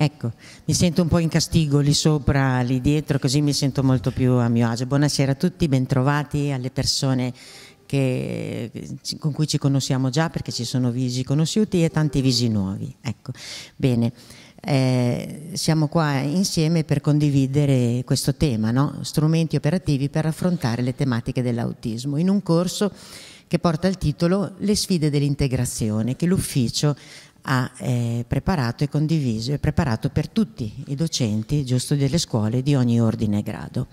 Ecco, mi sento un po' in castigo lì sopra, lì dietro, così mi sento molto più a mio agio. Buonasera a tutti, bentrovati alle persone che, con cui ci conosciamo già, perché ci sono visi conosciuti e tanti visi nuovi. Ecco, bene. Eh, siamo qua insieme per condividere questo tema, no? strumenti operativi per affrontare le tematiche dell'autismo, in un corso che porta il titolo Le sfide dell'integrazione che l'ufficio ha eh, preparato e condiviso e preparato per tutti i docenti, giusto delle scuole di ogni ordine e grado.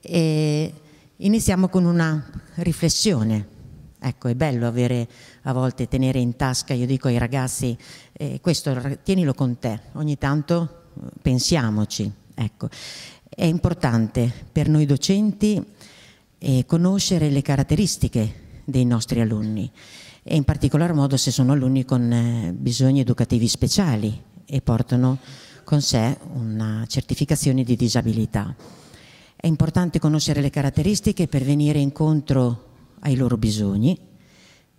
E iniziamo con una riflessione. Ecco, è bello avere a volte tenere in tasca, io dico ai ragazzi, eh, questo tienilo con te, ogni tanto eh, pensiamoci. Ecco, è importante per noi docenti eh, conoscere le caratteristiche dei nostri alunni e in particolar modo se sono alunni con eh, bisogni educativi speciali e portano con sé una certificazione di disabilità. È importante conoscere le caratteristiche per venire incontro ai loro bisogni,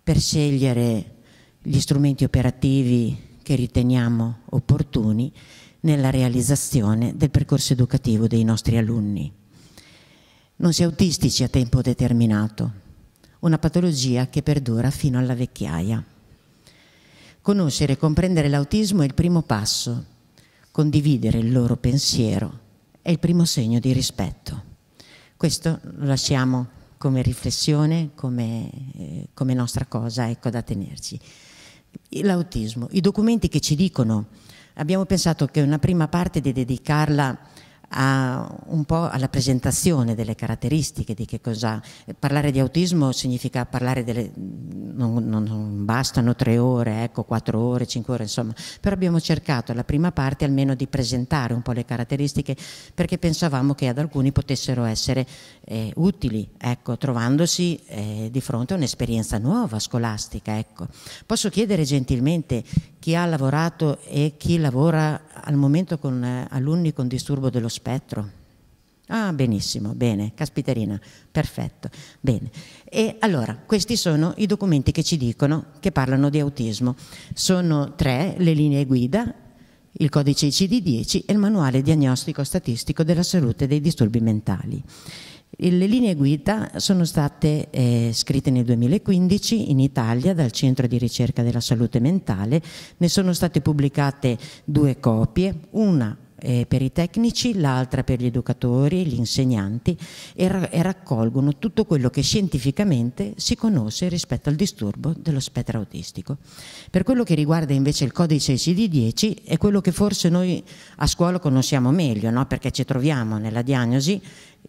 per scegliere gli strumenti operativi che riteniamo opportuni nella realizzazione del percorso educativo dei nostri alunni. Non si è autistici a tempo determinato, una patologia che perdura fino alla vecchiaia. Conoscere e comprendere l'autismo è il primo passo, condividere il loro pensiero è il primo segno di rispetto. Questo lo lasciamo come riflessione, come, eh, come nostra cosa ecco, da tenerci. L'autismo, i documenti che ci dicono, abbiamo pensato che una prima parte di dedicarla a un po' alla presentazione delle caratteristiche di che cosa. Eh, parlare di autismo significa parlare delle. non, non, non bastano tre ore, ecco, quattro ore, cinque ore, insomma, però abbiamo cercato alla prima parte almeno di presentare un po' le caratteristiche perché pensavamo che ad alcuni potessero essere eh, utili, ecco, trovandosi eh, di fronte a un'esperienza nuova, scolastica. Ecco. Posso chiedere gentilmente chi ha lavorato e chi lavora al momento con eh, alunni con disturbo dello spettro. Ah, benissimo, bene, caspiterina, perfetto, bene. E allora, questi sono i documenti che ci dicono, che parlano di autismo. Sono tre le linee guida, il codice ICD-10 e il manuale diagnostico statistico della salute dei disturbi mentali. Le linee guida sono state eh, scritte nel 2015 in Italia dal Centro di ricerca della salute mentale, ne sono state pubblicate due copie, una eh, per i tecnici, l'altra per gli educatori, gli insegnanti e, ra e raccolgono tutto quello che scientificamente si conosce rispetto al disturbo dello spettro autistico. Per quello che riguarda invece il codice ICD-10 è quello che forse noi a scuola conosciamo meglio, no? perché ci troviamo nella diagnosi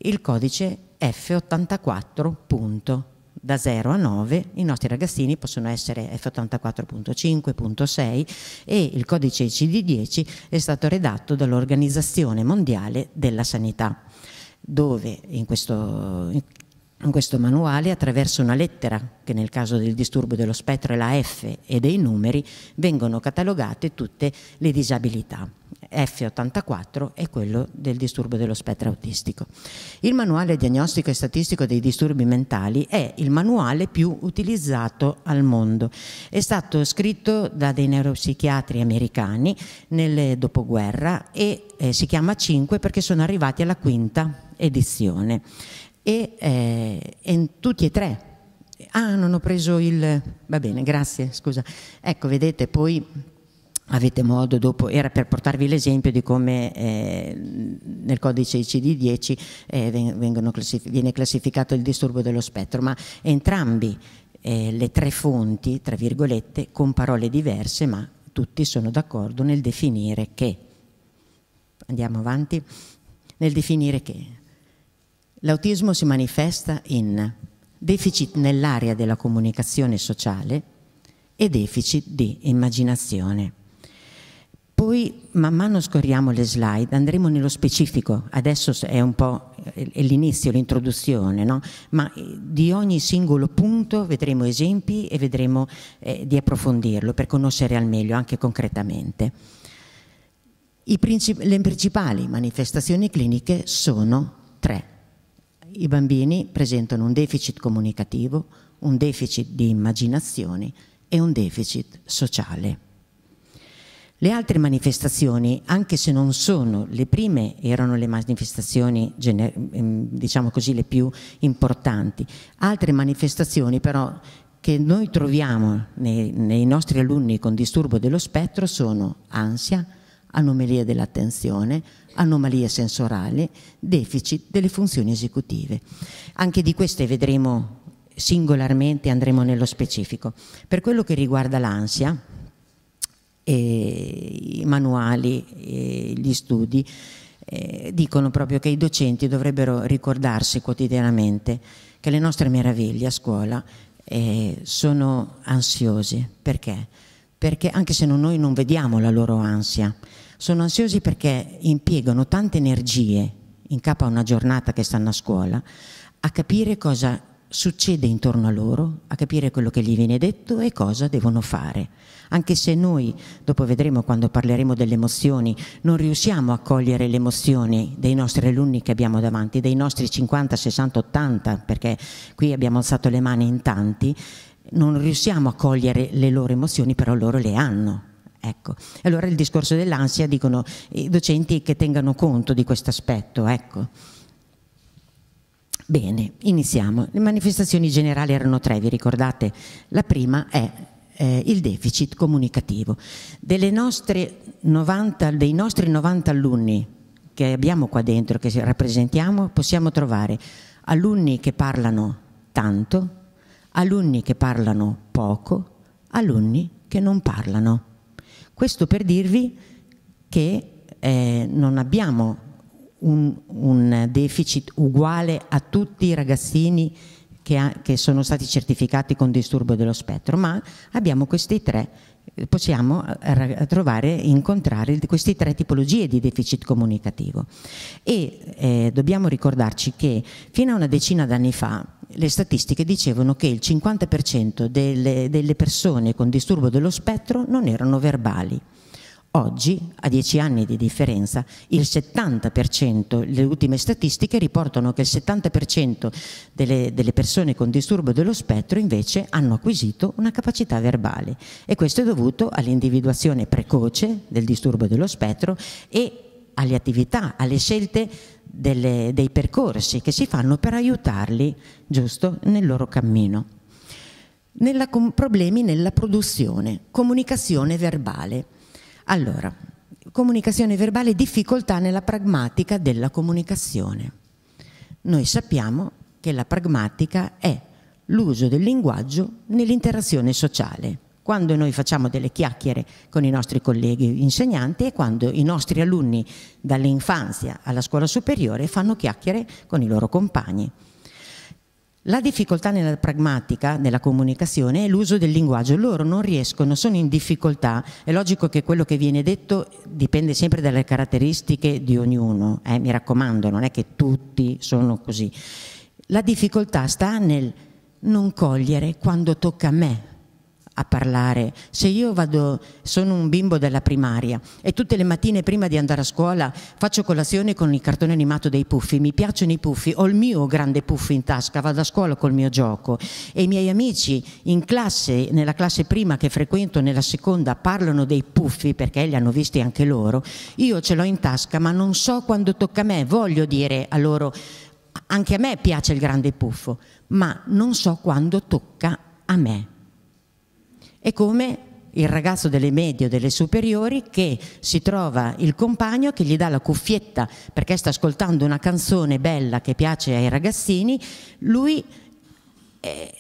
il codice F84. Punto. Da 0 a 9 i nostri ragazzini possono essere F84.5.6 e il codice ICD10 è stato redatto dall'Organizzazione Mondiale della Sanità dove in questo in questo manuale attraverso una lettera che nel caso del disturbo dello spettro è la F e dei numeri vengono catalogate tutte le disabilità. F84 è quello del disturbo dello spettro autistico. Il manuale diagnostico e statistico dei disturbi mentali è il manuale più utilizzato al mondo. È stato scritto da dei neuropsichiatri americani nel dopoguerra e eh, si chiama 5 perché sono arrivati alla quinta edizione e eh, in tutti e tre. Ah, non ho preso il... va bene, grazie, scusa. Ecco, vedete, poi avete modo dopo, era per portarvi l'esempio di come eh, nel codice ICD-10 eh, classif viene classificato il disturbo dello spettro, ma entrambi eh, le tre fonti, tra virgolette, con parole diverse, ma tutti sono d'accordo nel definire che. Andiamo avanti. Nel definire che L'autismo si manifesta in deficit nell'area della comunicazione sociale e deficit di immaginazione. Poi man mano scorriamo le slide, andremo nello specifico, adesso è un po' l'inizio, l'introduzione, no? ma eh, di ogni singolo punto vedremo esempi e vedremo eh, di approfondirlo per conoscere al meglio anche concretamente. Princip le principali manifestazioni cliniche sono tre i bambini presentano un deficit comunicativo, un deficit di immaginazioni e un deficit sociale. Le altre manifestazioni, anche se non sono le prime, erano le manifestazioni ehm, diciamo così le più importanti, altre manifestazioni però che noi troviamo nei, nei nostri alunni con disturbo dello spettro sono ansia, anomalie dell'attenzione, anomalie sensorali, deficit delle funzioni esecutive. Anche di queste vedremo singolarmente, andremo nello specifico. Per quello che riguarda l'ansia, eh, i manuali, eh, gli studi eh, dicono proprio che i docenti dovrebbero ricordarsi quotidianamente che le nostre meraviglie a scuola eh, sono ansiosi. Perché? Perché anche se noi non vediamo la loro ansia, sono ansiosi perché impiegano tante energie in capo a una giornata che stanno a scuola a capire cosa succede intorno a loro, a capire quello che gli viene detto e cosa devono fare. Anche se noi, dopo vedremo quando parleremo delle emozioni, non riusciamo a cogliere le emozioni dei nostri alunni che abbiamo davanti, dei nostri 50, 60, 80, perché qui abbiamo alzato le mani in tanti, non riusciamo a cogliere le loro emozioni, però loro le hanno Ecco. Allora il discorso dell'ansia dicono i docenti che tengano conto di questo aspetto. Ecco. Bene, iniziamo. Le manifestazioni generali erano tre, vi ricordate? La prima è eh, il deficit comunicativo. Delle Nostre 90, dei nostri 90 alunni che abbiamo qua dentro, che rappresentiamo, possiamo trovare alunni che parlano tanto, alunni che parlano poco, alunni che non parlano. Questo per dirvi che eh, non abbiamo un, un, deficit uguale a tutti i ragazzini che, ha, che sono stati certificati con disturbo dello spettro, ma abbiamo questi tre possiamo eh, trovare, incontrare queste tre tipologie di deficit comunicativo. E eh, dobbiamo ricordarci che fino a una decina d'anni fa le statistiche dicevano che il 50% delle, delle persone con disturbo dello spettro non erano verbali. Oggi, a dieci anni di differenza, il 70%, le ultime statistiche riportano che il 70% delle, delle, persone con disturbo dello spettro invece hanno acquisito una capacità verbale e questo è dovuto all'individuazione precoce del disturbo dello spettro e alle attività, alle scelte delle, dei percorsi che si fanno per aiutarli, giusto, nel loro cammino. Nella, problemi nella produzione, comunicazione verbale. Allora, comunicazione verbale, difficoltà nella pragmatica della comunicazione. Noi sappiamo che la pragmatica è l'uso del linguaggio nell'interazione sociale quando noi facciamo delle chiacchiere con i nostri colleghi insegnanti e quando i nostri alunni dall'infanzia alla scuola superiore fanno chiacchiere con i loro compagni. La difficoltà nella pragmatica, nella comunicazione, è l'uso del linguaggio. Loro non riescono, sono in difficoltà. È logico che quello che viene detto dipende sempre dalle caratteristiche di ognuno. Eh? Mi raccomando, non è che tutti sono così. La difficoltà sta nel non cogliere quando tocca a me a parlare. Se io vado, sono un bimbo della primaria e tutte le mattine prima di andare a scuola faccio colazione con il cartone animato dei puffi, mi piacciono i puffi, ho il mio grande puffo in tasca, vado a scuola col mio gioco e i miei amici in classe, nella classe prima che frequento, nella seconda, parlano dei puffi perché li hanno visti anche loro, io ce l'ho in tasca ma non so quando tocca a me, voglio dire a loro anche a me piace il grande puffo, ma non so quando tocca a me. È come il ragazzo delle medie o delle superiori che si trova il compagno che gli dà la cuffietta perché sta ascoltando una canzone bella che piace ai ragazzini, lui eh,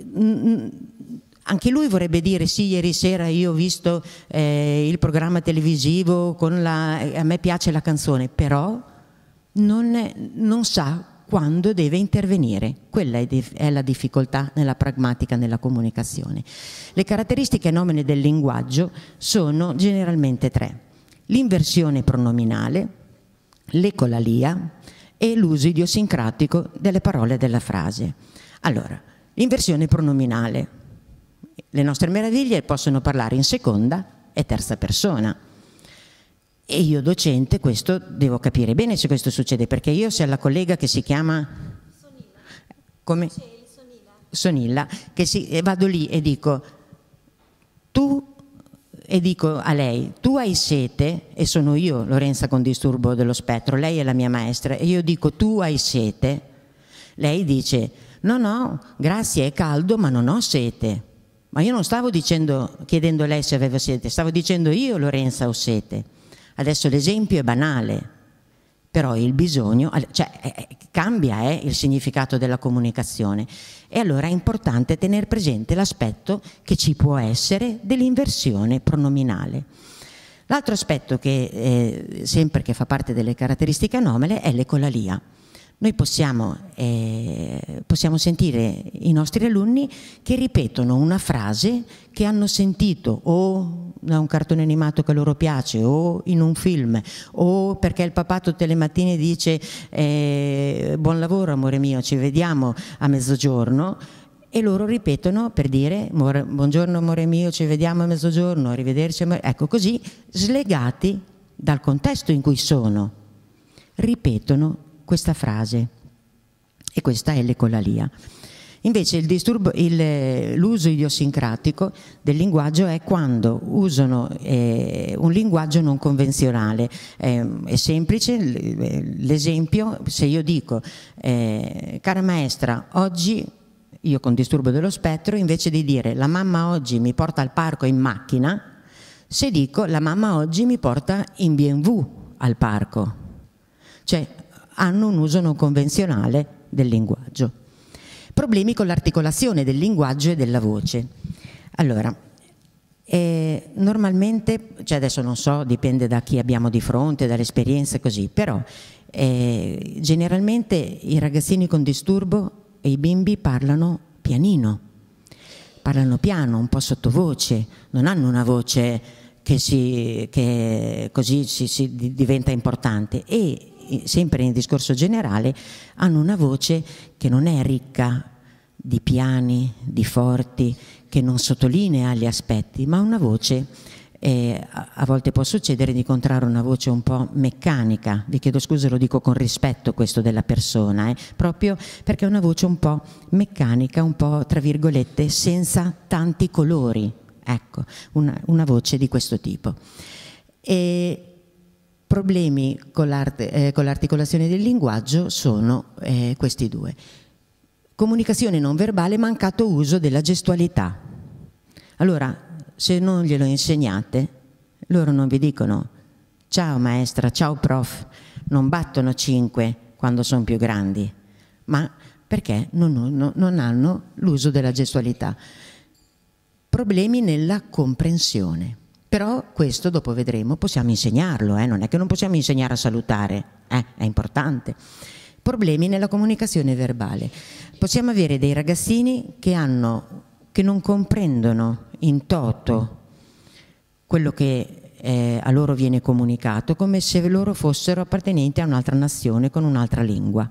anche lui vorrebbe dire sì, ieri sera io ho visto eh, il programma televisivo, la, eh, a me piace la canzone, però non, non sa quando deve intervenire. Quella è la difficoltà nella pragmatica, nella comunicazione. Le caratteristiche nomine del linguaggio sono generalmente tre. L'inversione pronominale, l'ecolalia e l'uso idiosincratico delle parole della frase. Allora, l'inversione pronominale. Le nostre meraviglie possono parlare in seconda e terza persona e io docente questo devo capire bene se questo succede, perché io se alla collega che si chiama... Sonilla. Come? Sonilla. Sonilla, che si, vado lì e dico, tu e dico a lei, tu hai sete, e sono io Lorenza con disturbo dello spettro, lei è la mia maestra, e io dico tu hai sete, lei dice no no, grazie è caldo ma non ho sete. Ma io non stavo dicendo, chiedendo a lei se aveva sete, stavo dicendo io Lorenza ho sete. Adesso l'esempio è banale, però il bisogno, cioè, cambia eh, il significato della comunicazione. E allora è importante tenere presente l'aspetto che ci può essere dell'inversione pronominale. L'altro aspetto che eh, sempre che fa parte delle caratteristiche anomale è l'ecolalia noi possiamo, eh, possiamo, sentire i nostri alunni che ripetono una frase che hanno sentito o da un cartone animato che loro piace o in un film o perché il papà tutte le mattine dice eh, buon lavoro amore mio ci vediamo a mezzogiorno e loro ripetono per dire buongiorno amore mio ci vediamo a mezzogiorno arrivederci amore. ecco così slegati dal contesto in cui sono ripetono questa frase e questa è l'ecolalia. Invece l'uso idiosincratico del linguaggio è quando usano eh, un linguaggio non convenzionale. Eh, è semplice eh, l'esempio, se io dico eh, cara maestra, oggi io con disturbo dello spettro, invece di dire la mamma oggi mi porta al parco in macchina, se dico la mamma oggi mi porta in BMW al parco. Cioè hanno un uso non convenzionale del linguaggio. Problemi con l'articolazione del linguaggio e della voce. Allora, eh, normalmente, cioè adesso non so, dipende da chi abbiamo di fronte, dall'esperienza e così, però eh, generalmente i ragazzini con disturbo e i bimbi parlano pianino, parlano piano, un po' sottovoce, non hanno una voce che, si, che così si, si diventa importante e sempre in discorso generale, hanno una voce che non è ricca di piani, di forti, che non sottolinea gli aspetti, ma una voce, eh, a volte può succedere di incontrare una voce un po' meccanica, vi chiedo scusa, lo dico con rispetto questo della persona, eh, proprio perché è una voce un po' meccanica, un po' tra virgolette, senza tanti colori, ecco, una, una voce di questo tipo. E problemi con, eh, l'articolazione eh, del linguaggio sono eh, questi due. Comunicazione non verbale, mancato uso della gestualità. Allora, se non glielo insegnate, loro non vi dicono ciao maestra, ciao prof, non battono 5 quando sono più grandi, ma perché non, non, non hanno l'uso della gestualità. Problemi nella comprensione. Però questo dopo vedremo, possiamo insegnarlo, eh? non è che non possiamo insegnare a salutare, eh? è importante. Problemi nella comunicazione verbale. Possiamo avere dei ragazzini che, hanno, che non comprendono in toto quello che eh, a loro viene comunicato, come se loro fossero appartenenti a un'altra nazione con un'altra lingua.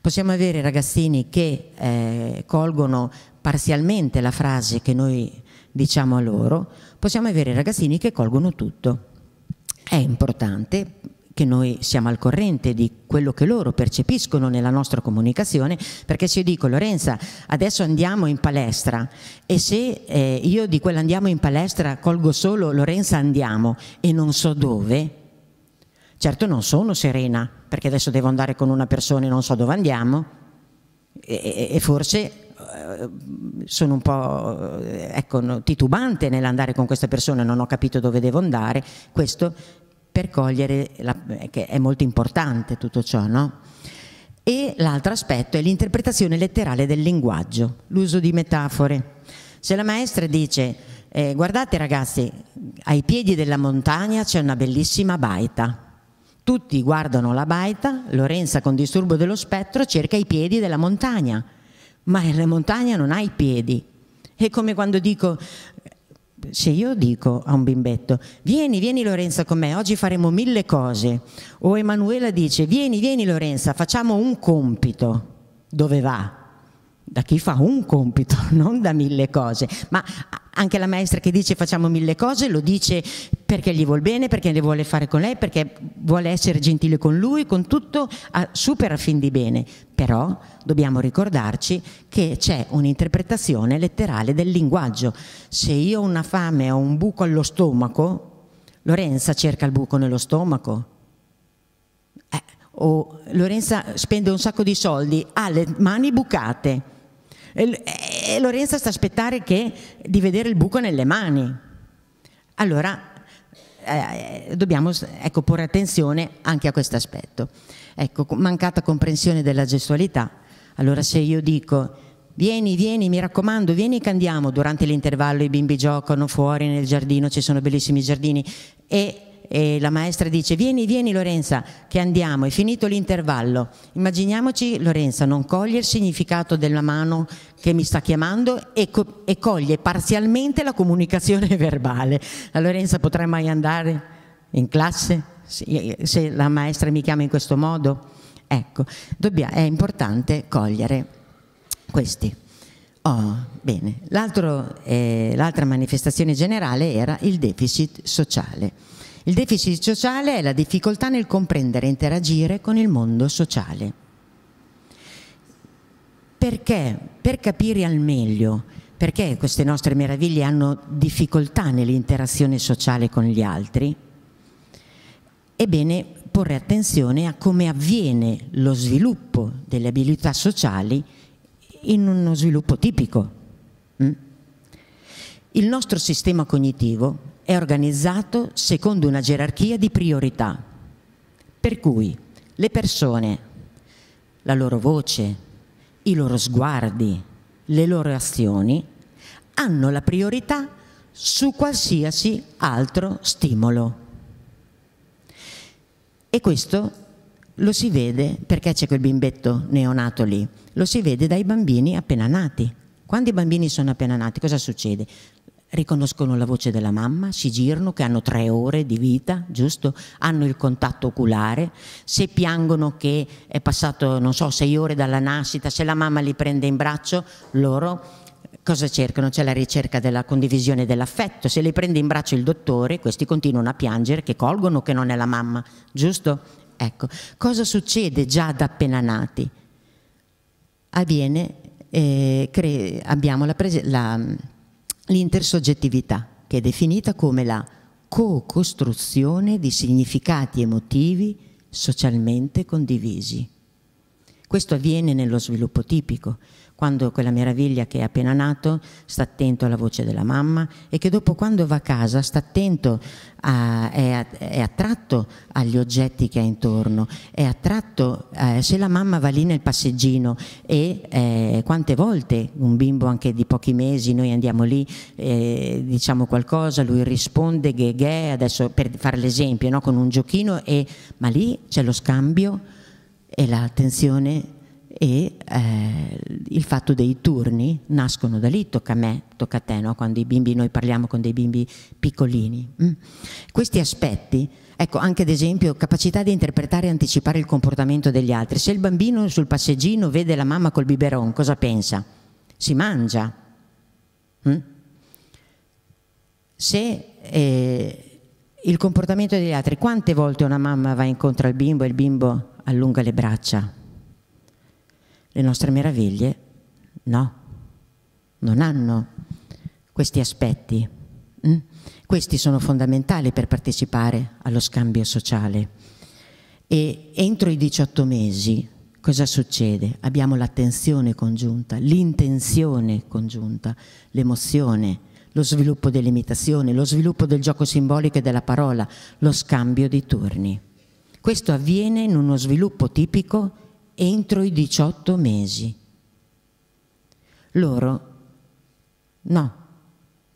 Possiamo avere ragazzini che eh, colgono parzialmente la frase che noi diciamo a loro, possiamo avere ragazzini che colgono tutto. È importante che noi siamo al corrente di quello che loro percepiscono nella nostra comunicazione, perché se io dico Lorenza adesso andiamo in palestra e se eh, io di quell'andiamo in palestra colgo solo Lorenza andiamo e non so dove, certo non sono serena perché adesso devo andare con una persona e non so dove andiamo e, e, e forse eh, sono un po' eh, ecco, titubante nell'andare con questa persona, non ho capito dove devo andare, questo per cogliere, la, eh, che è molto importante tutto ciò, no? E l'altro aspetto è l'interpretazione letterale del linguaggio, l'uso di metafore. Se la maestra dice, eh, guardate ragazzi, ai piedi della montagna c'è una bellissima baita, tutti guardano la baita, Lorenza con disturbo dello spettro cerca i piedi della montagna, ma in montagna non hai piedi. È come quando dico, se io dico a un bimbetto, vieni, vieni Lorenza con me, oggi faremo mille cose, o Emanuela dice, vieni, vieni Lorenza, facciamo un compito, dove va? da chi fa un compito, non da mille cose, ma anche la maestra che dice facciamo mille cose lo dice perché gli vuole bene, perché le vuole fare con lei, perché vuole essere gentile con lui, con tutto, super a fin di bene. Però dobbiamo ricordarci che c'è un'interpretazione letterale del linguaggio. Se io ho una fame o un buco allo stomaco, Lorenza cerca il buco nello stomaco. Eh, o Lorenza spende un sacco di soldi, ha le mani bucate e, e Lorenza sta aspettare che, di vedere il buco nelle mani. Allora eh, dobbiamo ecco, porre attenzione anche a questo aspetto. Ecco, mancata comprensione della gestualità. Allora se io dico Vieni, vieni, mi raccomando, vieni che andiamo. Durante l'intervallo i bimbi giocano fuori nel giardino, ci sono bellissimi giardini. E e la maestra dice vieni, vieni Lorenza che andiamo, è finito l'intervallo. Immaginiamoci Lorenza non coglie il significato della mano che mi sta chiamando e, co e coglie parzialmente la comunicazione verbale. La Lorenza potrà mai andare in classe eh, se la maestra mi chiama in questo modo? Ecco, dobbia, è importante cogliere questi. Oh, bene. Eh, l'altra manifestazione generale era il deficit sociale. Il deficit sociale è la difficoltà nel comprendere e interagire con il mondo sociale. Perché? Per capire al meglio perché queste nostre meraviglie hanno difficoltà nell'interazione sociale con gli altri, ebbene porre attenzione a come avviene lo sviluppo delle abilità sociali in uno sviluppo tipico. Mm? Il nostro sistema cognitivo è organizzato secondo una gerarchia di priorità, per cui le persone, la loro voce, i loro sguardi, le loro azioni hanno la priorità su qualsiasi altro stimolo. E questo lo si vede perché c'è quel bimbetto neonato lì, lo si vede dai bambini appena nati. Quando i bambini sono appena nati, cosa succede? riconoscono la voce della mamma, si girano che hanno tre ore di vita, giusto? Hanno il contatto oculare, se piangono che è passato, non so, sei ore dalla nascita, se la mamma li prende in braccio, loro eh, cosa cercano? C'è la ricerca della condivisione dell'affetto, se li prende in braccio il dottore, questi continuano a piangere che colgono che non è la mamma, giusto? Ecco, cosa succede già ad appena nati? Avviene, eh, abbiamo la, la l'intersoggettività, che è definita come la co-costruzione di significati emotivi socialmente condivisi. Questo avviene nello sviluppo tipico, quando quella meraviglia che è appena nato sta attento alla voce della mamma e che dopo quando va a casa sta attento, a, è, è, attratto agli oggetti che ha intorno, è attratto eh, se la mamma va lì nel passeggino e eh, quante volte un bimbo anche di pochi mesi noi andiamo lì, eh, diciamo qualcosa, lui risponde ghe ghe, adesso per fare l'esempio, no? con un giochino e ma lì c'è lo scambio e l'attenzione e eh, il fatto dei turni nascono da lì, tocca a me, tocca a te, no? quando i bimbi, noi parliamo con dei bimbi piccolini. Mm. Questi aspetti, ecco anche ad esempio capacità di interpretare e anticipare il comportamento degli altri, se il bambino sul passeggino vede la mamma col biberon, cosa pensa? Si mangia. Mm? Se eh, il comportamento degli altri, quante volte una mamma va incontro al bimbo e il bimbo allunga le braccia, le nostre meraviglie no, non hanno questi aspetti. Mm? Questi sono fondamentali per partecipare allo scambio sociale. E entro i 18 mesi cosa succede? Abbiamo l'attenzione congiunta, l'intenzione congiunta, l'emozione, lo sviluppo dell'imitazione, lo sviluppo del gioco simbolico e della parola, lo scambio di turni. Questo avviene in uno sviluppo tipico entro i 18 mesi. Loro no,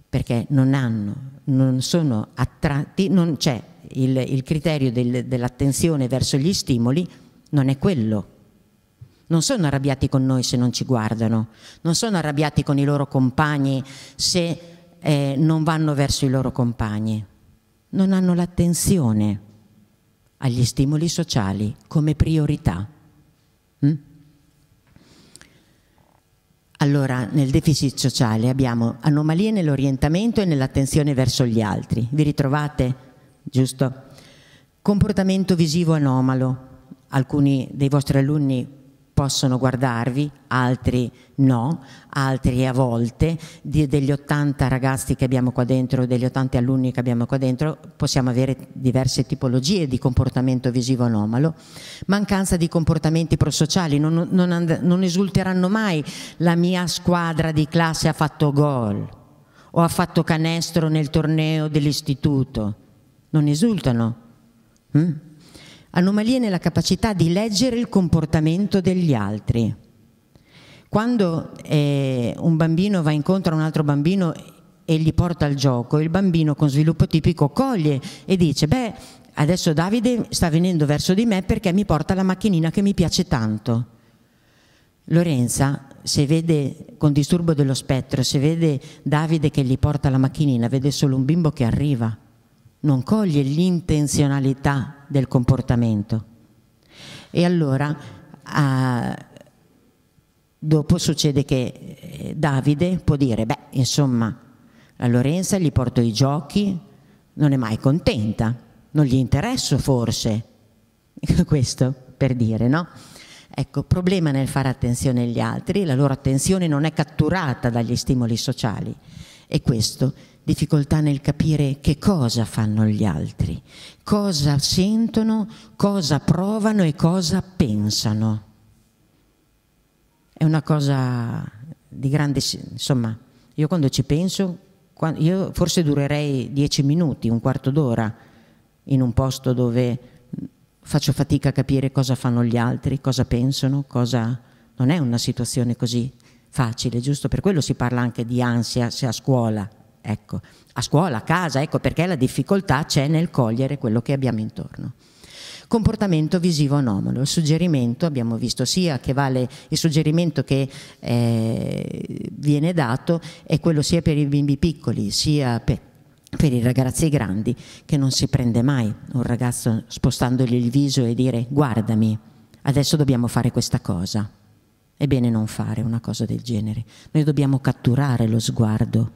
perché non hanno, non sono attratti, non c'è il, il, criterio del, dell'attenzione verso gli stimoli, non è quello. Non sono arrabbiati con noi se non ci guardano, non sono arrabbiati con i loro compagni se eh, non vanno verso i loro compagni. Non hanno l'attenzione agli stimoli sociali come priorità. Mm? Allora, nel deficit sociale abbiamo anomalie nell'orientamento e nell'attenzione verso gli altri. Vi ritrovate? Giusto? Comportamento visivo anomalo. Alcuni dei vostri alunni possono guardarvi, altri no, altri a volte, di, degli 80 ragazzi che abbiamo qua dentro, degli 80 alunni che abbiamo qua dentro, possiamo avere diverse tipologie di comportamento visivo anomalo, mancanza di comportamenti prosociali, non, non, non esulteranno mai la mia squadra di classe ha fatto gol o ha fatto canestro nel torneo dell'istituto, non esultano. Mm? anomalie nella capacità di leggere il comportamento degli altri. Quando eh, un bambino va incontro a un altro bambino e gli porta il gioco, il bambino con sviluppo tipico coglie e dice, beh, adesso Davide sta venendo verso di me perché mi porta la macchinina che mi piace tanto. Lorenza, se vede con disturbo dello spettro, se vede Davide che gli porta la macchinina, vede solo un bimbo che arriva, non coglie l'intenzionalità del comportamento. E allora ah, dopo succede che eh, Davide può dire, beh, insomma, la Lorenza gli porto i giochi, non è mai contenta, non gli interesso forse, questo per dire, no? Ecco, problema nel fare attenzione agli altri, la loro attenzione non è catturata dagli stimoli sociali e questo difficoltà nel capire che cosa fanno gli altri, cosa sentono, cosa provano e cosa pensano. È una cosa di grande... insomma, io quando ci penso, io forse durerei dieci minuti, un quarto d'ora, in un posto dove faccio fatica a capire cosa fanno gli altri, cosa pensano, cosa... Non è una situazione così facile, giusto? Per quello si parla anche di ansia se a scuola ecco, a scuola, a casa, ecco perché la difficoltà c'è nel cogliere quello che abbiamo intorno. Comportamento visivo anomalo, il suggerimento, abbiamo visto sia che vale il suggerimento che eh, viene dato è quello sia per i bimbi piccoli sia per, per i ragazzi grandi che non si prende mai un ragazzo spostandogli il viso e dire guardami, adesso dobbiamo fare questa cosa. È bene non fare una cosa del genere. Noi dobbiamo catturare lo sguardo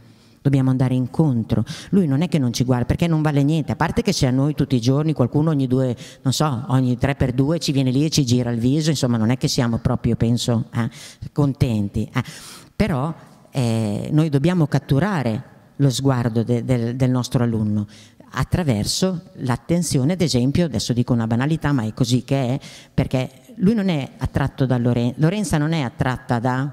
dobbiamo andare incontro. Lui non è che non ci guarda, perché non vale niente, a parte che c'è a noi tutti i giorni qualcuno ogni due, non so, ogni tre per due ci viene lì e ci gira il viso, insomma non è che siamo proprio, penso, eh, contenti. Eh. Però eh, noi dobbiamo catturare lo sguardo de, de, del nostro alunno attraverso l'attenzione, ad esempio, adesso dico una banalità, ma è così che è, perché lui non è attratto da Lorenza, Lorenza non è attratta da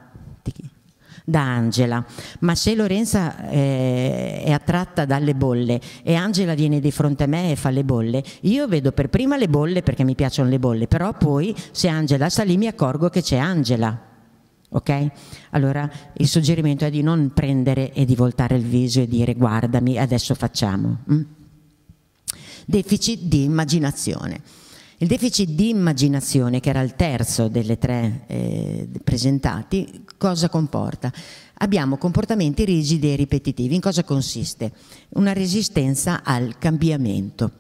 da Angela, ma se Lorenza eh, è attratta dalle bolle e Angela viene di fronte a me e fa le bolle, io vedo per prima le bolle perché mi piacciono le bolle, però poi se Angela sta lì mi accorgo che c'è Angela. Ok? Allora il suggerimento è di non prendere e di voltare il viso e dire guardami, adesso facciamo. Mm? Deficit di immaginazione. Il deficit di immaginazione, che era il terzo delle tre eh, presentati, cosa comporta? Abbiamo comportamenti rigidi e ripetitivi. In cosa consiste? Una resistenza al cambiamento.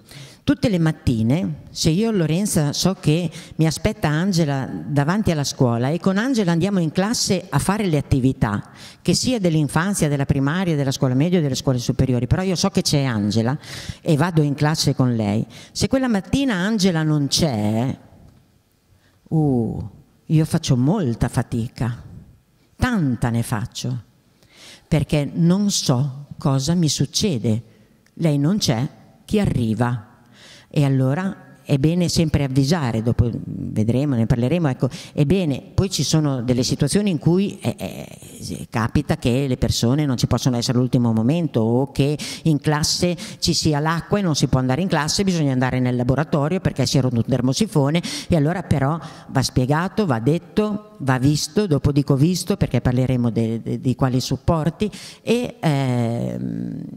Tutte le mattine, se io e Lorenza so che mi aspetta Angela davanti alla scuola e con Angela andiamo in classe a fare le attività, che sia dell'infanzia, della primaria, della scuola media o delle scuole superiori, però io so che c'è Angela e vado in classe con lei. Se quella mattina Angela non c'è, uh, io faccio molta fatica, tanta ne faccio, perché non so cosa mi succede. Lei non c'è, chi arriva? E allora è bene sempre avvisare, dopo vedremo, ne parleremo, ecco, è bene, poi ci sono delle situazioni in cui eh, eh, capita che le persone non ci possono essere all'ultimo momento o che in classe ci sia l'acqua e non si può andare in classe, bisogna andare nel laboratorio perché si è rotto un termosifone e allora però va spiegato, va detto, va visto, dopo dico visto perché parleremo di quali supporti e eh,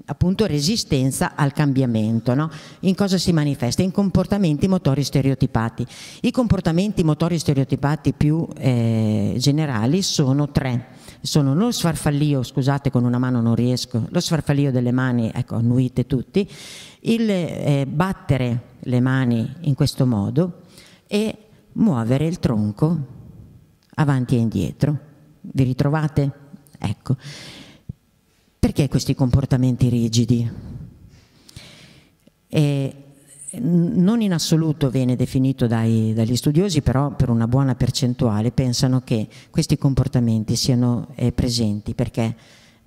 appunto resistenza al cambiamento, no? in cosa si manifesta? In comportamenti comportamenti motori stereotipati. I comportamenti motori stereotipati più eh, generali sono tre. Sono lo sfarfallio, scusate con una mano non riesco, lo sfarfallio delle mani, ecco, annuite tutti, il eh, battere le mani in questo modo e muovere il tronco avanti e indietro. Vi ritrovate? Ecco. Perché questi comportamenti rigidi? E eh, non in assoluto viene definito dai, dagli studiosi, però per una buona percentuale pensano che questi comportamenti siano eh, presenti, perché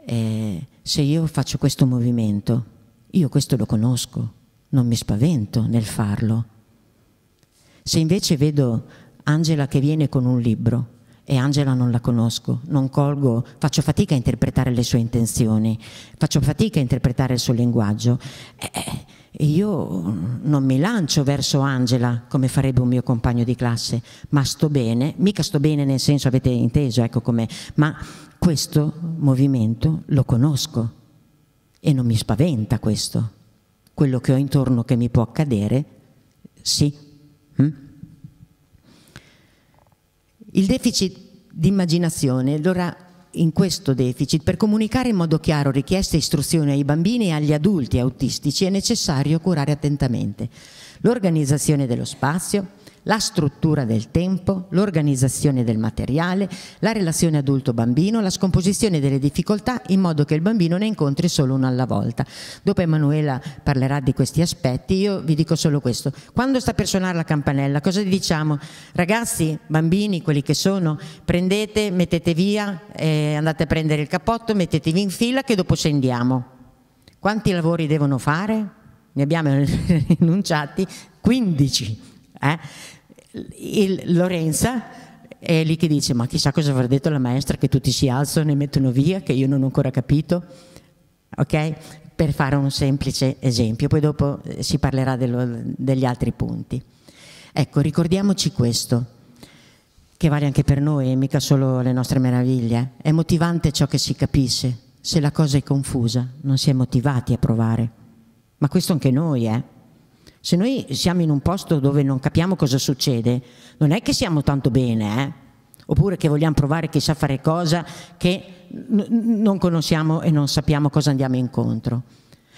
eh, se io faccio questo movimento, io questo lo conosco, non mi spavento nel farlo. Se invece vedo Angela che viene con un libro, e Angela non la conosco, non colgo, faccio fatica a interpretare le sue intenzioni, faccio fatica a interpretare il suo linguaggio. E, eh, eh, io non mi lancio verso Angela come farebbe un mio compagno di classe, ma sto bene, mica sto bene nel senso avete inteso, ecco com'è, ma questo movimento lo conosco e non mi spaventa questo. Quello che ho intorno che mi può accadere, sì. Mm? Il deficit di immaginazione, allora in questo deficit, per comunicare in modo chiaro richieste e istruzioni ai bambini e agli adulti autistici è necessario curare attentamente l'organizzazione dello spazio, la struttura del tempo, l'organizzazione del materiale, la relazione adulto-bambino, la scomposizione delle difficoltà in modo che il bambino ne incontri solo uno alla volta. Dopo Emanuela parlerà di questi aspetti, io vi dico solo questo. Quando sta per suonare la campanella, cosa diciamo? Ragazzi, bambini, quelli che sono, prendete, mettete via, eh, andate a prendere il cappotto, mettetevi in fila che dopo scendiamo. Quanti lavori devono fare? Ne abbiamo enunciati 15. Eh? il Lorenza è lì che dice ma chissà cosa avrà detto la maestra che tutti si alzano e mettono via che io non ho ancora capito ok per fare un semplice esempio poi dopo eh, si parlerà dello, degli altri punti ecco ricordiamoci questo che vale anche per noi e eh, mica solo le nostre meraviglie eh. è motivante ciò che si capisce se la cosa è confusa non si è motivati a provare ma questo anche noi eh se noi siamo in un posto dove non capiamo cosa succede, non è che siamo tanto bene, eh? oppure che vogliamo provare chissà fare cosa che non conosciamo e non sappiamo cosa andiamo incontro.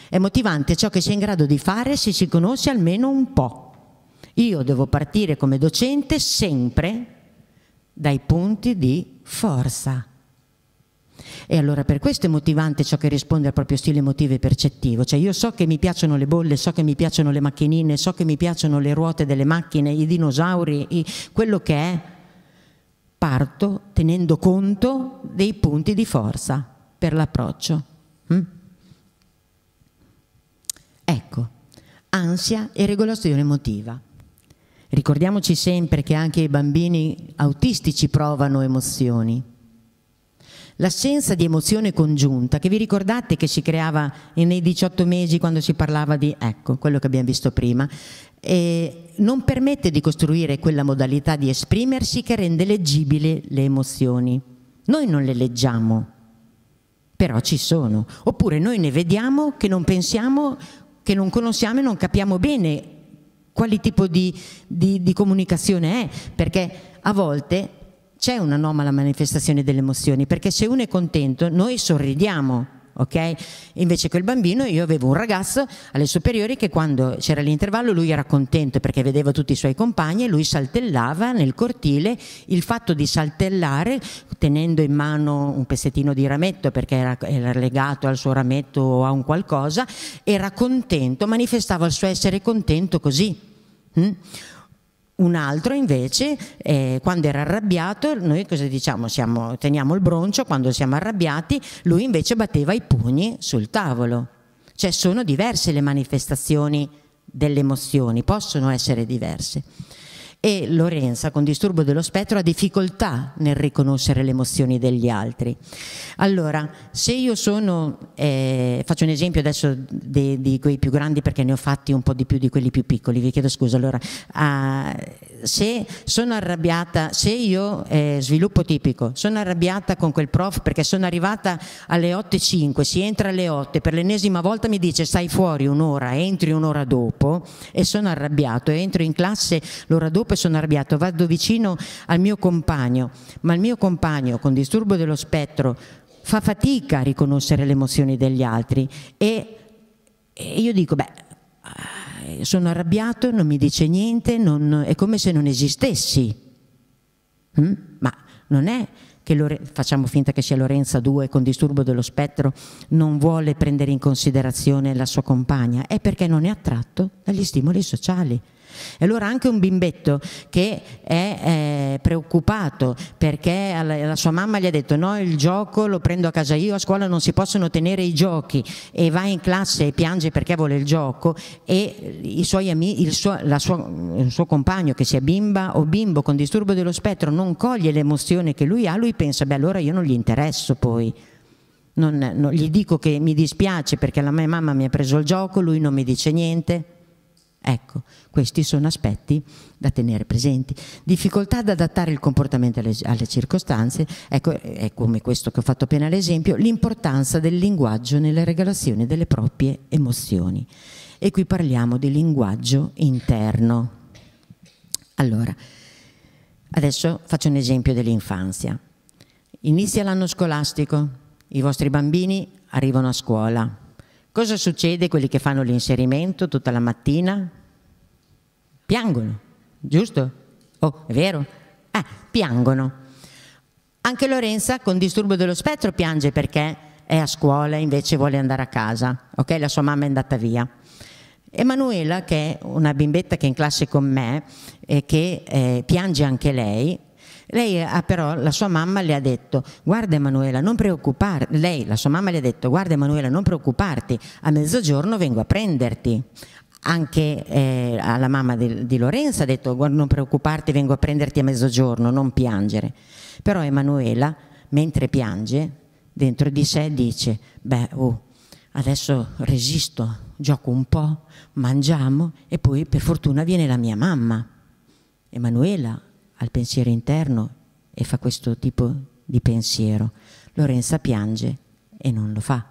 È motivante ciò che si è in grado di fare se si conosce almeno un po'. Io devo partire come docente sempre dai punti di forza. E allora per questo è motivante ciò che risponde al proprio stile emotivo e percettivo, cioè io so che mi piacciono le bolle, so che mi piacciono le macchinine, so che mi piacciono le ruote delle macchine, i dinosauri, i... quello che è, parto tenendo conto dei punti di forza per l'approccio. Mm? Ecco, ansia e regolazione emotiva. Ricordiamoci sempre che anche i bambini autistici provano emozioni l'assenza di emozione congiunta, che vi ricordate che si creava nei 18 mesi quando si parlava di, ecco, quello che abbiamo visto prima, non permette di costruire quella modalità di esprimersi che rende leggibili le emozioni. Noi non le leggiamo, però ci sono. Oppure noi ne vediamo che non pensiamo, che non conosciamo e non capiamo bene quali tipo di, di, di comunicazione è, perché a volte c'è un'anomala manifestazione delle emozioni, perché se uno è contento noi sorridiamo. ok? Invece quel bambino, io avevo un ragazzo alle superiori che quando c'era l'intervallo lui era contento perché vedeva tutti i suoi compagni e lui saltellava nel cortile, il fatto di saltellare tenendo in mano un pezzettino di rametto perché era, era legato al suo rametto o a un qualcosa, era contento, manifestava il suo essere contento così. Mm? un altro invece eh, quando era arrabbiato, noi cosa diciamo? Siamo, teniamo il broncio quando siamo arrabbiati, lui invece batteva i pugni sul tavolo. Cioè sono diverse le manifestazioni delle emozioni, possono essere diverse e Lorenza con disturbo dello spettro ha difficoltà nel riconoscere le emozioni degli altri. Allora, se io sono, eh, faccio un esempio adesso di, di, quei più grandi perché ne ho fatti un po' di più di quelli più piccoli, vi chiedo scusa, allora, ah, se sono arrabbiata, se io eh, sviluppo tipico, sono arrabbiata con quel prof perché sono arrivata alle 8.05, si entra alle 8, per l'ennesima volta mi dice stai fuori un'ora, entri un'ora dopo e sono arrabbiato, entro in classe l'ora dopo purtroppo sono arrabbiato, vado vicino al mio compagno, ma il mio compagno con disturbo dello spettro fa fatica a riconoscere le emozioni degli altri e, e io dico, beh, eh, sono arrabbiato, non mi dice niente, non, è come se non esistessi. Mm? Ma non è che Lore facciamo finta che sia Lorenza 2 con disturbo dello spettro, non vuole prendere in considerazione la sua compagna, è perché non è attratto dagli stimoli sociali. E allora anche un bimbetto che è eh, preoccupato perché alla, la sua mamma gli ha detto no il gioco lo prendo a casa io, a scuola non si possono tenere i giochi e va in classe e piange perché vuole il gioco e amici, il, suo, sua, il suo compagno che sia bimba o bimbo con disturbo dello spettro non coglie l'emozione che lui ha, lui pensa beh allora io non gli interesso poi. Non, non, gli dico che mi dispiace perché la mia mamma mi ha preso il gioco, lui non mi dice niente. Ecco, questi sono aspetti da tenere presenti. Difficoltà ad adattare il comportamento alle, alle circostanze, ecco, è come questo che ho fatto appena l'esempio, l'importanza del linguaggio nella regolazione delle proprie emozioni. E qui parliamo di linguaggio interno. Allora, adesso faccio un esempio dell'infanzia. Inizia l'anno scolastico, i vostri bambini arrivano a scuola, Cosa succede a quelli che fanno l'inserimento tutta la mattina? Piangono, giusto? Oh, è vero? Ah, piangono. Anche Lorenza con disturbo dello spettro piange perché è a scuola e invece vuole andare a casa, ok? La sua mamma è andata via. Emanuela, che è una bimbetta che è in classe con me e eh, che eh, piange anche lei, lei ha ah, però, la sua mamma le ha detto, guarda Emanuela, non preoccuparti, lei, la sua mamma le ha detto, guarda Emanuela, non preoccuparti, a mezzogiorno vengo a prenderti anche eh, alla mamma di, di Lorenza ha detto guarda, non preoccuparti vengo a prenderti a mezzogiorno non piangere però Emanuela mentre piange dentro di sé dice beh oh, adesso resisto gioco un po' mangiamo e poi per fortuna viene la mia mamma Emanuela al pensiero interno e fa questo tipo di pensiero. Lorenza piange e non lo fa.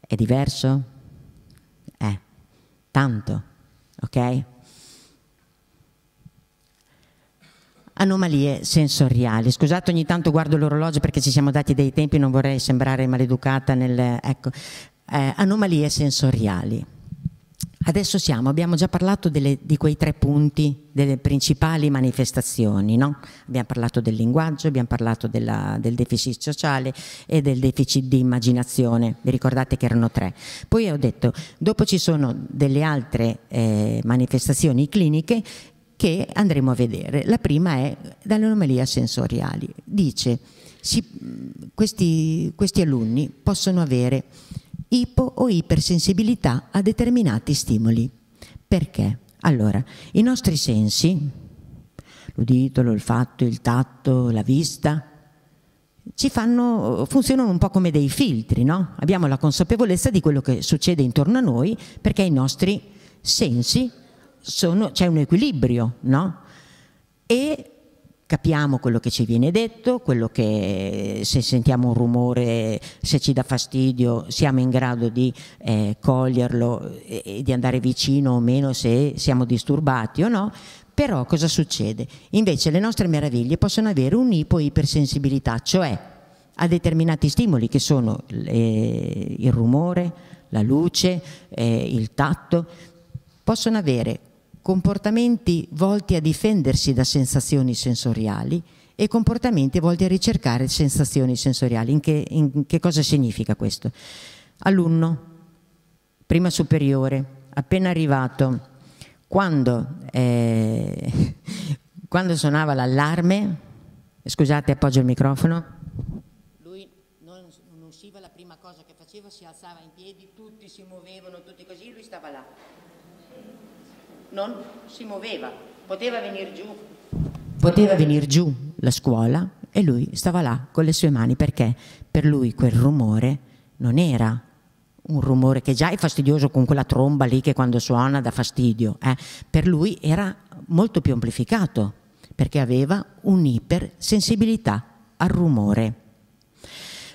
È diverso? Eh, tanto, ok? Anomalie sensoriali. Scusate, ogni tanto guardo l'orologio perché ci siamo dati dei tempi, non vorrei sembrare maleducata nel... Ecco, eh, anomalie sensoriali. Adesso siamo, abbiamo già parlato delle, di quei tre punti delle principali manifestazioni, no? abbiamo parlato del linguaggio, abbiamo parlato della, del deficit sociale e del deficit di immaginazione, vi ricordate che erano tre. Poi ho detto, dopo ci sono delle altre eh, manifestazioni cliniche che andremo a vedere. La prima è dalle anomalie sensoriali. Dice, si, questi, questi alunni possono avere ipo o ipersensibilità a determinati stimoli. Perché? Allora, i nostri sensi, l'udito, l'olfatto, il tatto, la vista, ci fanno, funzionano un po' come dei filtri, no? Abbiamo la consapevolezza di quello che succede intorno a noi perché i nostri sensi sono, c'è un equilibrio, no? E capiamo quello che ci viene detto, quello che se sentiamo un rumore, se ci dà fastidio, siamo in grado di eh, coglierlo e, e di andare vicino o meno se siamo disturbati o no, però cosa succede? Invece le nostre meraviglie possono avere un'ipo-ipersensibilità, cioè a determinati stimoli che sono eh, il rumore, la luce, eh, il tatto, possono avere comportamenti volti a difendersi da sensazioni sensoriali e comportamenti volti a ricercare sensazioni sensoriali. In che, in che cosa significa questo? Alunno, prima superiore, appena arrivato, quando, eh, quando suonava l'allarme, scusate appoggio il microfono, lui non, non usciva la prima cosa che faceva, si alzava in piedi, tutti si muovevano, tutti così, lui stava là non si muoveva, poteva venire giù. Poteva venire giù la scuola e lui stava là con le sue mani perché per lui quel rumore non era un rumore che già è fastidioso con quella tromba lì che quando suona dà fastidio, eh? per lui era molto più amplificato perché aveva un'ipersensibilità al rumore.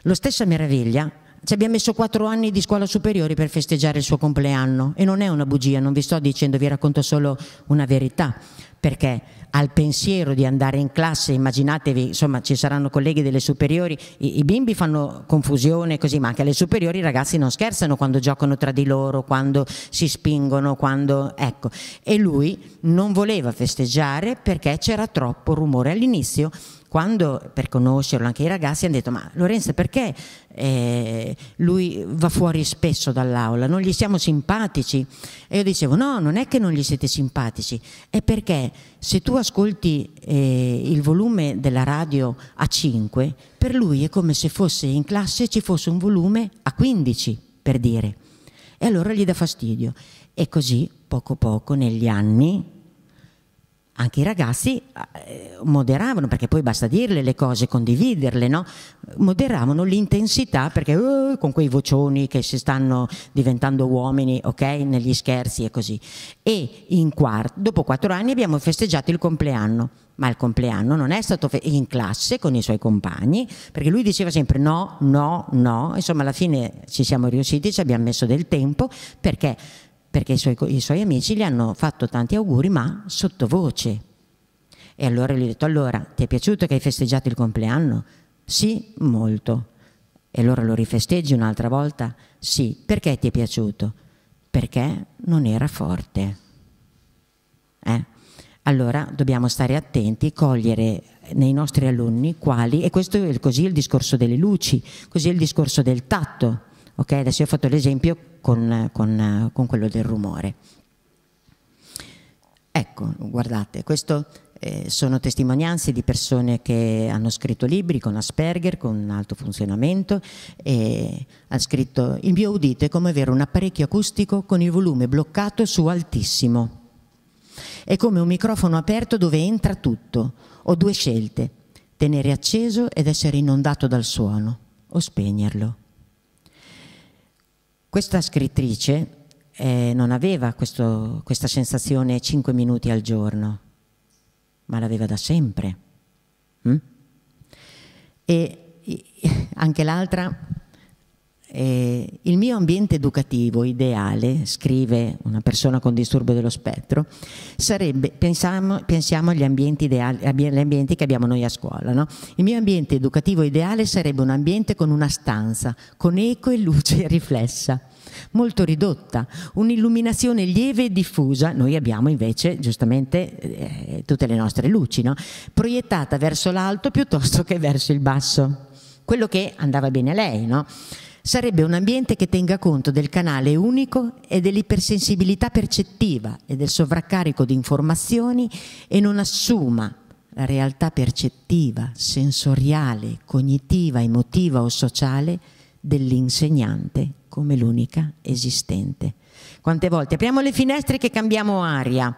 Lo stessa Meraviglia ci abbiamo messo quattro anni di scuola superiore per festeggiare il suo compleanno e non è una bugia, non vi sto dicendo, vi racconto solo una verità, perché al pensiero di andare in classe, immaginatevi, insomma ci saranno colleghi delle superiori, i, i bimbi fanno confusione così, ma anche alle superiori i ragazzi non scherzano quando giocano tra di loro, quando si spingono, quando... ecco. E lui non voleva festeggiare perché c'era troppo rumore all'inizio quando per conoscerlo anche i ragazzi hanno detto ma Lorenzo perché eh, lui va fuori spesso dall'aula, non gli siamo simpatici? E io dicevo no, non è che non gli siete simpatici, è perché se tu ascolti eh, il volume della radio a 5, per lui è come se fosse in classe ci fosse un volume a 15, per dire. E allora gli dà fastidio. E così poco poco negli anni anche i ragazzi eh, moderavano, perché poi basta dirle le cose, condividerle, no? moderavano l'intensità perché uh, con quei vocioni che si stanno diventando uomini, ok, negli scherzi e così. E quarto, dopo quattro anni abbiamo festeggiato il compleanno, ma il compleanno non è stato fe- in classe con i suoi compagni, perché lui diceva sempre no, no, no, insomma alla fine ci siamo riusciti, ci abbiamo messo del tempo perché perché i suoi, i suoi amici gli hanno fatto tanti auguri ma sottovoce. E allora gli ho detto, allora, ti è piaciuto che hai festeggiato il compleanno? Sì, molto. E allora lo rifesteggi un'altra volta? Sì, perché ti è piaciuto? Perché non era forte. Eh? Allora dobbiamo stare attenti, cogliere nei nostri alunni quali, e questo è così il discorso delle luci, così è il discorso del tatto. Okay? Adesso io ho fatto l'esempio con, con, con quello del rumore. Ecco, guardate, queste eh, sono testimonianze di persone che hanno scritto libri con Asperger, con un alto funzionamento, e hanno scritto il mio udito è come avere un apparecchio acustico con il volume bloccato su altissimo. È come un microfono aperto dove entra tutto. Ho due scelte, tenere acceso ed essere inondato dal suono o spegnerlo. Questa scrittrice eh, non aveva questo, questa sensazione 5 minuti al giorno, ma l'aveva da sempre. Mm? E anche l'altra eh, il mio ambiente educativo ideale, scrive una persona con disturbo dello spettro, sarebbe, pensiamo, pensiamo agli, ambienti ideali, agli ambienti che abbiamo noi a scuola, no? il mio ambiente educativo ideale sarebbe un ambiente con una stanza, con eco e luce riflessa molto ridotta, un'illuminazione lieve e diffusa, noi abbiamo invece giustamente eh, tutte le nostre luci, no? proiettata verso l'alto piuttosto che verso il basso, quello che andava bene a lei. No? sarebbe un ambiente che tenga conto del canale unico e dell'ipersensibilità percettiva e del sovraccarico di informazioni e non assuma la realtà percettiva, sensoriale, cognitiva, emotiva o sociale dell'insegnante come l'unica esistente. Quante volte apriamo le finestre che cambiamo aria?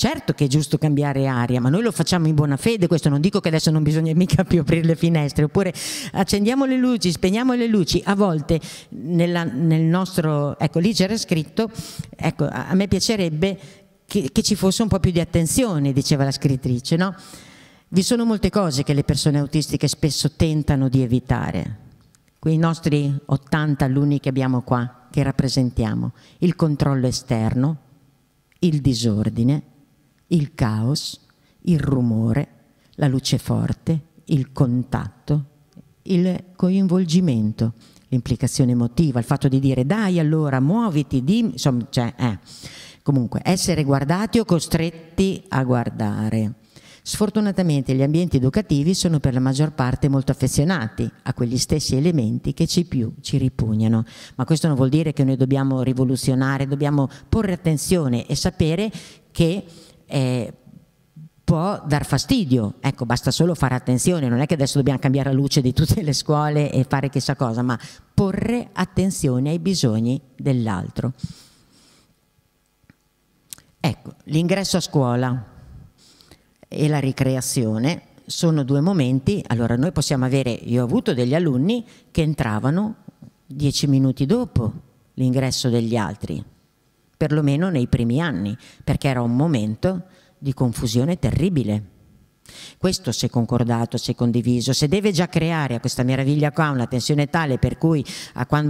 Certo che è giusto cambiare aria, ma noi lo facciamo in buona fede, questo non dico che adesso non bisogna mica più aprire le finestre, oppure accendiamo le luci, spegniamo le luci, a volte nella, nel nostro, ecco lì c'era scritto, ecco a me piacerebbe che, che ci fosse un po' più di attenzione, diceva la scrittrice, no? Vi sono molte cose che le persone autistiche spesso tentano di evitare, quei nostri 80 alunni che abbiamo qua, che rappresentiamo, il controllo esterno, il disordine, il caos, il rumore, la luce forte, il contatto, il coinvolgimento, l'implicazione emotiva, il fatto di dire dai allora muoviti, dimmi, insomma, cioè, eh. comunque essere guardati o costretti a guardare. Sfortunatamente gli ambienti educativi sono per la maggior parte molto affezionati a quegli stessi elementi che ci più ci ripugnano, ma questo non vuol dire che noi dobbiamo rivoluzionare, dobbiamo porre attenzione e sapere che eh, può dar fastidio. Ecco, basta solo fare attenzione, non è che adesso dobbiamo cambiare la luce di tutte le scuole e fare chissà cosa, ma porre attenzione ai bisogni dell'altro. Ecco, l'ingresso a scuola e la ricreazione sono due momenti, allora noi possiamo avere, io ho avuto degli alunni che entravano dieci minuti dopo l'ingresso degli altri, perlomeno nei primi anni, perché era un momento di confusione terribile. Questo se concordato, se condiviso, se deve già creare a questa meraviglia qua una tensione tale per cui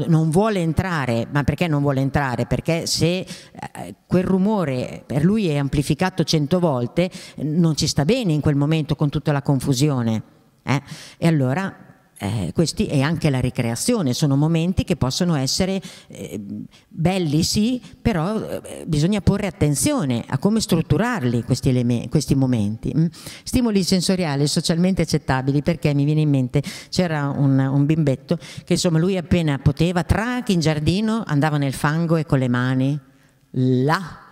non vuole entrare, ma perché non vuole entrare? Perché se eh, quel rumore per lui è amplificato cento volte, non ci sta bene in quel momento con tutta la confusione. Eh? E allora eh, questi, e anche la ricreazione, sono momenti che possono essere eh, belli sì, però eh, bisogna porre attenzione a come strutturarli questi, elementi, questi momenti. Mm. Stimoli sensoriali socialmente accettabili, perché mi viene in mente, c'era un, un, bimbetto che insomma lui appena poteva, trac in giardino, andava nel fango e con le mani là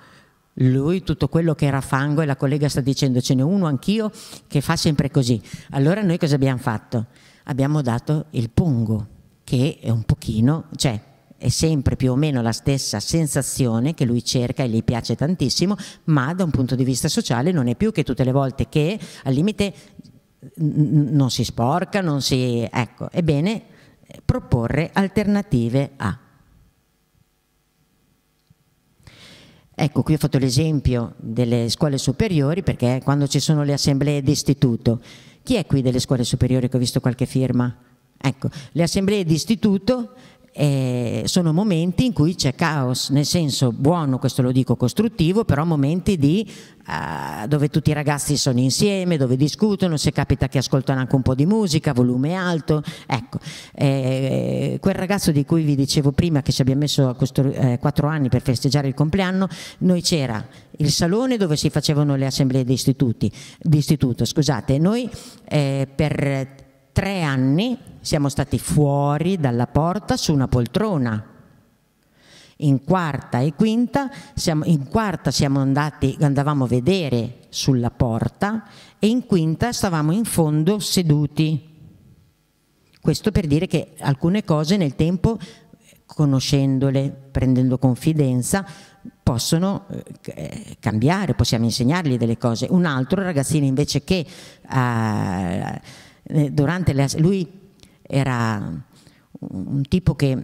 lui tutto quello che era fango e la collega sta dicendo ce n'è uno anch'io che fa sempre così. Allora noi cosa abbiamo fatto? abbiamo dato il pungo, che è un pochino, cioè è sempre più o meno la stessa sensazione che lui cerca e gli piace tantissimo, ma da un punto di vista sociale non è più che tutte le volte che al limite non si sporca, non si... ecco, ebbene proporre alternative a... Ecco, qui ho fatto l'esempio delle scuole superiori perché quando ci sono le assemblee di istituto chi è qui delle scuole superiori che ho visto qualche firma? Ecco, le assemblee di istituto eh, sono momenti in cui c'è caos, nel senso buono, questo lo dico costruttivo, però momenti di, eh, dove tutti i ragazzi sono insieme, dove discutono, se capita che ascoltano anche un po' di musica, volume alto, ecco, eh, quel ragazzo di cui vi dicevo prima che ci abbiamo messo eh, quattro anni per festeggiare il compleanno, noi c'era il salone dove si facevano le assemblee di, istituto, scusate, noi eh, per tre anni siamo stati fuori dalla porta su una poltrona. In quarta e quinta, siamo, in quarta siamo andati, andavamo a vedere sulla porta e in quinta stavamo in fondo seduti. Questo per dire che alcune cose nel tempo, conoscendole, prendendo confidenza, possono eh, cambiare, possiamo insegnargli delle cose. Un altro ragazzino invece che... Eh, eh, durante le, lui era un tipo che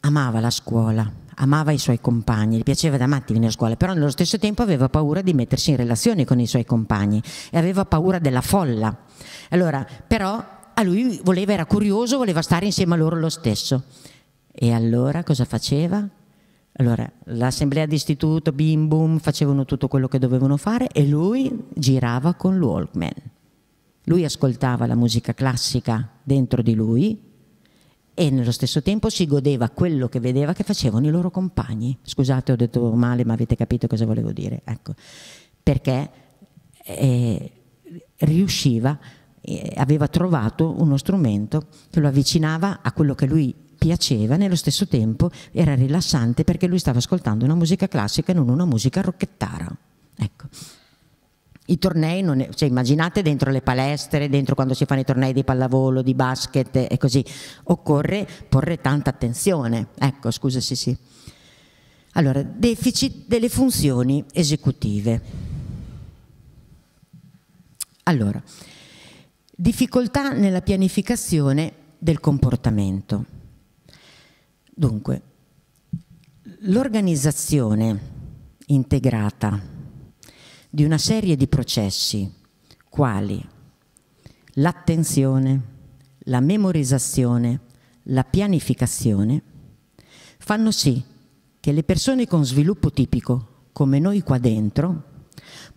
amava la scuola, amava i suoi compagni, gli piaceva da matti venire a scuola, però nello stesso tempo aveva paura di mettersi in relazione con i suoi compagni e aveva paura della folla. Allora, però a lui voleva, era curioso, voleva stare insieme a loro lo stesso. E allora cosa faceva? Allora, l'assemblea d'istituto, bim bum, facevano tutto quello che dovevano fare e lui girava con l'Walkman lui ascoltava la musica classica dentro di lui e nello stesso tempo si godeva quello che vedeva che facevano i loro compagni. Scusate, ho detto male, ma avete capito cosa volevo dire. Ecco. Perché eh, riusciva, eh, aveva trovato uno strumento che lo avvicinava a quello che lui piaceva, nello stesso tempo era rilassante perché lui stava ascoltando una musica classica e non una musica rocchettara. Ecco. I tornei, è, cioè, immaginate dentro le palestre, dentro quando si fanno i tornei di pallavolo, di basket e così, occorre porre tanta attenzione. Ecco, scusa, sì, sì. Allora, deficit delle funzioni esecutive. Allora, difficoltà nella pianificazione del comportamento. Dunque, l'organizzazione integrata di una serie di processi, quali l'attenzione, la memorizzazione, la pianificazione, fanno sì che le persone con sviluppo tipico, come noi qua dentro,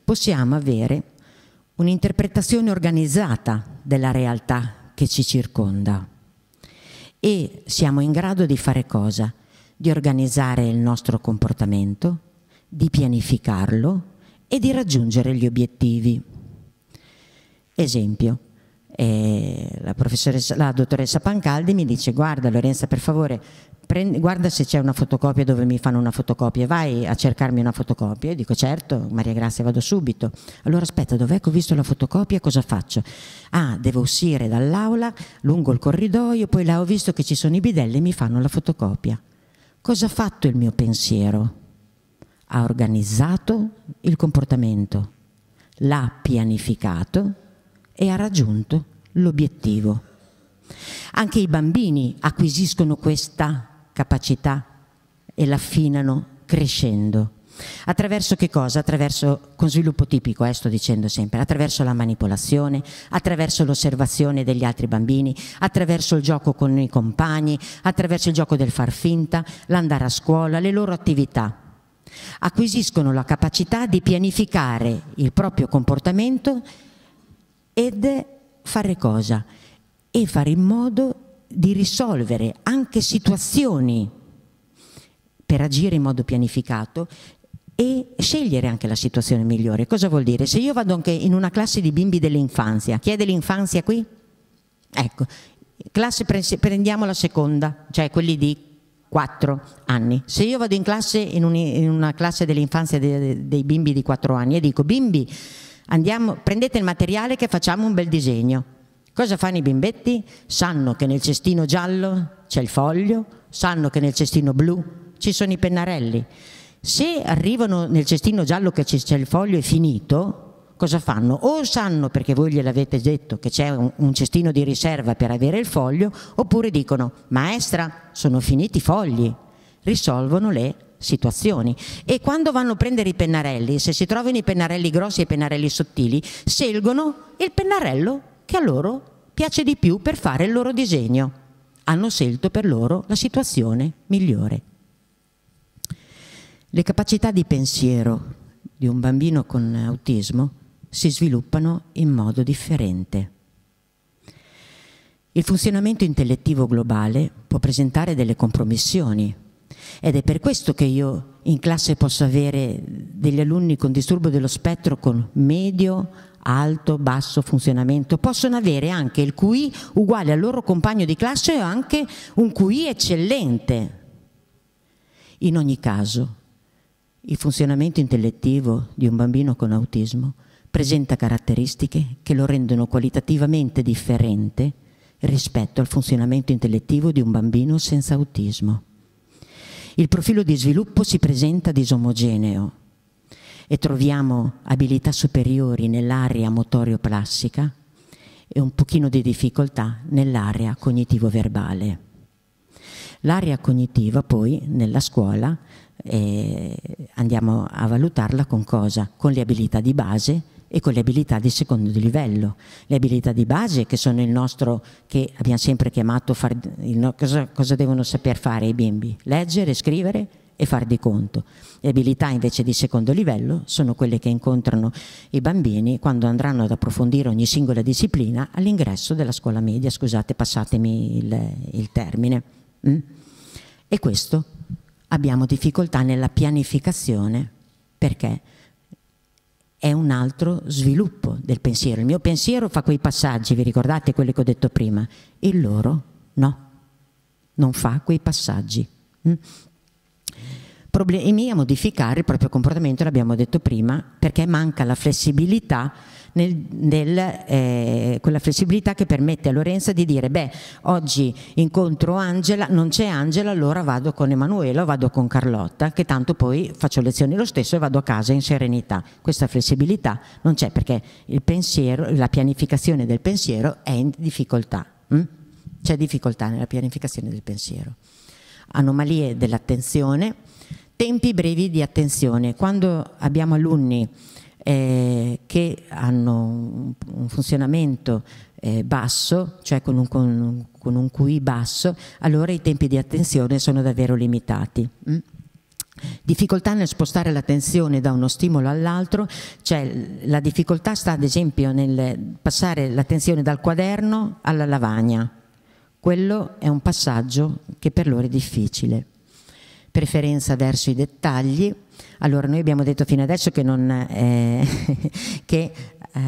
possiamo avere un'interpretazione organizzata della realtà che ci circonda e siamo in grado di fare cosa? Di organizzare il nostro comportamento, di pianificarlo, e di raggiungere gli obiettivi. Esempio, eh, la, la, dottoressa Pancaldi mi dice guarda Lorenza per favore prendi, guarda se c'è una fotocopia dove mi fanno una fotocopia, vai a cercarmi una fotocopia. Io dico certo, Maria Grazia vado subito. Allora aspetta, dov'è ho visto la fotocopia, cosa faccio? Ah, devo uscire dall'aula lungo il corridoio, poi là ho visto che ci sono i bidelli e mi fanno la fotocopia. Cosa ha fatto il mio pensiero? ha organizzato il comportamento, l'ha pianificato e ha raggiunto l'obiettivo. Anche i bambini acquisiscono questa capacità e l'affinano crescendo. Attraverso che cosa? Attraverso, con sviluppo tipico, eh, sto dicendo sempre, attraverso la manipolazione, attraverso l'osservazione degli altri bambini, attraverso il gioco con i compagni, attraverso il gioco del far finta, l'andare a scuola, le loro attività acquisiscono la capacità di pianificare il proprio comportamento ed fare cosa? E fare in modo di risolvere anche situazioni per agire in modo pianificato e scegliere anche la situazione migliore. Cosa vuol dire? Se io vado anche in una classe di bimbi dell'infanzia, chi è dell'infanzia qui? Ecco, classe prendiamo la seconda, cioè quelli di 4 anni. Se io vado in classe, in, un, in una classe dell'infanzia de, dei bimbi di 4 anni e dico bimbi, andiamo, prendete il materiale che facciamo un bel disegno. Cosa fanno i bimbetti? Sanno che nel cestino giallo c'è il foglio, sanno che nel cestino blu ci sono i pennarelli. Se arrivano nel cestino giallo che c'è il foglio e finito, cosa fanno? O sanno perché voi gliel'avete detto che c'è un, un cestino di riserva per avere il foglio, oppure dicono maestra sono finiti i fogli, risolvono le situazioni e quando vanno a prendere i pennarelli, se si trovano i pennarelli grossi e i pennarelli sottili, scelgono il pennarello che a loro piace di più per fare il loro disegno. Hanno scelto per loro la situazione migliore. Le capacità di pensiero di un bambino con autismo si sviluppano in modo differente. Il funzionamento intellettivo globale può presentare delle compromissioni ed è per questo che io in classe posso avere degli alunni con disturbo dello spettro con medio, alto, basso funzionamento. Possono avere anche il QI uguale al loro compagno di classe o anche un QI eccellente. In ogni caso, il funzionamento intellettivo di un bambino con autismo presenta caratteristiche che lo rendono qualitativamente differente rispetto al funzionamento intellettivo di un bambino senza autismo. Il profilo di sviluppo si presenta disomogeneo e troviamo abilità superiori nell'area motorio-plastica e un pochino di difficoltà nell'area cognitivo-verbale. L'area cognitiva poi nella scuola eh, andiamo a valutarla con cosa? Con le abilità di base e con le abilità di secondo livello. Le abilità di base che sono il nostro, che abbiamo sempre chiamato, far, no, cosa, cosa devono saper fare i bimbi? Leggere, scrivere, e far di conto. Le abilità invece di secondo livello sono quelle che incontrano i bambini quando andranno ad approfondire ogni singola disciplina all'ingresso della scuola media, scusate, passatemi il, il termine. Mm? E questo abbiamo difficoltà nella pianificazione perché? è un altro sviluppo del pensiero. Il mio pensiero fa quei passaggi, vi ricordate quelli che ho detto prima? Il loro no, non fa quei passaggi. Mm. Problemi a modificare il proprio comportamento, l'abbiamo detto prima, perché manca la flessibilità nel, nel, eh, quella flessibilità che permette a Lorenza di dire beh oggi incontro Angela, non c'è Angela allora vado con Emanuela o vado con Carlotta che tanto poi faccio lezioni lo stesso e vado a casa in serenità. Questa flessibilità non c'è perché il pensiero, la pianificazione del pensiero è in difficoltà. Hm? C'è difficoltà nella pianificazione del pensiero. Anomalie dell'attenzione, tempi brevi di attenzione. Quando abbiamo alunni eh, che hanno un, funzionamento eh, basso, cioè con un, con, con un, QI basso, allora i tempi di attenzione sono davvero limitati. Mm? Difficoltà nel spostare l'attenzione da uno stimolo all'altro, cioè la difficoltà sta ad esempio nel passare l'attenzione dal quaderno alla lavagna. Quello è un passaggio che per loro è difficile. Preferenza verso i dettagli, allora, noi abbiamo detto fino adesso che non, eh, che, eh,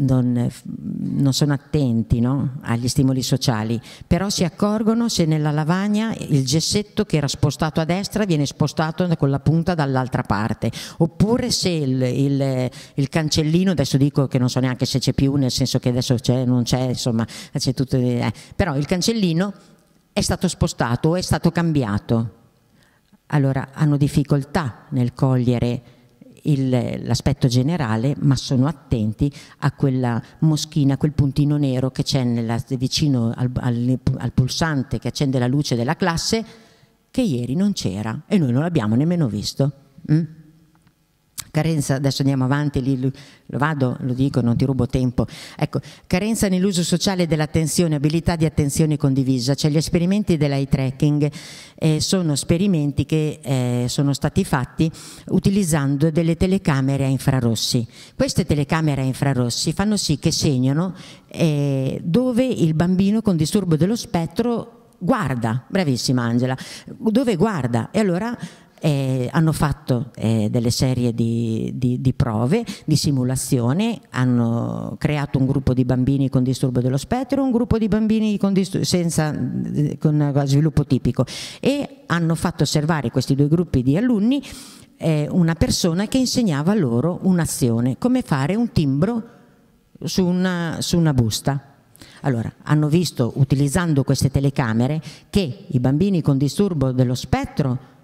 non, non sono attenti no? agli stimoli sociali, però si accorgono se nella lavagna il gessetto che era spostato a destra viene spostato con la punta dall'altra parte, oppure se il, il, il, cancellino, adesso dico che non so neanche se c'è più, nel senso che adesso c'è, non c'è, insomma, c'è tutto, eh, però il cancellino è stato spostato o è stato cambiato allora hanno difficoltà nel cogliere l'aspetto generale, ma sono attenti a quella moschina, a quel puntino nero che c'è vicino al, al, al, pulsante che accende la luce della classe, che ieri non c'era e noi non l'abbiamo nemmeno visto. Mm? carenza, adesso andiamo avanti, lì, lo vado, lo dico, non ti rubo tempo. Ecco, carenza nell'uso sociale dell'attenzione, abilità di attenzione condivisa, cioè gli esperimenti dell'eye tracking eh, sono esperimenti che eh, sono stati fatti utilizzando delle telecamere a infrarossi. Queste telecamere a infrarossi fanno sì che segnano eh, dove il bambino con disturbo dello spettro guarda, bravissima Angela, dove guarda e allora eh, hanno fatto eh, delle serie di, di, di, prove, di simulazioni, hanno creato un gruppo di bambini con disturbo dello spettro, un gruppo di bambini con, senza, eh, con sviluppo tipico e hanno fatto osservare questi due gruppi di alunni eh, una persona che insegnava loro un'azione, come fare un timbro su una, su una busta. Allora, hanno visto utilizzando queste telecamere che i bambini con disturbo dello spettro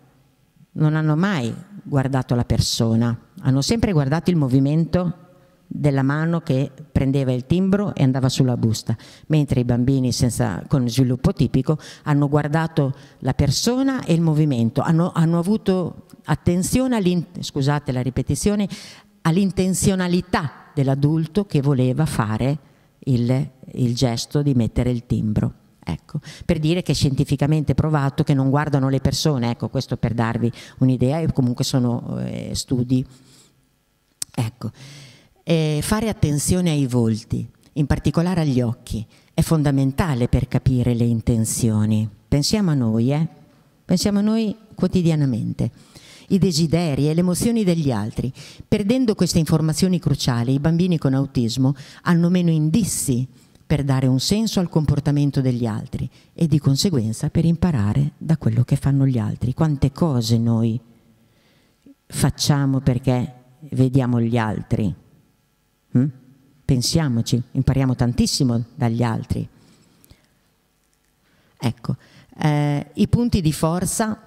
non hanno mai guardato la persona, hanno sempre guardato il movimento della mano che prendeva il timbro e andava sulla busta, mentre i bambini senza, con sviluppo tipico hanno guardato la persona e il movimento, hanno, hanno avuto attenzione scusate la ripetizione, all'intenzionalità dell'adulto che voleva fare il, il gesto di mettere il timbro. Ecco, per dire che è scientificamente provato che non guardano le persone, ecco, questo per darvi un'idea, e comunque sono eh, studi. Ecco. Eh, fare attenzione ai volti, in particolare agli occhi, è fondamentale per capire le intenzioni. Pensiamo a noi, eh? pensiamo a noi quotidianamente i desideri e le emozioni degli altri. Perdendo queste informazioni cruciali, i bambini con autismo hanno meno indizi per dare un senso al comportamento degli altri e di conseguenza per imparare da quello che fanno gli altri. Quante cose noi facciamo perché vediamo gli altri? Mm? Pensiamoci, impariamo tantissimo dagli altri. Ecco, eh, i punti di forza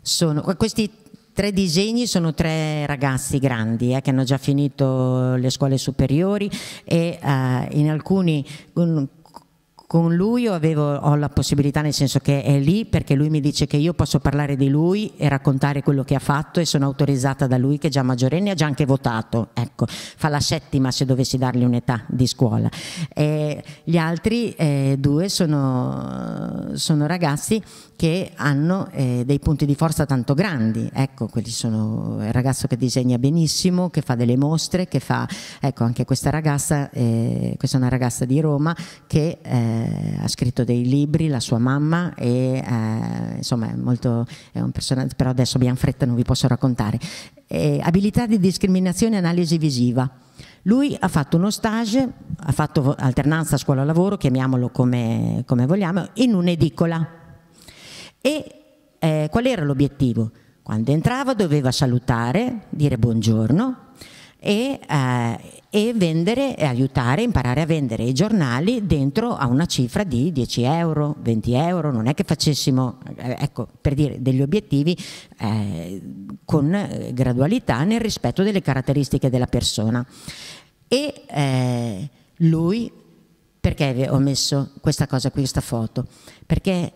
sono questi Tre disegni sono tre ragazzi grandi eh, che hanno già finito le scuole superiori e eh, in alcuni con lui avevo, ho la possibilità, nel senso che è lì perché lui mi dice che io posso parlare di lui e raccontare quello che ha fatto e sono autorizzata da lui che è già maggiorenne ha già anche votato, ecco, fa la settima se dovessi dargli un'età di scuola. E gli altri eh, due sono, sono ragazzi che hanno eh, dei punti di forza tanto grandi. Ecco, quelli sono il ragazzo che disegna benissimo, che fa delle mostre, che fa, ecco, anche questa ragazza, eh, questa è una ragazza di Roma che eh, ha scritto dei libri, la sua mamma, e eh, insomma è molto, è un personaggio, però adesso abbiamo fretta, non vi posso raccontare. Eh, abilità di discriminazione e analisi visiva. Lui ha fatto uno stage, ha fatto alternanza scuola-lavoro, chiamiamolo come, come vogliamo, in un'edicola e eh, qual era l'obiettivo? Quando entrava doveva salutare, dire buongiorno e, eh, e vendere, e aiutare, imparare a vendere i giornali dentro a una cifra di 10 euro, 20 euro, non è che facessimo, eh, ecco, per dire, degli obiettivi eh, con eh, gradualità nel rispetto delle caratteristiche della persona. E eh, lui, perché ho messo questa cosa qui, questa foto? Perché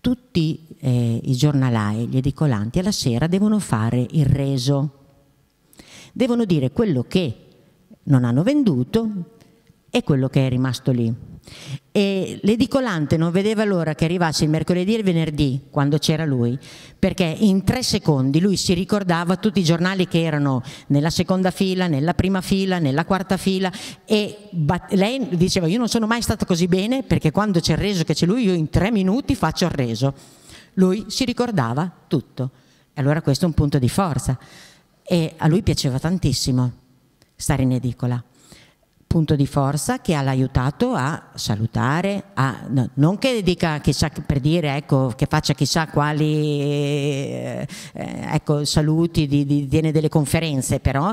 tutti eh, i giornalai, gli edicolanti, alla sera devono fare il reso, devono dire quello che non hanno venduto e quello che è rimasto lì. E l'edicolante non vedeva l'ora che arrivasse il mercoledì e il venerdì, quando c'era lui, perché in tre secondi lui si ricordava tutti i giornali che erano nella seconda fila, nella prima fila, nella quarta fila e lei diceva io non sono mai stato così bene perché quando c'è il reso che c'è lui io in tre minuti faccio il reso. Lui si ricordava tutto. E allora questo è un punto di forza. E a lui piaceva tantissimo stare in edicola punto di forza che ha l'aiutato a salutare, a, no, non che dica chissà per dire ecco, che faccia chissà quali eh, ecco, saluti, di, di, tiene delle conferenze, però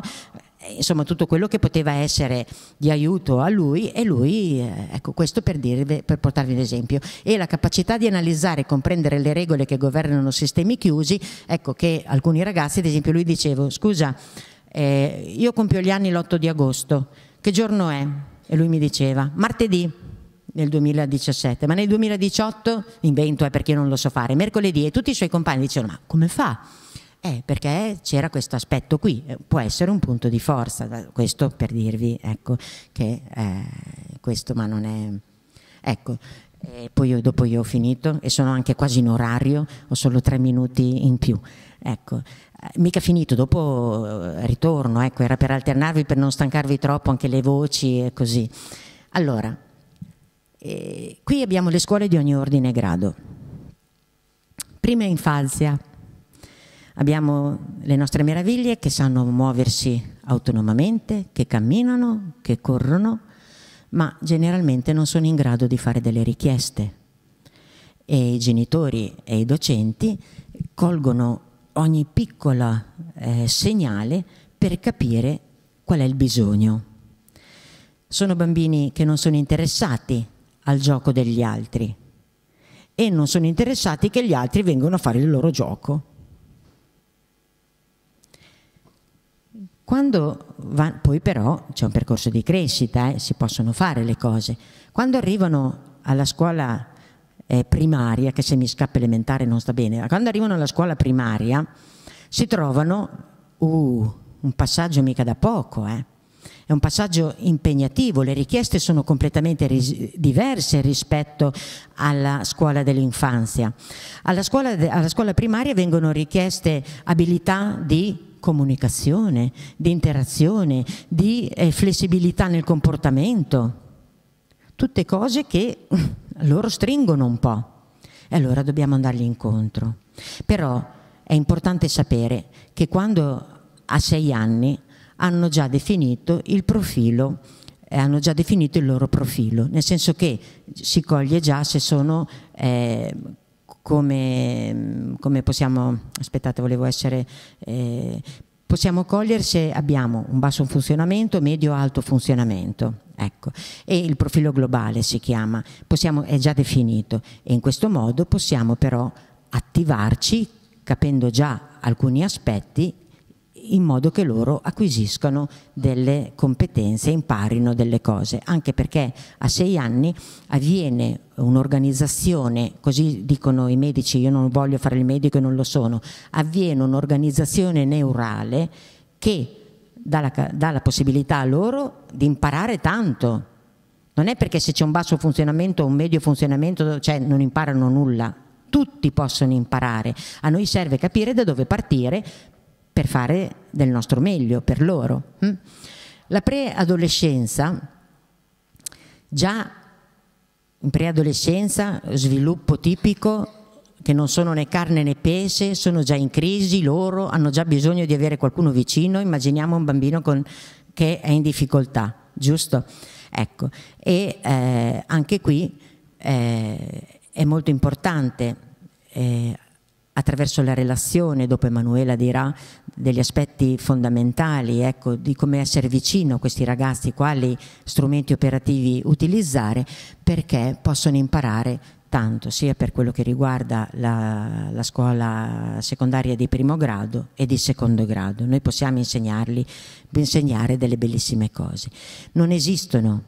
eh, insomma tutto quello che poteva essere di aiuto a lui e lui, eh, ecco questo per, dirvi, per portarvi un esempio, e la capacità di analizzare e comprendere le regole che governano sistemi chiusi, ecco che alcuni ragazzi, ad esempio lui dicevo, scusa, eh, io compio gli anni l'8 di agosto, che giorno è? E lui mi diceva, martedì nel 2017, ma nel 2018, invento è eh, perché io non lo so fare, mercoledì e tutti i suoi compagni dicevano, ma come fa? Eh, perché c'era questo aspetto qui, eh, può essere un punto di forza, questo per dirvi, ecco, che eh, questo ma non è... Ecco, e eh, poi io, dopo io ho finito e sono anche quasi in orario, ho solo tre minuti in più. Ecco, eh, mica finito, dopo eh, ritorno, ecco, era per alternarvi, per non stancarvi troppo anche le voci e così. Allora, eh, qui abbiamo le scuole di ogni ordine e grado. Prima infanzia, abbiamo le nostre meraviglie che sanno muoversi autonomamente, che camminano, che corrono, ma generalmente non sono in grado di fare delle richieste. E i genitori e i docenti colgono ogni piccolo eh, segnale per capire qual è il bisogno. Sono bambini che non sono interessati al gioco degli altri e non sono interessati che gli altri vengano a fare il loro gioco. Quando va, poi però c'è un percorso di crescita, eh, si possono fare le cose. Quando arrivano alla scuola eh, primaria, che se mi scappa elementare non sta bene, quando arrivano alla scuola primaria si trovano uh, un passaggio mica da poco, eh. è un passaggio impegnativo, le richieste sono completamente ris diverse rispetto alla scuola dell'infanzia. Alla, de alla scuola primaria vengono richieste abilità di comunicazione, di interazione, di eh, flessibilità nel comportamento, tutte cose che loro stringono un po'. E allora dobbiamo andargli incontro. Però è importante sapere che quando a sei anni hanno già definito il profilo eh, hanno già definito il loro profilo, nel senso che si coglie già se sono eh, come, come, possiamo, aspettate volevo essere, eh, possiamo cogliere se abbiamo un basso funzionamento, medio-alto funzionamento. Ecco. E il profilo globale si chiama, possiamo, è già definito e in questo modo possiamo però attivarci capendo già alcuni aspetti in modo che loro acquisiscano delle competenze, imparino delle cose, anche perché a sei anni avviene un'organizzazione, così dicono i medici, io non voglio fare il medico e non lo sono, avviene un'organizzazione neurale che dà la, dà la possibilità a loro di imparare tanto. Non è perché se c'è un basso funzionamento o un medio funzionamento, cioè non imparano nulla. Tutti possono imparare. A noi serve capire da dove partire per fare del nostro meglio, per loro. Hm? La preadolescenza, già in preadolescenza, sviluppo tipico che non sono né carne né pesce, sono già in crisi, loro hanno già bisogno di avere qualcuno vicino, immaginiamo un bambino con, che è in difficoltà, giusto? Ecco, e eh, anche qui eh, è molto importante eh, attraverso la relazione, dopo Emanuela dirà degli aspetti fondamentali, ecco, di come essere vicino a questi ragazzi, quali strumenti operativi utilizzare, perché possono imparare tanto sia per quello che riguarda la, la, scuola secondaria di primo grado e di secondo grado. Noi possiamo insegnargli, insegnare delle bellissime cose. Non esistono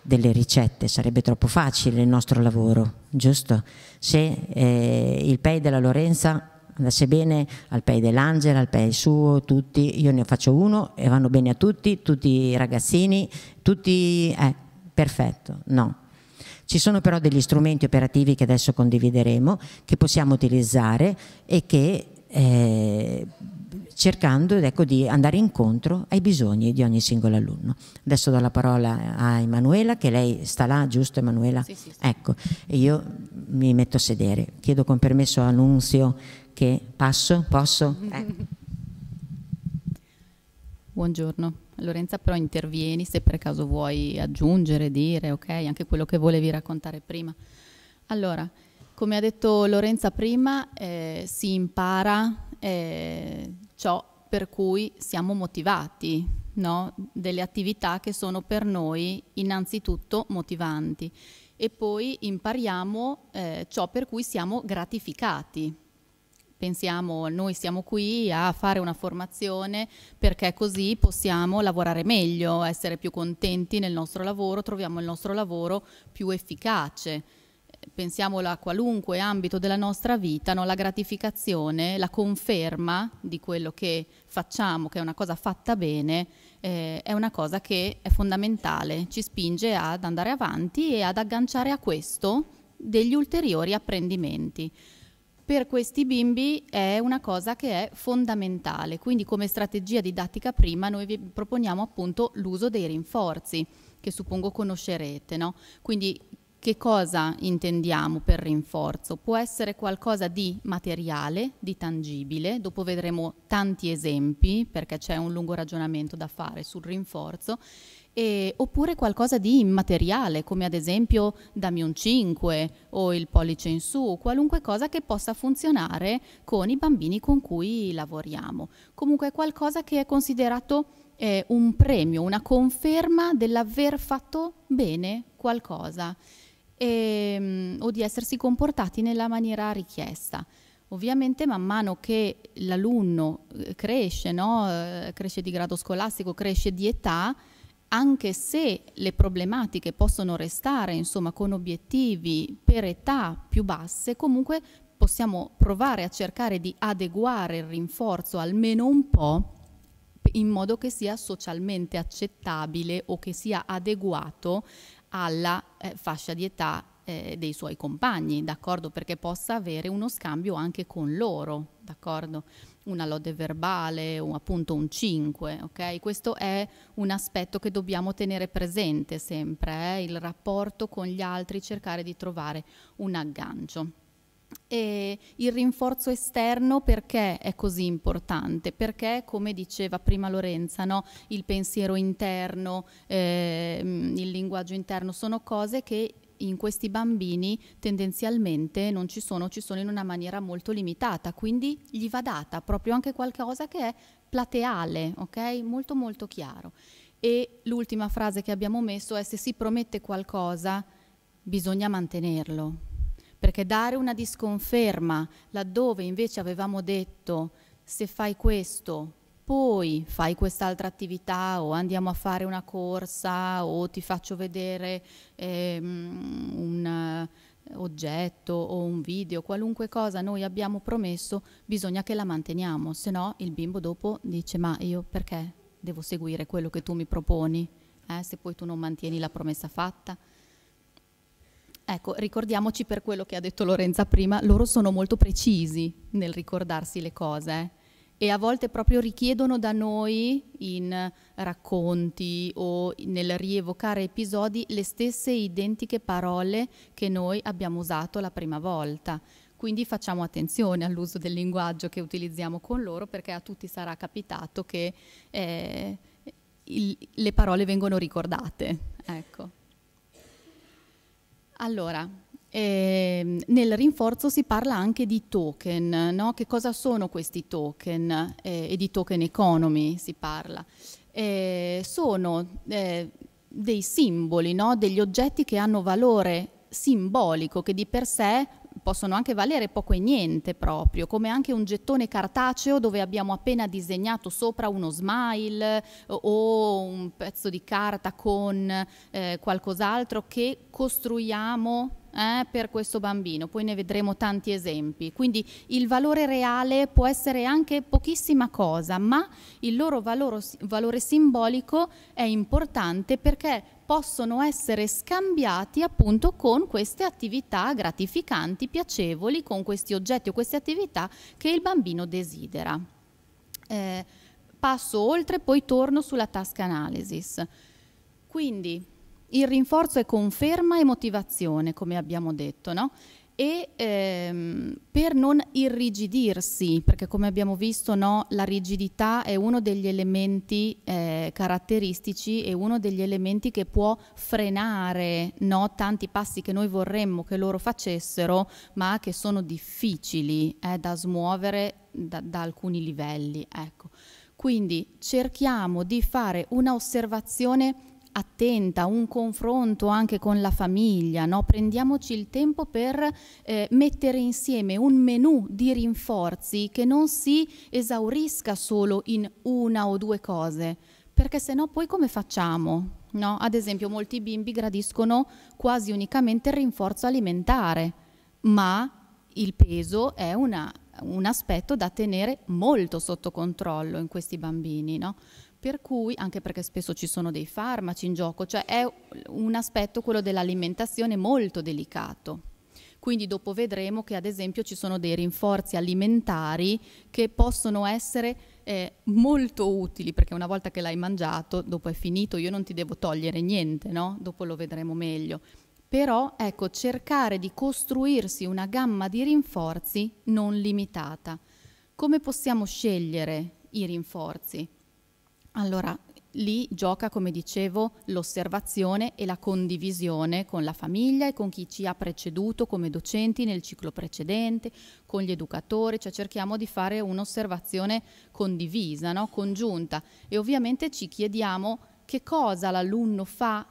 delle ricette, sarebbe troppo facile il nostro lavoro, giusto? Se eh, il PEI della Lorenza andasse bene al PEI dell'Angela, al PEI suo, tutti, io ne faccio uno e vanno bene a tutti, tutti i ragazzini, tutti... Eh, perfetto, no, ci sono però degli strumenti operativi che adesso condivideremo, che possiamo utilizzare e che eh, cercando ecco, di andare incontro ai bisogni di ogni singolo alunno. Adesso do la parola a Emanuela, che lei sta là, giusto Emanuela? Sì, sì, sì. Ecco, io mi metto a sedere. Chiedo con permesso a Nunzio che passo, posso? Eh. Buongiorno. Lorenza però intervieni se per caso vuoi aggiungere, dire, ok, anche quello che volevi raccontare prima. Allora, come ha detto Lorenza prima, eh, si impara eh, ciò per cui siamo motivati, no? delle attività che sono per noi innanzitutto motivanti e poi impariamo eh, ciò per cui siamo gratificati pensiamo noi siamo qui a fare una formazione perché così possiamo lavorare meglio, essere più contenti nel nostro lavoro, troviamo il nostro lavoro più efficace. Pensiamolo a qualunque ambito della nostra vita, no? la gratificazione, la conferma di quello che facciamo, che è una cosa fatta bene, eh, è una cosa che è fondamentale, ci spinge ad andare avanti e ad agganciare a questo degli ulteriori apprendimenti per questi bimbi è una cosa che è fondamentale, quindi come strategia didattica prima noi vi proponiamo appunto l'uso dei rinforzi, che suppongo conoscerete, no? Quindi che cosa intendiamo per rinforzo? Può essere qualcosa di materiale, di tangibile, dopo vedremo tanti esempi perché c'è un lungo ragionamento da fare sul rinforzo e, oppure qualcosa di immateriale, come ad esempio Damion 5 o il pollice in su, qualunque cosa che possa funzionare con i bambini con cui lavoriamo. Comunque qualcosa che è considerato eh, un premio, una conferma dell'aver fatto bene qualcosa e, ehm, o di essersi comportati nella maniera richiesta. Ovviamente man mano che l'alunno eh, cresce, no? Eh, cresce di grado scolastico, cresce di età, anche se le problematiche possono restare insomma, con obiettivi per età più basse, comunque possiamo provare a cercare di adeguare il rinforzo almeno un po' in modo che sia socialmente accettabile o che sia adeguato alla eh, fascia di età eh, dei suoi compagni, d'accordo? Perché possa avere uno scambio anche con loro, d'accordo? una lode verbale o appunto un 5, ok? Questo è un aspetto che dobbiamo tenere presente sempre, eh? il rapporto con gli altri, cercare di trovare un aggancio. E il rinforzo esterno perché è così importante? Perché, come diceva prima Lorenza, no? il pensiero interno, eh, il linguaggio interno sono cose che in questi bambini tendenzialmente non ci sono, ci sono in una maniera molto limitata, quindi gli va data proprio anche qualcosa che è plateale, ok? Molto molto chiaro. E l'ultima frase che abbiamo messo è se si promette qualcosa bisogna mantenerlo, perché dare una disconferma laddove invece avevamo detto se fai questo poi fai quest'altra attività o andiamo a fare una corsa o ti faccio vedere ehm, eh, un oggetto o un video, qualunque cosa noi abbiamo promesso, bisogna che la manteniamo, se no il bimbo dopo dice ma io perché devo seguire quello che tu mi proponi eh, se poi tu non mantieni la promessa fatta? Ecco, ricordiamoci per quello che ha detto Lorenza prima, loro sono molto precisi nel ricordarsi le cose. Eh e a volte proprio richiedono da noi in racconti o nel rievocare episodi le stesse identiche parole che noi abbiamo usato la prima volta. Quindi facciamo attenzione all'uso del linguaggio che utilizziamo con loro perché a tutti sarà capitato che eh, il, le parole vengono ricordate. Ecco. Allora, eh, nel rinforzo si parla anche di token, no? che cosa sono questi token eh, e di token economy si parla. Eh, sono eh, dei simboli, no? degli oggetti che hanno valore simbolico, che di per sé possono anche valere poco e niente proprio, come anche un gettone cartaceo dove abbiamo appena disegnato sopra uno smile o un pezzo di carta con eh, qualcos'altro che costruiamo eh, per questo bambino, poi ne vedremo tanti esempi. Quindi il valore reale può essere anche pochissima cosa, ma il loro valore, valore simbolico è importante perché possono essere scambiati appunto con queste attività gratificanti, piacevoli, con questi oggetti o queste attività che il bambino desidera. Eh, passo oltre, poi torno sulla task analysis. Quindi il rinforzo è conferma e motivazione, come abbiamo detto, no? e ehm, per non irrigidirsi, perché come abbiamo visto no, la rigidità è uno degli elementi eh, caratteristici e uno degli elementi che può frenare no, tanti passi che noi vorremmo che loro facessero, ma che sono difficili eh, da smuovere da, da alcuni livelli. Ecco. Quindi cerchiamo di fare un'osservazione attenta, un confronto anche con la famiglia, no? prendiamoci il tempo per eh, mettere insieme un menù di rinforzi che non si esaurisca solo in una o due cose, perché sennò poi come facciamo? No? Ad esempio molti bimbi gradiscono quasi unicamente il rinforzo alimentare, ma il peso è una un aspetto da tenere molto sotto controllo in questi bambini, no? Per cui, anche perché spesso ci sono dei farmaci in gioco, cioè è un aspetto, quello dell'alimentazione, molto delicato. Quindi dopo vedremo che ad esempio ci sono dei rinforzi alimentari che possono essere eh, molto utili, perché una volta che l'hai mangiato, dopo è finito, io non ti devo togliere niente, no? Dopo lo vedremo meglio però, ecco, cercare di costruirsi una gamma di rinforzi non limitata. Come possiamo scegliere i rinforzi? Allora, lì gioca, come dicevo, l'osservazione e la condivisione con la famiglia e con chi ci ha preceduto come docenti nel ciclo precedente, con gli educatori, cioè cerchiamo di fare un'osservazione condivisa, no? congiunta e ovviamente ci chiediamo che cosa l'alunno fa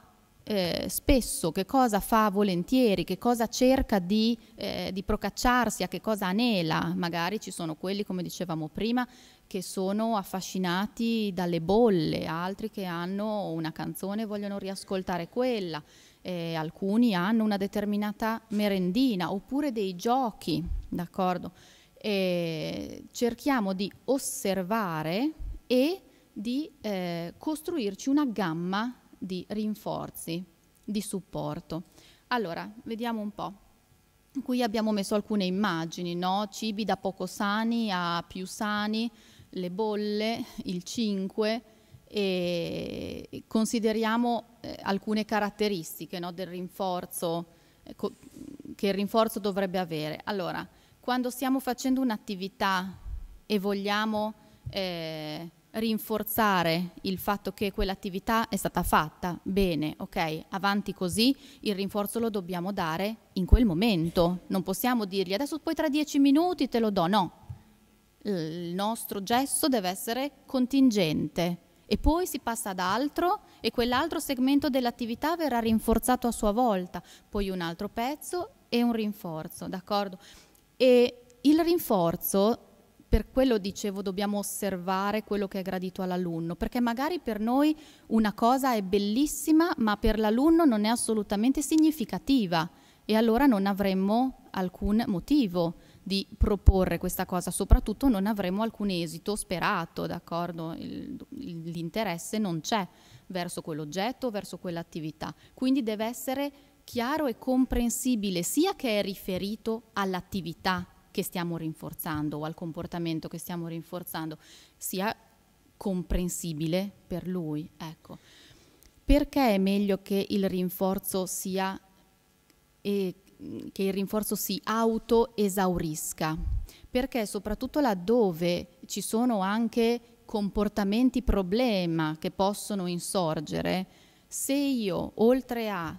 eh, spesso che cosa fa volentieri, che cosa cerca di, eh, di, procacciarsi, a che cosa anela. Magari ci sono quelli, come dicevamo prima, che sono affascinati dalle bolle, altri che hanno una canzone e vogliono riascoltare quella, eh, alcuni hanno una determinata merendina oppure dei giochi, d'accordo? Eh, cerchiamo di osservare e di eh, costruirci una gamma di rinforzi, di supporto. Allora, vediamo un po'. Qui abbiamo messo alcune immagini, no? cibi da poco sani a più sani, le bolle, il 5 e consideriamo eh, alcune caratteristiche no? del rinforzo eh, che il rinforzo dovrebbe avere. Allora, quando stiamo facendo un'attività e vogliamo eh, rinforzare il fatto che quell'attività è stata fatta bene, ok, avanti così, il rinforzo lo dobbiamo dare in quel momento, non possiamo dirgli adesso poi tra dieci minuti te lo do, no, il nostro gesto deve essere contingente e poi si passa ad altro e quell'altro segmento dell'attività verrà rinforzato a sua volta, poi un altro pezzo e un rinforzo, d'accordo? E il rinforzo per quello dicevo dobbiamo osservare quello che è gradito all'alunno, perché magari per noi una cosa è bellissima, ma per l'alunno non è assolutamente significativa e allora non avremmo alcun motivo di proporre questa cosa, soprattutto non avremo alcun esito sperato, d'accordo? L'interesse non c'è verso quell'oggetto, verso quell'attività. Quindi deve essere chiaro e comprensibile sia che è riferito all'attività che stiamo rinforzando o al comportamento che stiamo rinforzando sia comprensibile per lui. Ecco. Perché è meglio che il rinforzo sia eh, che il rinforzo si autoesaurisca? Perché soprattutto laddove ci sono anche comportamenti problema che possono insorgere, se io oltre a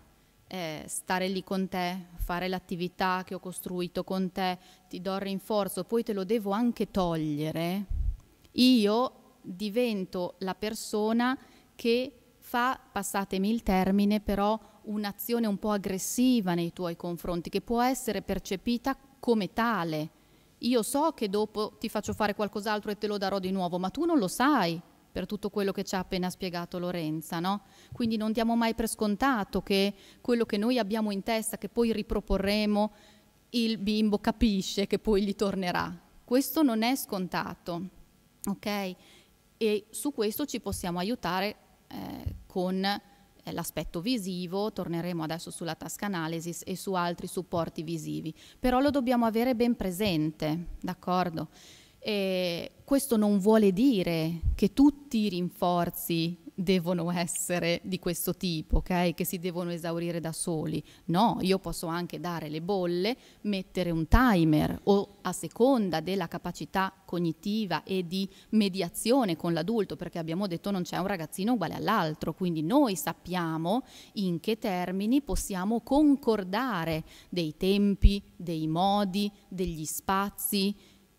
eh, stare lì con te, fare l'attività che ho costruito con te, ti do il rinforzo, poi te lo devo anche togliere, io divento la persona che fa, passatemi il termine, però un'azione un po' aggressiva nei tuoi confronti, che può essere percepita come tale. Io so che dopo ti faccio fare qualcos'altro e te lo darò di nuovo, ma tu non lo sai per tutto quello che ci ha appena spiegato Lorenza. No? Quindi non diamo mai per scontato che quello che noi abbiamo in testa, che poi riproporremo, il bimbo capisce che poi gli tornerà. Questo non è scontato, ok? E su questo ci possiamo aiutare eh, con eh, l'aspetto visivo, torneremo adesso sulla task analysis e su altri supporti visivi, però lo dobbiamo avere ben presente, d'accordo? Eh, questo non vuole dire che tutti i rinforzi devono essere di questo tipo, okay? che si devono esaurire da soli. No, io posso anche dare le bolle, mettere un timer o a seconda della capacità cognitiva e di mediazione con l'adulto, perché abbiamo detto non c'è un ragazzino uguale all'altro, quindi noi sappiamo in che termini possiamo concordare dei tempi, dei modi, degli spazi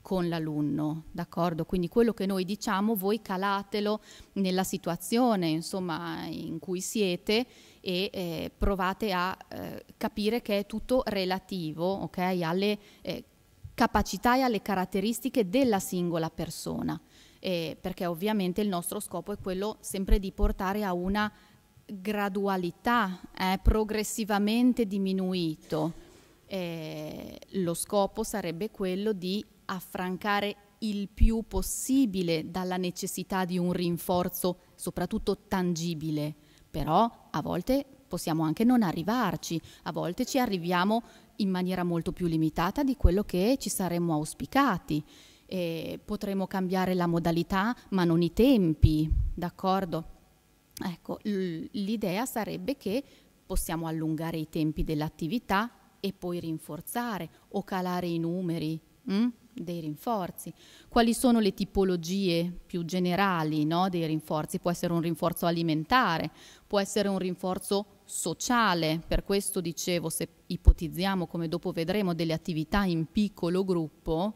con l'alunno, d'accordo? Quindi quello che noi diciamo voi calatelo nella situazione insomma, in cui siete e eh, provate a eh, capire che è tutto relativo okay, alle eh, capacità e alle caratteristiche della singola persona, eh, perché ovviamente il nostro scopo è quello sempre di portare a una gradualità, eh, progressivamente diminuito. Eh, lo scopo sarebbe quello di affrancare il più possibile dalla necessità di un rinforzo, soprattutto tangibile. Però a volte possiamo anche non arrivarci, a volte ci arriviamo in maniera molto più limitata di quello che ci saremmo auspicati. E potremo cambiare la modalità, ma non i tempi, d'accordo? Ecco, l'idea sarebbe che possiamo allungare i tempi dell'attività e poi rinforzare o calare i numeri. Mh? Mm? dei rinforzi, quali sono le tipologie più generali no, dei rinforzi, può essere un rinforzo alimentare, può essere un rinforzo sociale, per questo dicevo se ipotizziamo come dopo vedremo delle attività in piccolo gruppo,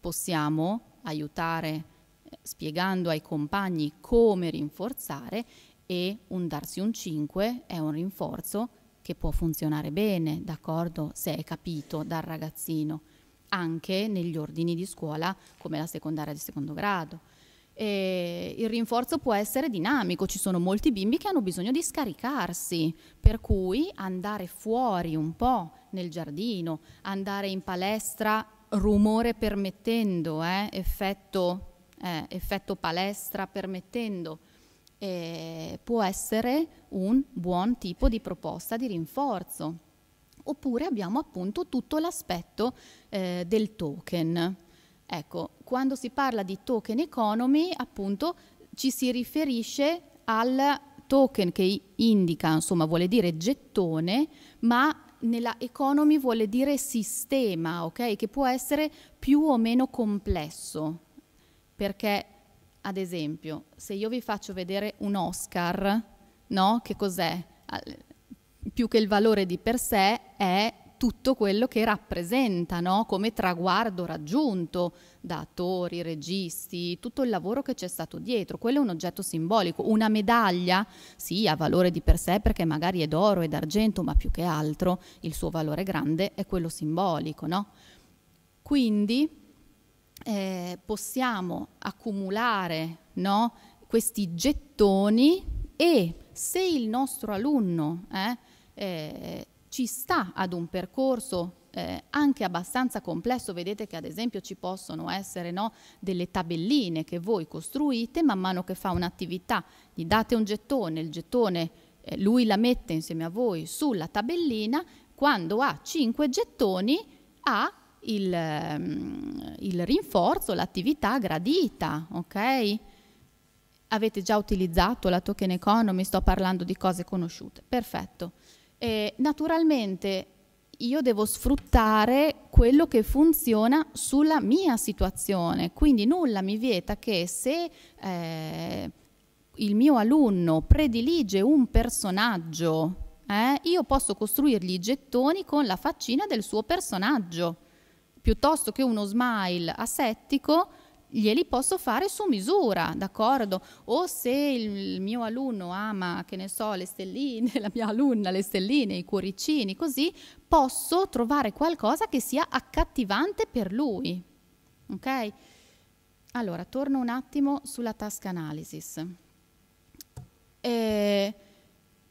possiamo aiutare eh, spiegando ai compagni come rinforzare e un darsi un 5 è un rinforzo che può funzionare bene, d'accordo, se è capito dal ragazzino anche negli ordini di scuola come la secondaria di secondo grado. E il rinforzo può essere dinamico, ci sono molti bimbi che hanno bisogno di scaricarsi, per cui andare fuori un po' nel giardino, andare in palestra, rumore permettendo, eh, effetto, eh, effetto palestra permettendo, eh, può essere un buon tipo di proposta di rinforzo oppure abbiamo appunto tutto l'aspetto eh, del token. Ecco, quando si parla di token economy, appunto ci si riferisce al token che indica, insomma, vuole dire gettone, ma nella economy vuole dire sistema, ok? Che può essere più o meno complesso. Perché, ad esempio, se io vi faccio vedere un Oscar, no? Che cos'è? più che il valore di per sé è tutto quello che rappresenta no? come traguardo raggiunto da attori, registi, tutto il lavoro che c'è stato dietro. Quello è un oggetto simbolico. Una medaglia, sì, ha valore di per sé perché magari è d'oro e d'argento, ma più che altro il suo valore grande è quello simbolico. No? Quindi eh, possiamo accumulare no? questi gettoni e se il nostro alunno... Eh, eh, ci sta ad un percorso eh, anche abbastanza complesso, vedete che ad esempio ci possono essere no, delle tabelline che voi costruite man mano che fa un'attività, gli date un gettone, il gettone eh, lui la mette insieme a voi sulla tabellina, quando ha 5 gettoni ha il, um, il rinforzo, l'attività gradita, ok? Avete già utilizzato la token economy, sto parlando di cose conosciute, perfetto eh, naturalmente io devo sfruttare quello che funziona sulla mia situazione, quindi nulla mi vieta che se eh, il mio alunno predilige un personaggio, eh, io posso costruirgli i gettoni con la faccina del suo personaggio, piuttosto che uno smile asettico glieli posso fare su misura, d'accordo? O se il mio alunno ama, che ne so, le stelline, la mia alunna le stelline, i cuoricini, così, posso trovare qualcosa che sia accattivante per lui. Ok? Allora, torno un attimo sulla task analysis. Eh,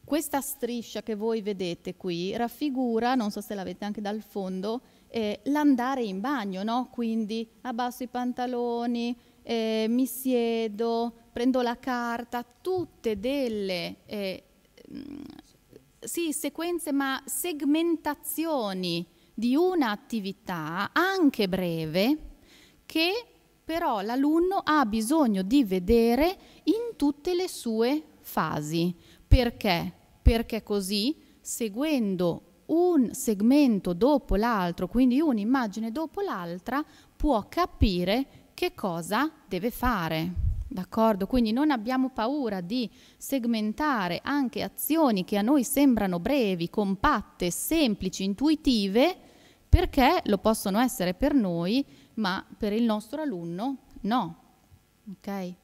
questa striscia che voi vedete qui raffigura, non so se la vedete anche dal fondo, eh, l'andare in bagno, no? quindi abbasso i pantaloni, eh, mi siedo, prendo la carta, tutte delle eh, mm, sì, sequenze ma segmentazioni di un'attività anche breve che però l'alunno ha bisogno di vedere in tutte le sue fasi. Perché? Perché così, seguendo un segmento dopo l'altro, quindi un'immagine dopo l'altra, può capire che cosa deve fare. D'accordo? Quindi non abbiamo paura di segmentare anche azioni che a noi sembrano brevi, compatte, semplici, intuitive, perché lo possono essere per noi, ma per il nostro alunno no. Okay?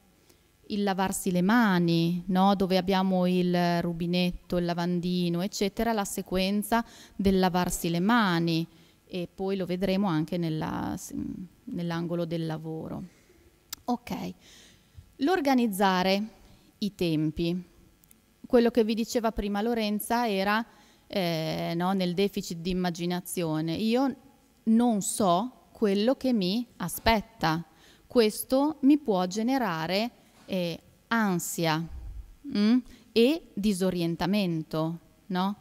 il lavarsi le mani, no? dove abbiamo il rubinetto, il lavandino, eccetera, la sequenza del lavarsi le mani e poi lo vedremo anche nell'angolo del lavoro. Ok, l'organizzare i tempi. Quello che vi diceva prima Lorenza era eh, no, nel deficit di immaginazione. Io non so quello che mi aspetta. Questo mi può generare eh, ansia mh? Mm, e disorientamento, no?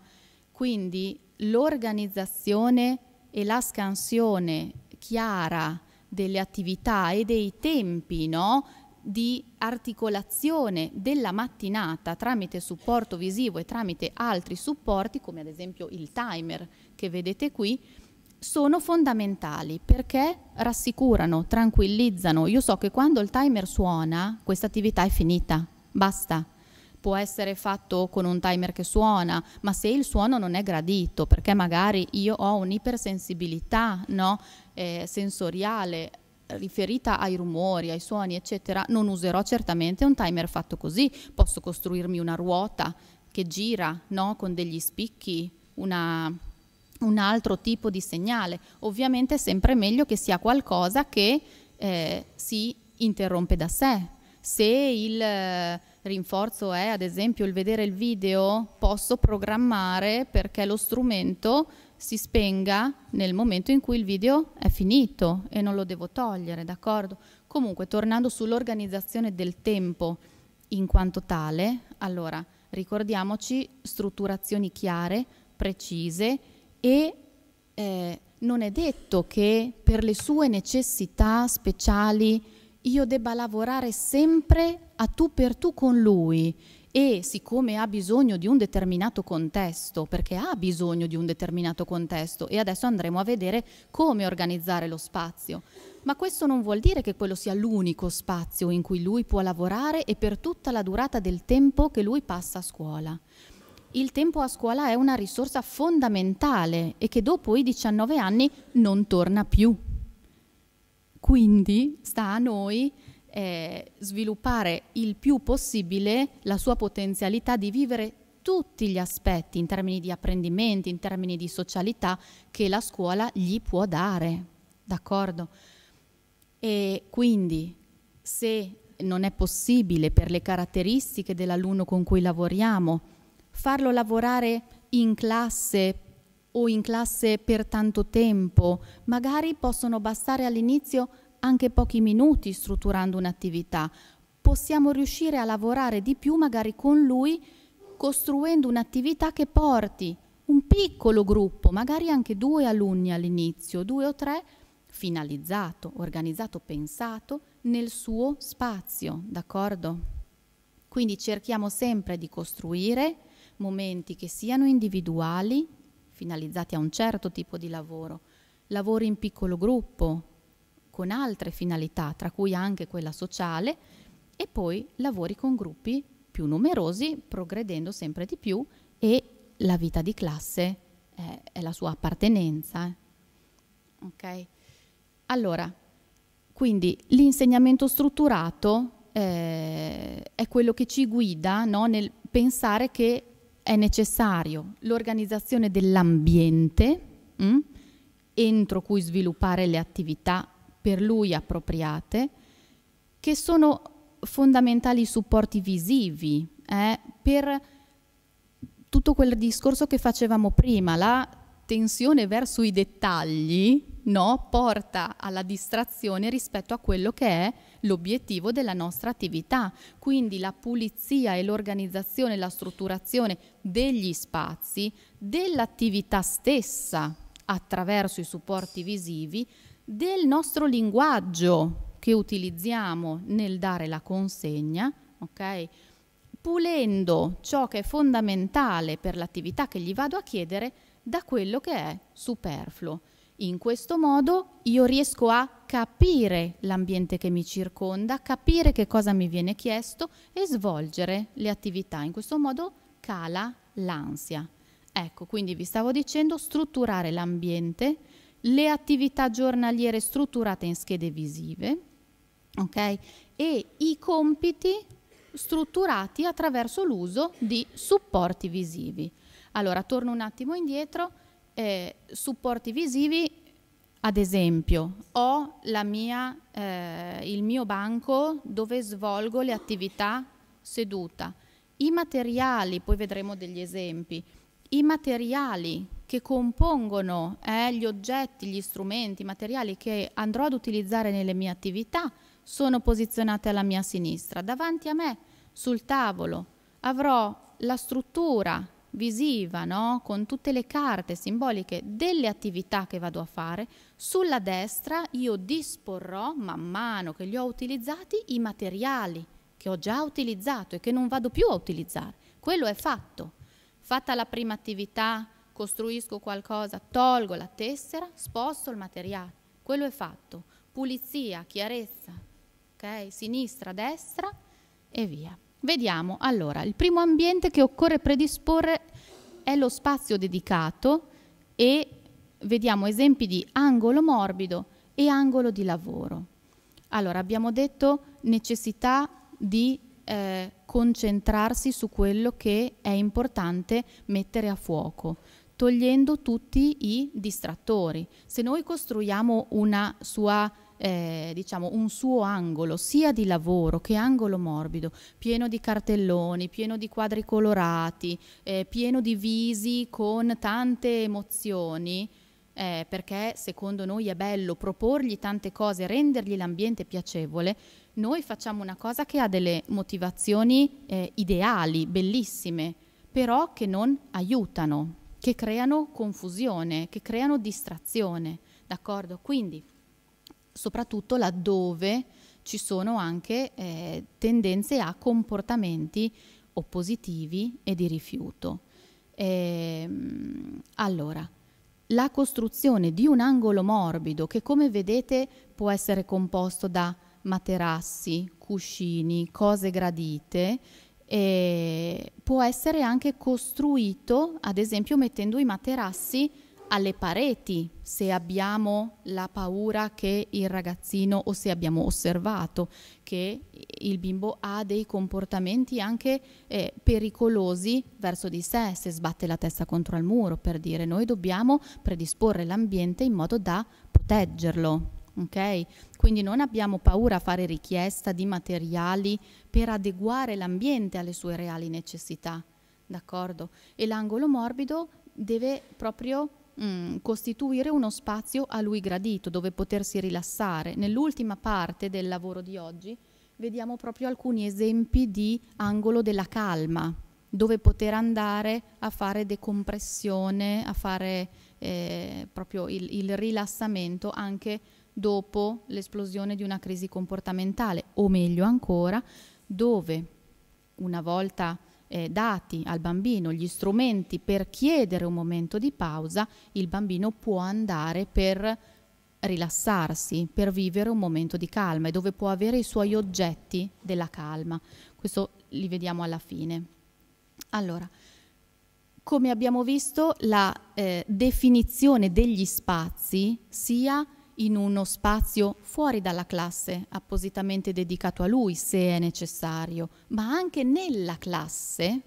Quindi l'organizzazione e la scansione chiara delle attività e dei tempi, no? di articolazione della mattinata tramite supporto visivo e tramite altri supporti come ad esempio il timer che vedete qui sono fondamentali perché rassicurano, tranquillizzano. Io so che quando il timer suona, questa attività è finita, basta. Può essere fatto con un timer che suona, ma se il suono non è gradito, perché magari io ho un'ipersensibilità no? eh, sensoriale riferita ai rumori, ai suoni, eccetera, non userò certamente un timer fatto così. Posso costruirmi una ruota che gira no? con degli spicchi, una un altro tipo di segnale. Ovviamente è sempre meglio che sia qualcosa che eh, si interrompe da sé. Se il eh, rinforzo è ad esempio il vedere il video, posso programmare perché lo strumento si spenga nel momento in cui il video è finito e non lo devo togliere, d'accordo? Comunque, tornando sull'organizzazione del tempo in quanto tale, allora ricordiamoci strutturazioni chiare, precise, e eh, non è detto che per le sue necessità speciali io debba lavorare sempre a tu per tu con lui e siccome ha bisogno di un determinato contesto, perché ha bisogno di un determinato contesto e adesso andremo a vedere come organizzare lo spazio, ma questo non vuol dire che quello sia l'unico spazio in cui lui può lavorare e per tutta la durata del tempo che lui passa a scuola il tempo a scuola è una risorsa fondamentale e che dopo i 19 anni non torna più. Quindi sta a noi eh, sviluppare il più possibile la sua potenzialità di vivere tutti gli aspetti in termini di apprendimenti, in termini di socialità che la scuola gli può dare. D'accordo? E quindi se non è possibile per le caratteristiche dell'alunno con cui lavoriamo farlo lavorare in classe o in classe per tanto tempo, magari possono bastare all'inizio anche pochi minuti strutturando un'attività. Possiamo riuscire a lavorare di più magari con lui costruendo un'attività che porti un piccolo gruppo, magari anche due alunni all'inizio, due o tre, finalizzato, organizzato, pensato nel suo spazio, d'accordo? Quindi cerchiamo sempre di costruire momenti che siano individuali, finalizzati a un certo tipo di lavoro, lavori in piccolo gruppo, con altre finalità, tra cui anche quella sociale, e poi lavori con gruppi più numerosi, progredendo sempre di più e la vita di classe eh, è la sua appartenenza. Eh. Ok? Allora, quindi l'insegnamento strutturato eh, è quello che ci guida no, nel pensare che è necessario l'organizzazione dell'ambiente mh, mm, entro cui sviluppare le attività per lui appropriate, che sono fondamentali supporti visivi eh, per tutto quel discorso che facevamo prima, la tensione verso i dettagli no, porta alla distrazione rispetto a quello che è l'obiettivo della nostra attività. Quindi la pulizia e l'organizzazione la strutturazione degli spazi, dell'attività stessa attraverso i supporti visivi, del nostro linguaggio che utilizziamo nel dare la consegna, ok? pulendo ciò che è fondamentale per l'attività che gli vado a chiedere da quello che è superfluo. In questo modo io riesco a capire l'ambiente che mi circonda, capire che cosa mi viene chiesto e svolgere le attività. In questo modo cala l'ansia. Ecco, quindi vi stavo dicendo strutturare l'ambiente, le attività giornaliere strutturate in schede visive, ok? E i compiti strutturati attraverso l'uso di supporti visivi. Allora, torno un attimo indietro. Eh, supporti visivi ad esempio, ho mia, eh, il mio banco dove svolgo le attività seduta. I materiali, poi vedremo degli esempi, i materiali che compongono eh, gli oggetti, gli strumenti, i materiali che andrò ad utilizzare nelle mie attività sono posizionati alla mia sinistra. Davanti a me, sul tavolo, avrò la struttura visiva, no? con tutte le carte simboliche delle attività che vado a fare, sulla destra io disporrò, man mano che li ho utilizzati, i materiali che ho già utilizzato e che non vado più a utilizzare. Quello è fatto. Fatta la prima attività, costruisco qualcosa, tolgo la tessera, sposto il materiale. Quello è fatto. Pulizia, chiarezza, okay? sinistra, destra e via. Vediamo, allora, il primo ambiente che occorre predisporre è lo spazio dedicato e vediamo esempi di angolo morbido e angolo di lavoro. Allora, abbiamo detto necessità di eh, concentrarsi su quello che è importante mettere a fuoco, togliendo tutti i distrattori. Se noi costruiamo una sua eh, diciamo, un suo angolo sia di lavoro che angolo morbido, pieno di cartelloni, pieno di quadri colorati, eh, pieno di visi con tante emozioni, eh, perché secondo noi è bello proporgli tante cose, rendergli l'ambiente piacevole, noi facciamo una cosa che ha delle motivazioni eh, ideali, bellissime, però che non aiutano, che creano confusione, che creano distrazione, d'accordo? Quindi soprattutto laddove ci sono anche eh, tendenze a comportamenti oppositivi e di rifiuto. Ehm, allora, la costruzione di un angolo morbido che come vedete può essere composto da materassi, cuscini, cose gradite, può essere anche costruito, ad esempio mettendo i materassi alle pareti se abbiamo la paura che il ragazzino o se abbiamo osservato che il bimbo ha dei comportamenti anche eh, pericolosi verso di sé, se sbatte la testa contro il muro, per dire noi dobbiamo predisporre l'ambiente in modo da proteggerlo. Okay? Quindi non abbiamo paura a fare richiesta di materiali per adeguare l'ambiente alle sue reali necessità, d'accordo? E l'angolo morbido deve proprio Mm, costituire uno spazio a lui gradito dove potersi rilassare. Nell'ultima parte del lavoro di oggi vediamo proprio alcuni esempi di angolo della calma, dove poter andare a fare decompressione, a fare eh, proprio il, il rilassamento anche dopo l'esplosione di una crisi comportamentale, o meglio ancora, dove una volta eh, dati al bambino, gli strumenti per chiedere un momento di pausa, il bambino può andare per rilassarsi, per vivere un momento di calma e dove può avere i suoi oggetti della calma. Questo li vediamo alla fine. Allora, come abbiamo visto, la eh, definizione degli spazi sia in uno spazio fuori dalla classe, appositamente dedicato a lui se è necessario, ma anche nella classe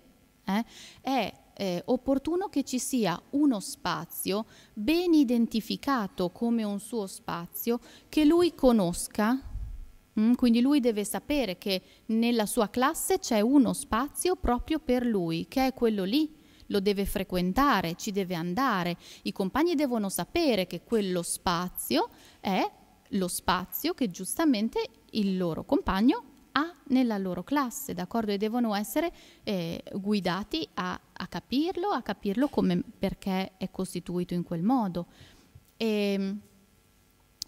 eh, è eh, opportuno che ci sia uno spazio ben identificato come un suo spazio che lui conosca. Mm, quindi lui deve sapere che nella sua classe c'è uno spazio proprio per lui, che è quello lì lo deve frequentare, ci deve andare. I compagni devono sapere che quello spazio è lo spazio che giustamente il loro compagno ha nella loro classe, d'accordo? E devono essere eh, guidati a, a, capirlo, a capirlo come, perché è costituito in quel modo. E, ehm,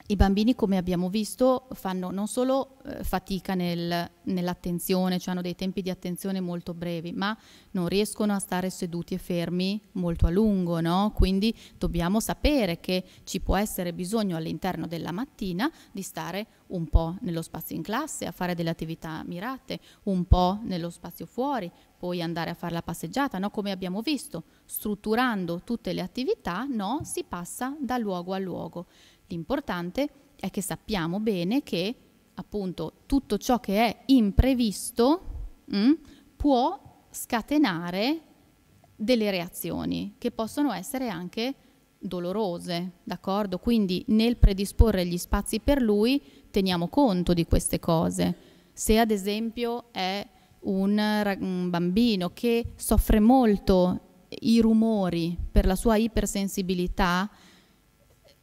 i bambini, come abbiamo visto, fanno non solo eh, fatica nel, nell'attenzione, cioè hanno dei tempi di attenzione molto brevi, ma non riescono a stare seduti e fermi molto a lungo, no? Quindi dobbiamo sapere che ci può essere bisogno all'interno della mattina di stare un po' nello spazio in classe, a fare delle attività mirate, un po' nello spazio fuori, poi andare a fare la passeggiata, no? come abbiamo visto, strutturando tutte le attività no? si passa da luogo a luogo. L'importante è che sappiamo bene che appunto tutto ciò che è imprevisto mh, mm, può scatenare delle reazioni che possono essere anche dolorose, d'accordo? Quindi nel predisporre gli spazi per lui teniamo conto di queste cose. Se ad esempio è un, un bambino che soffre molto i rumori per la sua ipersensibilità,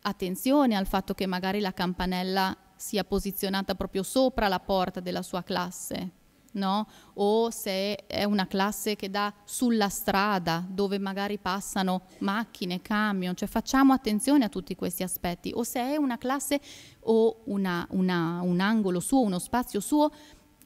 attenzione al fatto che magari la campanella sia posizionata proprio sopra la porta della sua classe, no? o se è una classe che dà sulla strada dove magari passano macchine, camion, cioè facciamo attenzione a tutti questi aspetti, o se è una classe o una, una, un angolo suo, uno spazio suo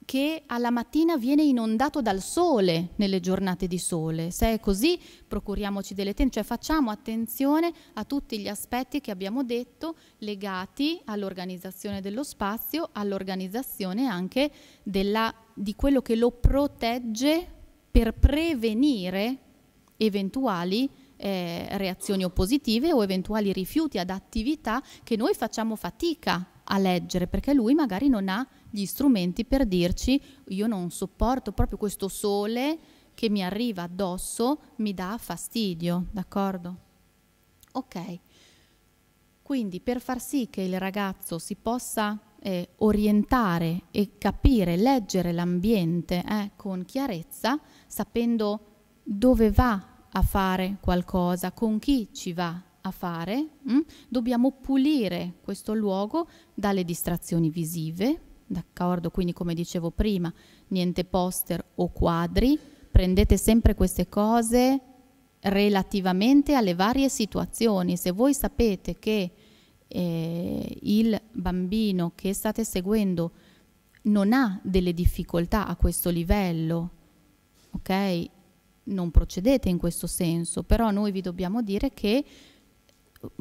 che alla mattina viene inondato dal sole nelle giornate di sole. Se è così, procuriamoci delle tende, cioè facciamo attenzione a tutti gli aspetti che abbiamo detto legati all'organizzazione dello spazio, all'organizzazione anche della, di quello che lo protegge per prevenire eventuali eh, reazioni oppositive o eventuali rifiuti ad attività che noi facciamo fatica a leggere perché lui magari non ha gli strumenti per dirci io non sopporto proprio questo sole che mi arriva addosso, mi dà fastidio, d'accordo? Ok, quindi per far sì che il ragazzo si possa eh, orientare e capire, leggere l'ambiente eh, con chiarezza, sapendo dove va a fare qualcosa, con chi ci va a fare, mh? Mm, dobbiamo pulire questo luogo dalle distrazioni visive, d'accordo? Quindi come dicevo prima, niente poster o quadri, prendete sempre queste cose relativamente alle varie situazioni. Se voi sapete che eh, il bambino che state seguendo non ha delle difficoltà a questo livello, ok? Non procedete in questo senso, però noi vi dobbiamo dire che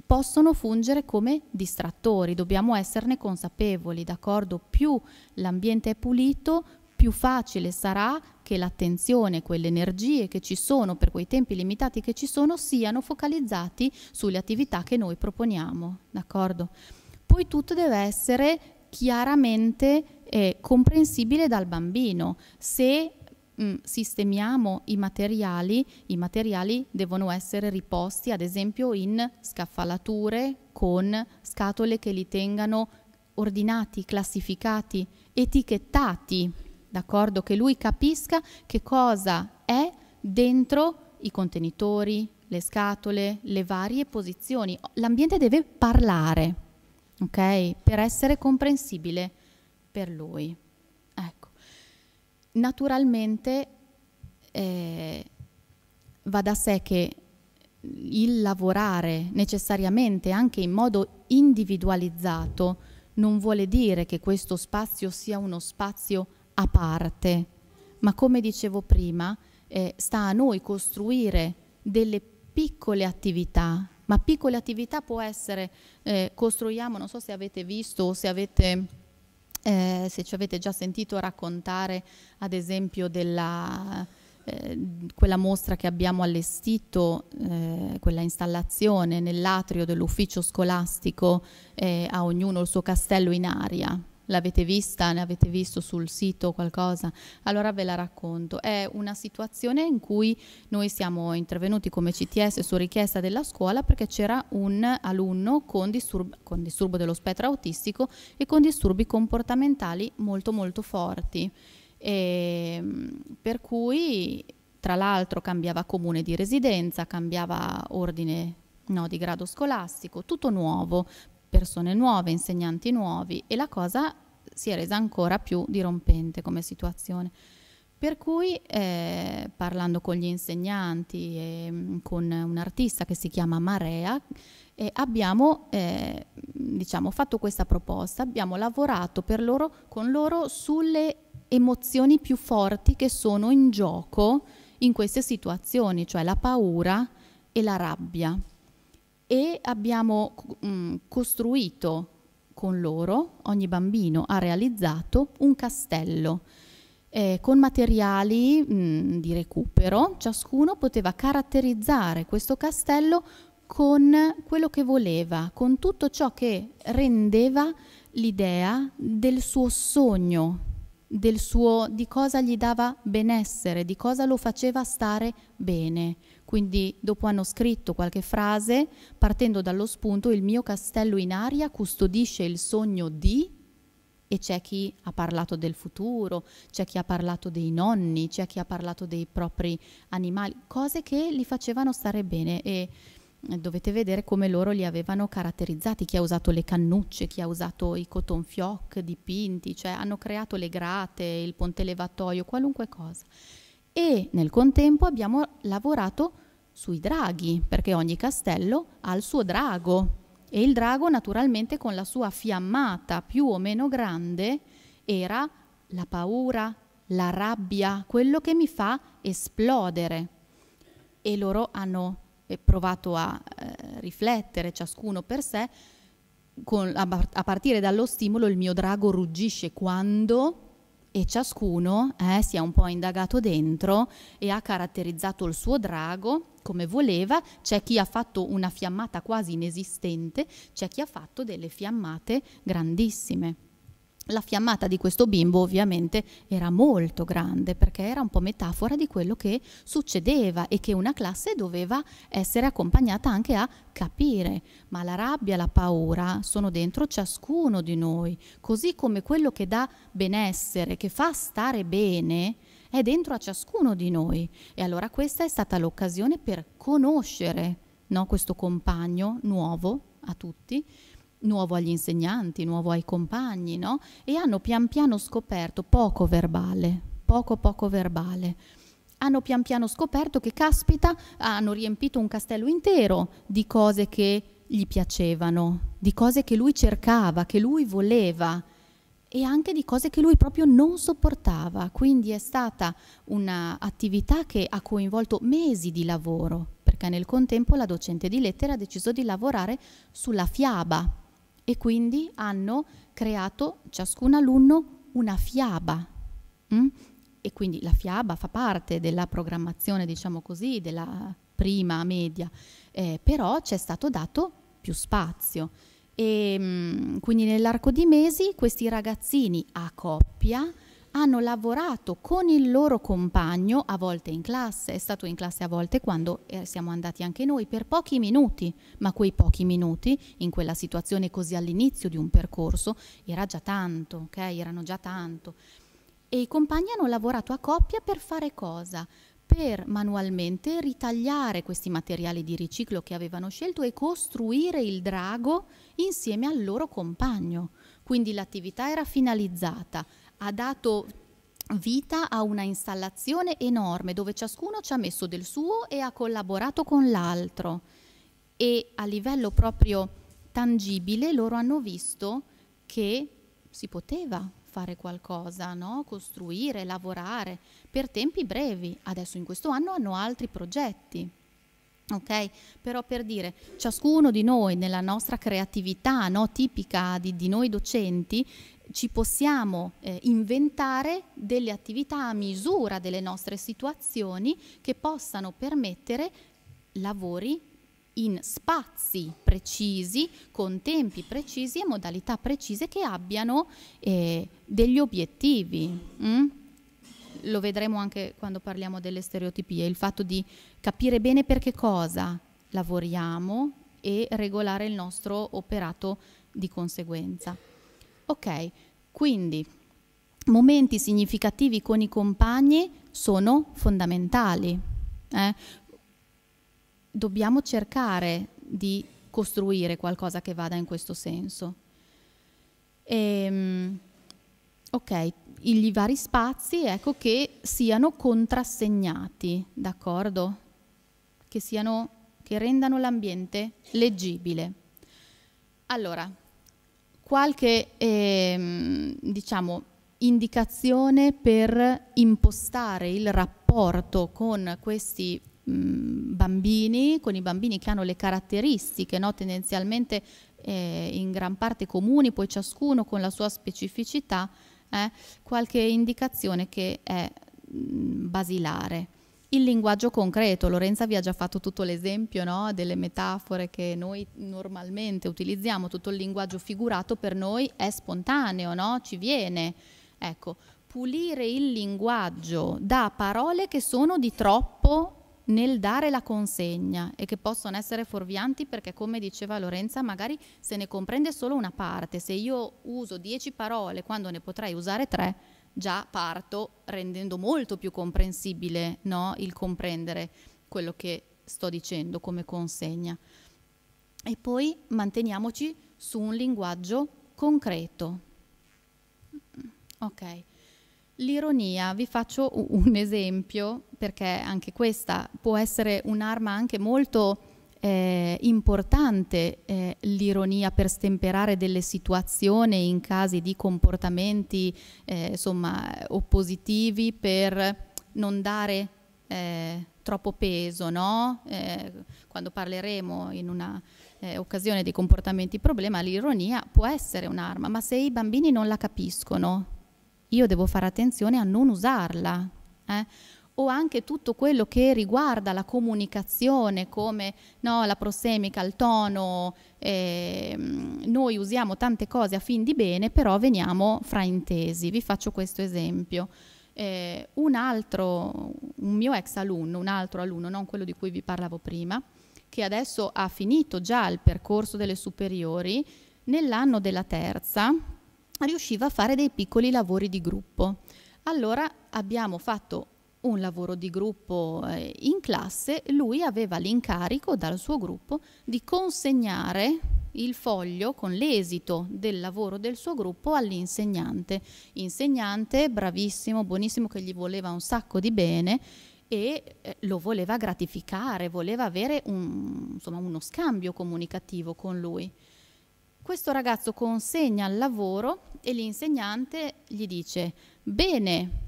possono fungere come distrattori, dobbiamo esserne consapevoli, d'accordo? Più l'ambiente è pulito, più facile sarà che l'attenzione, quelle energie che ci sono per quei tempi limitati che ci sono, siano focalizzati sulle attività che noi proponiamo, d'accordo? Poi tutto deve essere chiaramente eh, comprensibile dal bambino. Se Mm, sistemiamo i materiali, i materiali devono essere riposti ad esempio in scaffalature con scatole che li tengano ordinati, classificati, etichettati, d'accordo? Che lui capisca che cosa è dentro i contenitori, le scatole, le varie posizioni. L'ambiente deve parlare, ok? Per essere comprensibile per lui. Ecco naturalmente eh, va da sé che il lavorare necessariamente anche in modo individualizzato non vuole dire che questo spazio sia uno spazio a parte, ma come dicevo prima, eh, sta a noi costruire delle piccole attività, ma piccole attività può essere, eh, costruiamo, non so se avete visto o se avete eh, se ci avete già sentito raccontare ad esempio della eh, quella mostra che abbiamo allestito, eh, quella installazione nell'atrio dell'ufficio scolastico, eh, a ognuno il suo castello in aria, L'avete vista? Ne avete visto sul sito qualcosa? Allora ve la racconto. È una situazione in cui noi siamo intervenuti come CTS su richiesta della scuola perché c'era un alunno con, disturb con disturbo dello spettro autistico e con disturbi comportamentali molto molto forti. E, ehm, per cui tra l'altro cambiava comune di residenza, cambiava ordine no, di grado scolastico, tutto nuovo persone nuove, insegnanti nuovi e la cosa si è resa ancora più dirompente come situazione. Per cui eh, parlando con gli insegnanti e mm, con un artista che si chiama Marea, eh, abbiamo eh, diciamo, fatto questa proposta, abbiamo lavorato loro, con loro sulle emozioni più forti che sono in gioco in queste situazioni, cioè la paura e la rabbia e abbiamo mh, mm, costruito con loro, ogni bambino ha realizzato un castello eh, con materiali mh, mm, di recupero, ciascuno poteva caratterizzare questo castello con quello che voleva, con tutto ciò che rendeva l'idea del suo sogno, del suo, di cosa gli dava benessere, di cosa lo faceva stare bene. Quindi dopo hanno scritto qualche frase partendo dallo spunto il mio castello in aria custodisce il sogno di e c'è chi ha parlato del futuro, c'è chi ha parlato dei nonni, c'è chi ha parlato dei propri animali, cose che li facevano stare bene e eh, dovete vedere come loro li avevano caratterizzati, chi ha usato le cannucce, chi ha usato i cotton fioc dipinti, cioè hanno creato le grate, il ponte levatoio, qualunque cosa. E nel contempo abbiamo lavorato sui draghi, perché ogni castello ha il suo drago e il drago naturalmente con la sua fiammata più o meno grande era la paura, la rabbia, quello che mi fa esplodere. E loro hanno eh, provato a eh, riflettere ciascuno per sé, con, a, a partire dallo stimolo il mio drago ruggisce quando e ciascuno eh, si è un po' indagato dentro e ha caratterizzato il suo drago come voleva, c'è chi ha fatto una fiammata quasi inesistente, c'è chi ha fatto delle fiammate grandissime. La fiammata di questo bimbo ovviamente era molto grande perché era un po' metafora di quello che succedeva e che una classe doveva essere accompagnata anche a capire. Ma la rabbia, la paura sono dentro ciascuno di noi, così come quello che dà benessere, che fa stare bene, è dentro a ciascuno di noi. E allora questa è stata l'occasione per conoscere no, questo compagno nuovo a tutti nuovo agli insegnanti, nuovo ai compagni, no? E hanno pian piano scoperto, poco verbale, poco poco verbale, hanno pian piano scoperto che, caspita, hanno riempito un castello intero di cose che gli piacevano, di cose che lui cercava, che lui voleva e anche di cose che lui proprio non sopportava. Quindi è stata un'attività che ha coinvolto mesi di lavoro, perché nel contempo la docente di lettere ha deciso di lavorare sulla fiaba, e quindi hanno creato ciascun alunno una fiaba. Mm? E quindi la fiaba fa parte della programmazione, diciamo così, della prima media, eh, però ci è stato dato più spazio. E, mh, mm, quindi nell'arco di mesi questi ragazzini a coppia hanno lavorato con il loro compagno, a volte in classe, è stato in classe a volte quando eh, siamo andati anche noi, per pochi minuti, ma quei pochi minuti, in quella situazione così all'inizio di un percorso, era già tanto, ok? erano già tanto. E i compagni hanno lavorato a coppia per fare cosa? per manualmente ritagliare questi materiali di riciclo che avevano scelto e costruire il drago insieme al loro compagno. Quindi l'attività era finalizzata ha dato vita a una installazione enorme dove ciascuno ci ha messo del suo e ha collaborato con l'altro e a livello proprio tangibile loro hanno visto che si poteva fare qualcosa, no? costruire, lavorare per tempi brevi. Adesso in questo anno hanno altri progetti. Ok? Però per dire, ciascuno di noi nella nostra creatività no, tipica di, di noi docenti ci possiamo eh, inventare delle attività a misura delle nostre situazioni che possano permettere lavori in spazi precisi, con tempi precisi e modalità precise che abbiano eh, degli obiettivi. Mm? Lo vedremo anche quando parliamo delle stereotipie, il fatto di capire bene per che cosa lavoriamo e regolare il nostro operato di conseguenza. Ok, quindi momenti significativi con i compagni sono fondamentali. Eh? Dobbiamo cercare di costruire qualcosa che vada in questo senso. E, ehm, ok, gli vari spazi, ecco, che siano contrassegnati, d'accordo? Che, siano, che rendano l'ambiente leggibile. Allora, qualche eh, diciamo, indicazione per impostare il rapporto con questi mh, mhmm, bambini, con i bambini che hanno le caratteristiche no, tendenzialmente eh, in gran parte comuni, poi ciascuno con la sua specificità, eh, qualche indicazione che è mh, mhmm, basilare il linguaggio concreto. Lorenza vi ha già fatto tutto l'esempio no? delle metafore che noi normalmente utilizziamo, tutto il linguaggio figurato per noi è spontaneo, no? ci viene. Ecco, pulire il linguaggio da parole che sono di troppo nel dare la consegna e che possono essere fuorvianti perché come diceva Lorenza magari se ne comprende solo una parte, se io uso dieci parole quando ne potrei usare tre, già parto rendendo molto più comprensibile no? il comprendere quello che sto dicendo come consegna. E poi manteniamoci su un linguaggio concreto. Ok. L'ironia, vi faccio un esempio perché anche questa può essere un'arma anche molto eh, importante eh, l'ironia per stemperare delle situazioni in casi di comportamenti eh, insomma, oppositivi per non dare eh, troppo peso, no? Eh, quando parleremo in una eh, occasione dei comportamenti problema, l'ironia può essere un'arma, ma se i bambini non la capiscono, io devo fare attenzione a non usarla. Eh? o anche tutto quello che riguarda la comunicazione come no, la prosemica, il tono, eh, noi usiamo tante cose a fin di bene, però veniamo fraintesi. Vi faccio questo esempio. Eh, un altro, un mio ex alunno, un altro alunno, non quello di cui vi parlavo prima, che adesso ha finito già il percorso delle superiori, nell'anno della terza riusciva a fare dei piccoli lavori di gruppo. Allora abbiamo fatto un lavoro di gruppo eh, in classe, lui aveva l'incarico dal suo gruppo di consegnare il foglio con l'esito del lavoro del suo gruppo all'insegnante. Insegnante bravissimo, buonissimo, che gli voleva un sacco di bene e eh, lo voleva gratificare, voleva avere un, insomma, uno scambio comunicativo con lui. Questo ragazzo consegna il lavoro e l'insegnante gli dice, bene,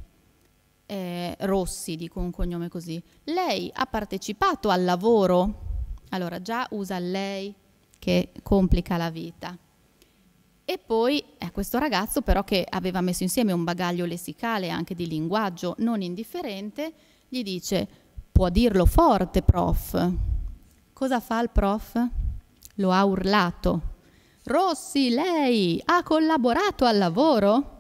eh, Rossi, dico un cognome così, lei ha partecipato al lavoro, allora già usa lei che complica la vita. E poi eh, questo ragazzo però che aveva messo insieme un bagaglio lessicale anche di linguaggio non indifferente, gli dice può dirlo forte prof. Cosa fa il prof? Lo ha urlato. Rossi, lei ha collaborato al lavoro?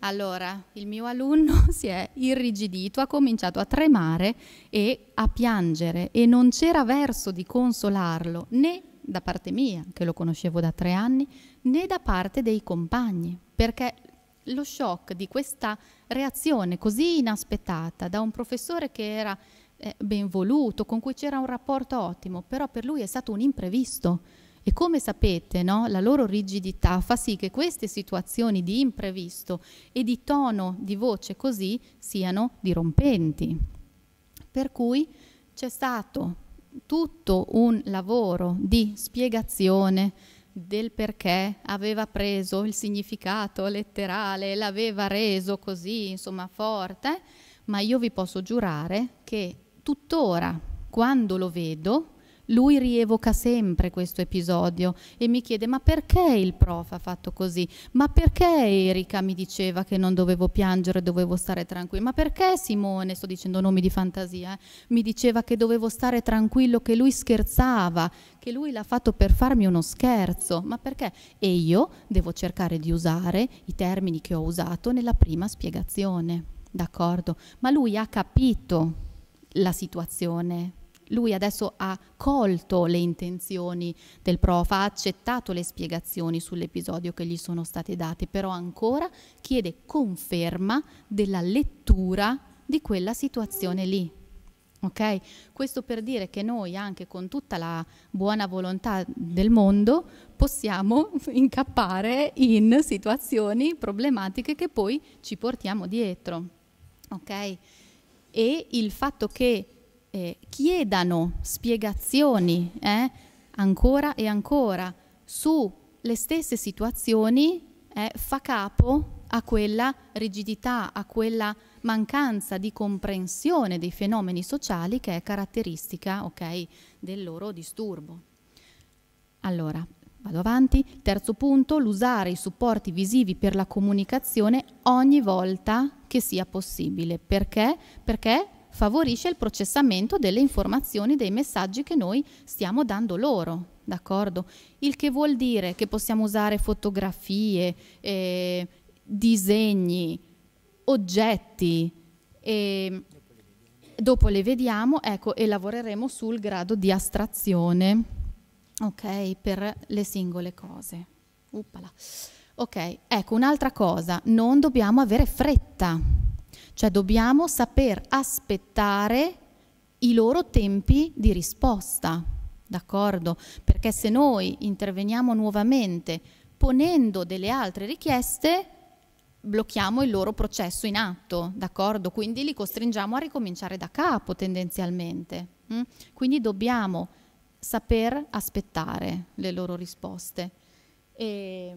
Allora, il mio alunno si è irrigidito, ha cominciato a tremare e a piangere e non c'era verso di consolarlo né da parte mia, che lo conoscevo da tre anni, né da parte dei compagni, perché lo shock di questa reazione così inaspettata da un professore che era eh, ben voluto, con cui c'era un rapporto ottimo, però per lui è stato un imprevisto e come sapete, no, la loro rigidità fa sì che queste situazioni di imprevisto e di tono di voce così siano dirompenti. Per cui c'è stato tutto un lavoro di spiegazione del perché aveva preso il significato letterale, l'aveva reso così, insomma, forte, ma io vi posso giurare che tuttora, quando lo vedo, lui rievoca sempre questo episodio e mi chiede ma perché il prof ha fatto così? Ma perché Erika mi diceva che non dovevo piangere, dovevo stare tranquilla? Ma perché Simone, sto dicendo nomi di fantasia, eh, mi diceva che dovevo stare tranquillo, che lui scherzava, che lui l'ha fatto per farmi uno scherzo? Ma perché? E io devo cercare di usare i termini che ho usato nella prima spiegazione, d'accordo? Ma lui ha capito la situazione lui adesso ha colto le intenzioni del prof, ha accettato le spiegazioni sull'episodio che gli sono state date, però ancora chiede conferma della lettura di quella situazione lì. Ok? Questo per dire che noi anche con tutta la buona volontà del mondo possiamo incappare in situazioni problematiche che poi ci portiamo dietro. Ok? E il fatto che eh, chiedano spiegazioni eh, ancora e ancora sulle stesse situazioni eh, fa capo a quella rigidità, a quella mancanza di comprensione dei fenomeni sociali che è caratteristica okay, del loro disturbo. Allora, vado avanti. Terzo punto, l'usare i supporti visivi per la comunicazione ogni volta che sia possibile. Perché? Perché favorisce il processamento delle informazioni, dei messaggi che noi stiamo dando loro. D'accordo? Il che vuol dire che possiamo usare fotografie, eh, disegni, oggetti. e dopo le vediamo ecco, e lavoreremo sul grado di astrazione okay, per le singole cose. Uppala. Ok, ecco un'altra cosa, non dobbiamo avere fretta cioè dobbiamo saper aspettare i loro tempi di risposta, d'accordo? Perché se noi interveniamo nuovamente ponendo delle altre richieste, blocchiamo il loro processo in atto, d'accordo? Quindi li costringiamo a ricominciare da capo tendenzialmente. Mm? Quindi dobbiamo saper aspettare le loro risposte. E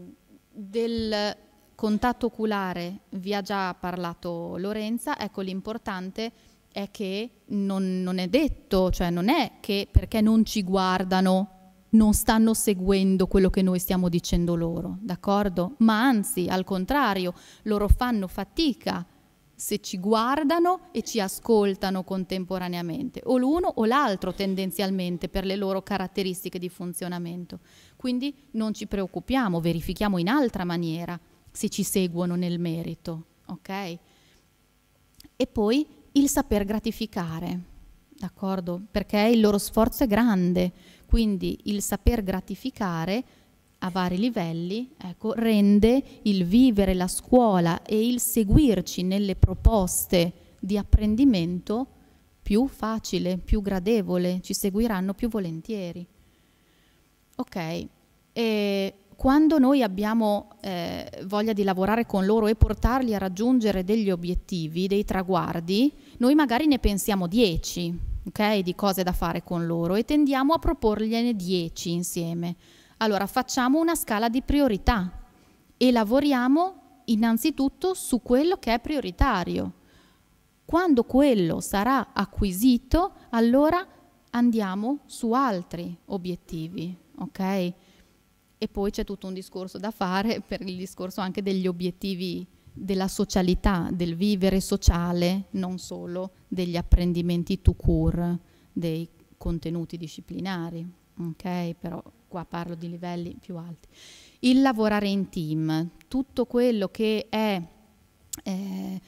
del contatto oculare vi ha già parlato Lorenza, ecco l'importante è che non, non è detto, cioè non è che perché non ci guardano non stanno seguendo quello che noi stiamo dicendo loro, d'accordo? Ma anzi, al contrario, loro fanno fatica se ci guardano e ci ascoltano contemporaneamente, o l'uno o l'altro tendenzialmente per le loro caratteristiche di funzionamento. Quindi non ci preoccupiamo, verifichiamo in altra maniera se ci seguono nel merito, ok? E poi il saper gratificare, d'accordo? Perché il loro sforzo è grande, quindi il saper gratificare a vari livelli ecco, rende il vivere la scuola e il seguirci nelle proposte di apprendimento più facile, più gradevole, ci seguiranno più volentieri. Ok, e quando noi abbiamo eh, voglia di lavorare con loro e portarli a raggiungere degli obiettivi, dei traguardi, noi magari ne pensiamo 10 okay, di cose da fare con loro e tendiamo a proporgliene 10 insieme. Allora facciamo una scala di priorità e lavoriamo innanzitutto su quello che è prioritario. Quando quello sarà acquisito, allora andiamo su altri obiettivi, ok? E poi c'è tutto un discorso da fare per il discorso anche degli obiettivi della socialità, del vivere sociale, non solo degli apprendimenti to cure, dei contenuti disciplinari, ok? Però qua parlo di livelli più alti. Il lavorare in team, tutto quello che è, eh,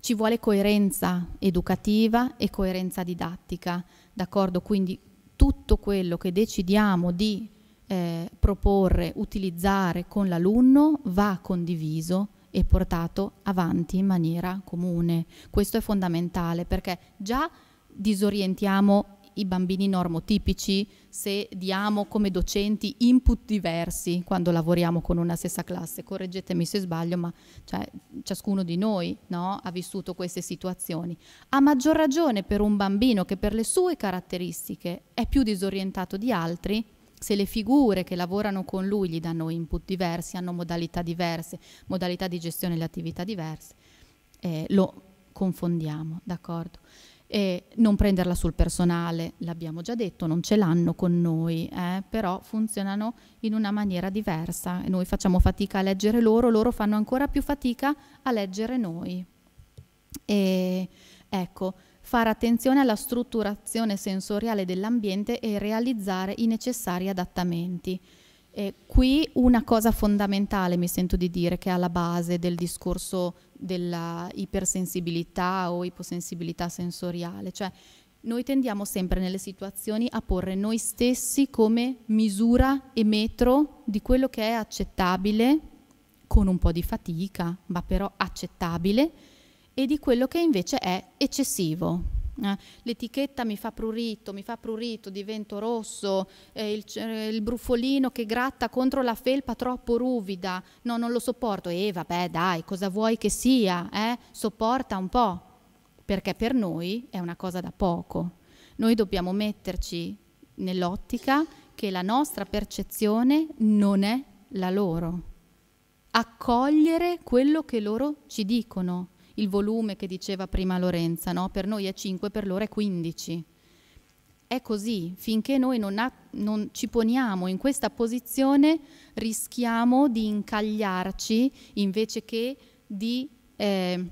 ci vuole coerenza educativa e coerenza didattica, d'accordo? Quindi tutto quello che decidiamo di eh, proporre, utilizzare con l'alunno va condiviso e portato avanti in maniera comune. Questo è fondamentale perché già disorientiamo i bambini normotipici se diamo come docenti input diversi quando lavoriamo con una stessa classe. Correggetemi se sbaglio, ma cioè, ciascuno di noi no, ha vissuto queste situazioni. A maggior ragione per un bambino che per le sue caratteristiche è più disorientato di altri, se le figure che lavorano con lui gli danno input diversi, hanno modalità diverse, modalità di gestione delle attività diverse, eh, lo confondiamo, d'accordo? E non prenderla sul personale, l'abbiamo già detto, non ce l'hanno con noi, eh, però funzionano in una maniera diversa noi facciamo fatica a leggere loro, loro fanno ancora più fatica a leggere noi. E, ecco, fare attenzione alla strutturazione sensoriale dell'ambiente e realizzare i necessari adattamenti. E qui una cosa fondamentale, mi sento di dire, che è alla base del discorso della ipersensibilità o iposensibilità sensoriale, cioè noi tendiamo sempre nelle situazioni a porre noi stessi come misura e metro di quello che è accettabile, con un po' di fatica, ma però accettabile, e di quello che invece è eccessivo. Eh, l'etichetta mi fa prurito, mi fa prurito, divento rosso, eh, il, eh, il, brufolino che gratta contro la felpa troppo ruvida, no, non lo sopporto. E eh, vabbè, dai, cosa vuoi che sia? Eh? Sopporta un po', perché per noi è una cosa da poco. Noi dobbiamo metterci nell'ottica che la nostra percezione non è la loro. Accogliere quello che loro ci dicono il volume che diceva prima Lorenza, no? per noi è 5, per loro è 15. È così, finché noi non, ha, non ci poniamo in questa posizione rischiamo di incagliarci invece che di eh,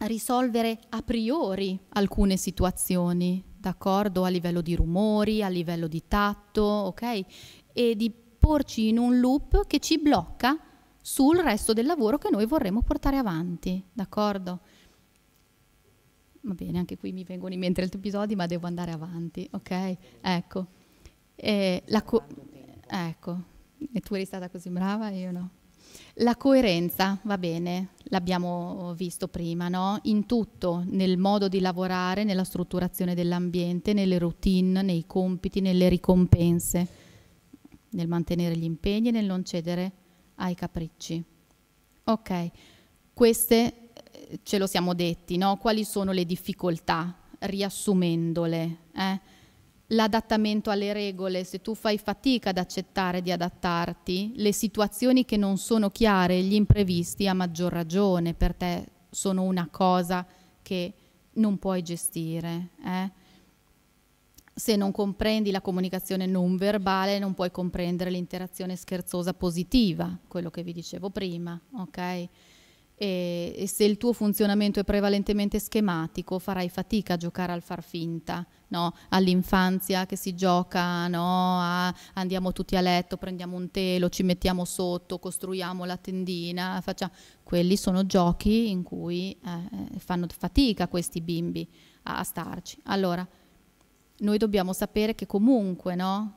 risolvere a priori alcune situazioni, d'accordo? A livello di rumori, a livello di tatto, ok? E di porci in un loop che ci blocca sul resto del lavoro che noi vorremmo portare avanti, d'accordo? Va bene, anche qui mi vengono in mente gli episodi, ma devo andare avanti, ok? Ecco. Eh, la ecco, e tu eri stata così brava, io no. La coerenza, va bene, l'abbiamo visto prima, no? In tutto, nel modo di lavorare, nella strutturazione dell'ambiente, nelle routine, nei compiti, nelle ricompense, nel mantenere gli impegni e nel non cedere ai capricci. Ok, queste eh, ce lo siamo detti, no? Quali sono le difficoltà? Riassumendole. Eh? L'adattamento alle regole, se tu fai fatica ad accettare di adattarti, le situazioni che non sono chiare, gli imprevisti, a maggior ragione per te sono una cosa che non puoi gestire. Eh? se non comprendi la comunicazione non verbale non puoi comprendere l'interazione scherzosa positiva, quello che vi dicevo prima, ok? E, e, se il tuo funzionamento è prevalentemente schematico farai fatica a giocare al far finta, no? all'infanzia che si gioca, no? a, andiamo tutti a letto, prendiamo un telo, ci mettiamo sotto, costruiamo la tendina, facciamo... quelli sono giochi in cui eh, fanno fatica questi bimbi a, a starci. Allora, noi dobbiamo sapere che comunque, no?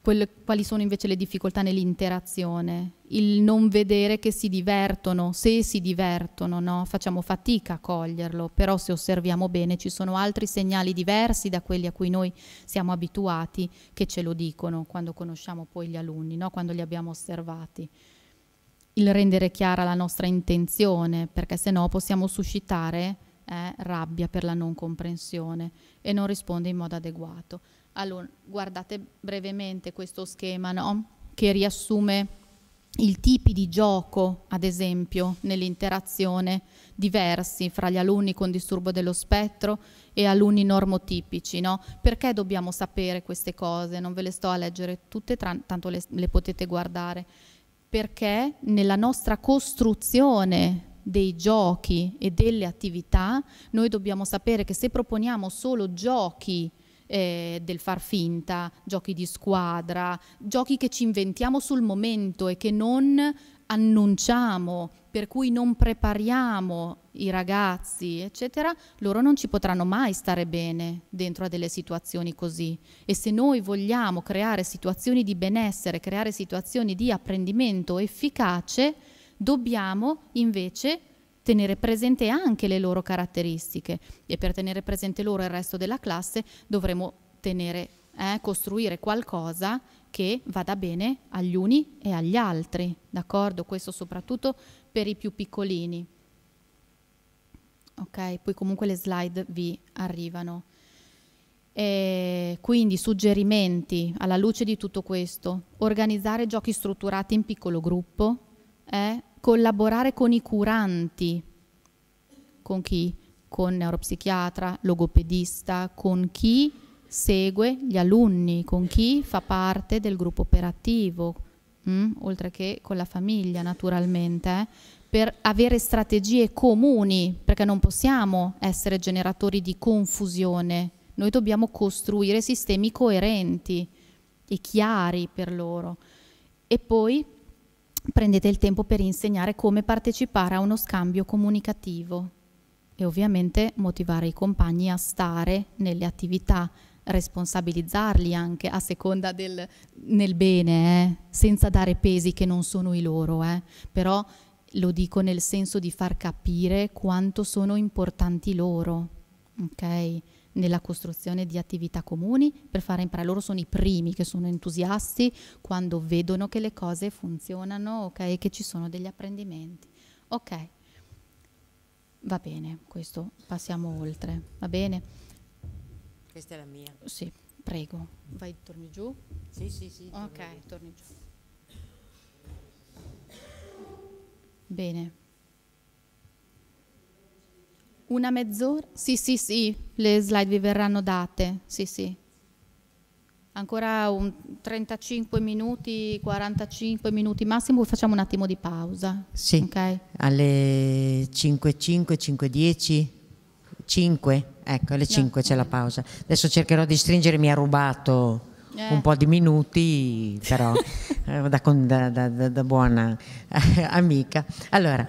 Quelle, quali sono invece le difficoltà nell'interazione, il non vedere che si divertono, se si divertono, no? facciamo fatica a coglierlo, però se osserviamo bene ci sono altri segnali diversi da quelli a cui noi siamo abituati che ce lo dicono quando conosciamo poi gli alunni, no? quando li abbiamo osservati. Il rendere chiara la nostra intenzione, perché se no possiamo suscitare è rabbia per la non comprensione e non risponde in modo adeguato. Allora, guardate brevemente questo schema no? che riassume i tipi di gioco, ad esempio, nell'interazione diversi fra gli alunni con disturbo dello spettro e alunni normotipici. No? Perché dobbiamo sapere queste cose? Non ve le sto a leggere tutte, tanto le, le potete guardare. Perché nella nostra costruzione dei giochi e delle attività, noi dobbiamo sapere che se proponiamo solo giochi eh, del far finta, giochi di squadra, giochi che ci inventiamo sul momento e che non annunciamo, per cui non prepariamo i ragazzi, eccetera, loro non ci potranno mai stare bene dentro a delle situazioni così. E se noi vogliamo creare situazioni di benessere, creare situazioni di apprendimento efficace, Dobbiamo invece tenere presente anche le loro caratteristiche e per tenere presente loro e il resto della classe dovremo tenere, eh, costruire qualcosa che vada bene agli uni e agli altri, d'accordo? Questo soprattutto per i più piccolini. Ok, poi comunque le slide vi arrivano. E quindi suggerimenti alla luce di tutto questo, organizzare giochi strutturati in piccolo gruppo, eh, collaborare con i curanti, con chi? Con neuropsichiatra, logopedista, con chi segue gli alunni, con chi fa parte del gruppo operativo, mh? Mm? oltre che con la famiglia naturalmente, eh? per avere strategie comuni, perché non possiamo essere generatori di confusione, noi dobbiamo costruire sistemi coerenti e chiari per loro. E poi prendete il tempo per insegnare come partecipare a uno scambio comunicativo e ovviamente motivare i compagni a stare nelle attività, responsabilizzarli anche a seconda del nel bene, eh, senza dare pesi che non sono i loro, eh. però lo dico nel senso di far capire quanto sono importanti loro. Okay? nella costruzione di attività comuni per fare imparare. Loro sono i primi che sono entusiasti quando vedono che le cose funzionano, ok, che ci sono degli apprendimenti. Ok, va bene, questo passiamo oltre, va bene? Questa è la mia. Sì, prego, vai, torni giù. Sì, sì, sì. Ok, torni giù. Bene. Una mezz'ora? Sì, sì, sì, le slide vi verranno date, sì, sì. Ancora 35 minuti, 45 minuti massimo, facciamo un attimo di pausa. Sì, okay? alle 5.05, 5.10, 5, ecco alle 5 no. c'è la pausa. Adesso cercherò di stringere, mi ha rubato... Eh. un po' di minuti, però eh, da, da, da, da, buona eh, amica. Allora,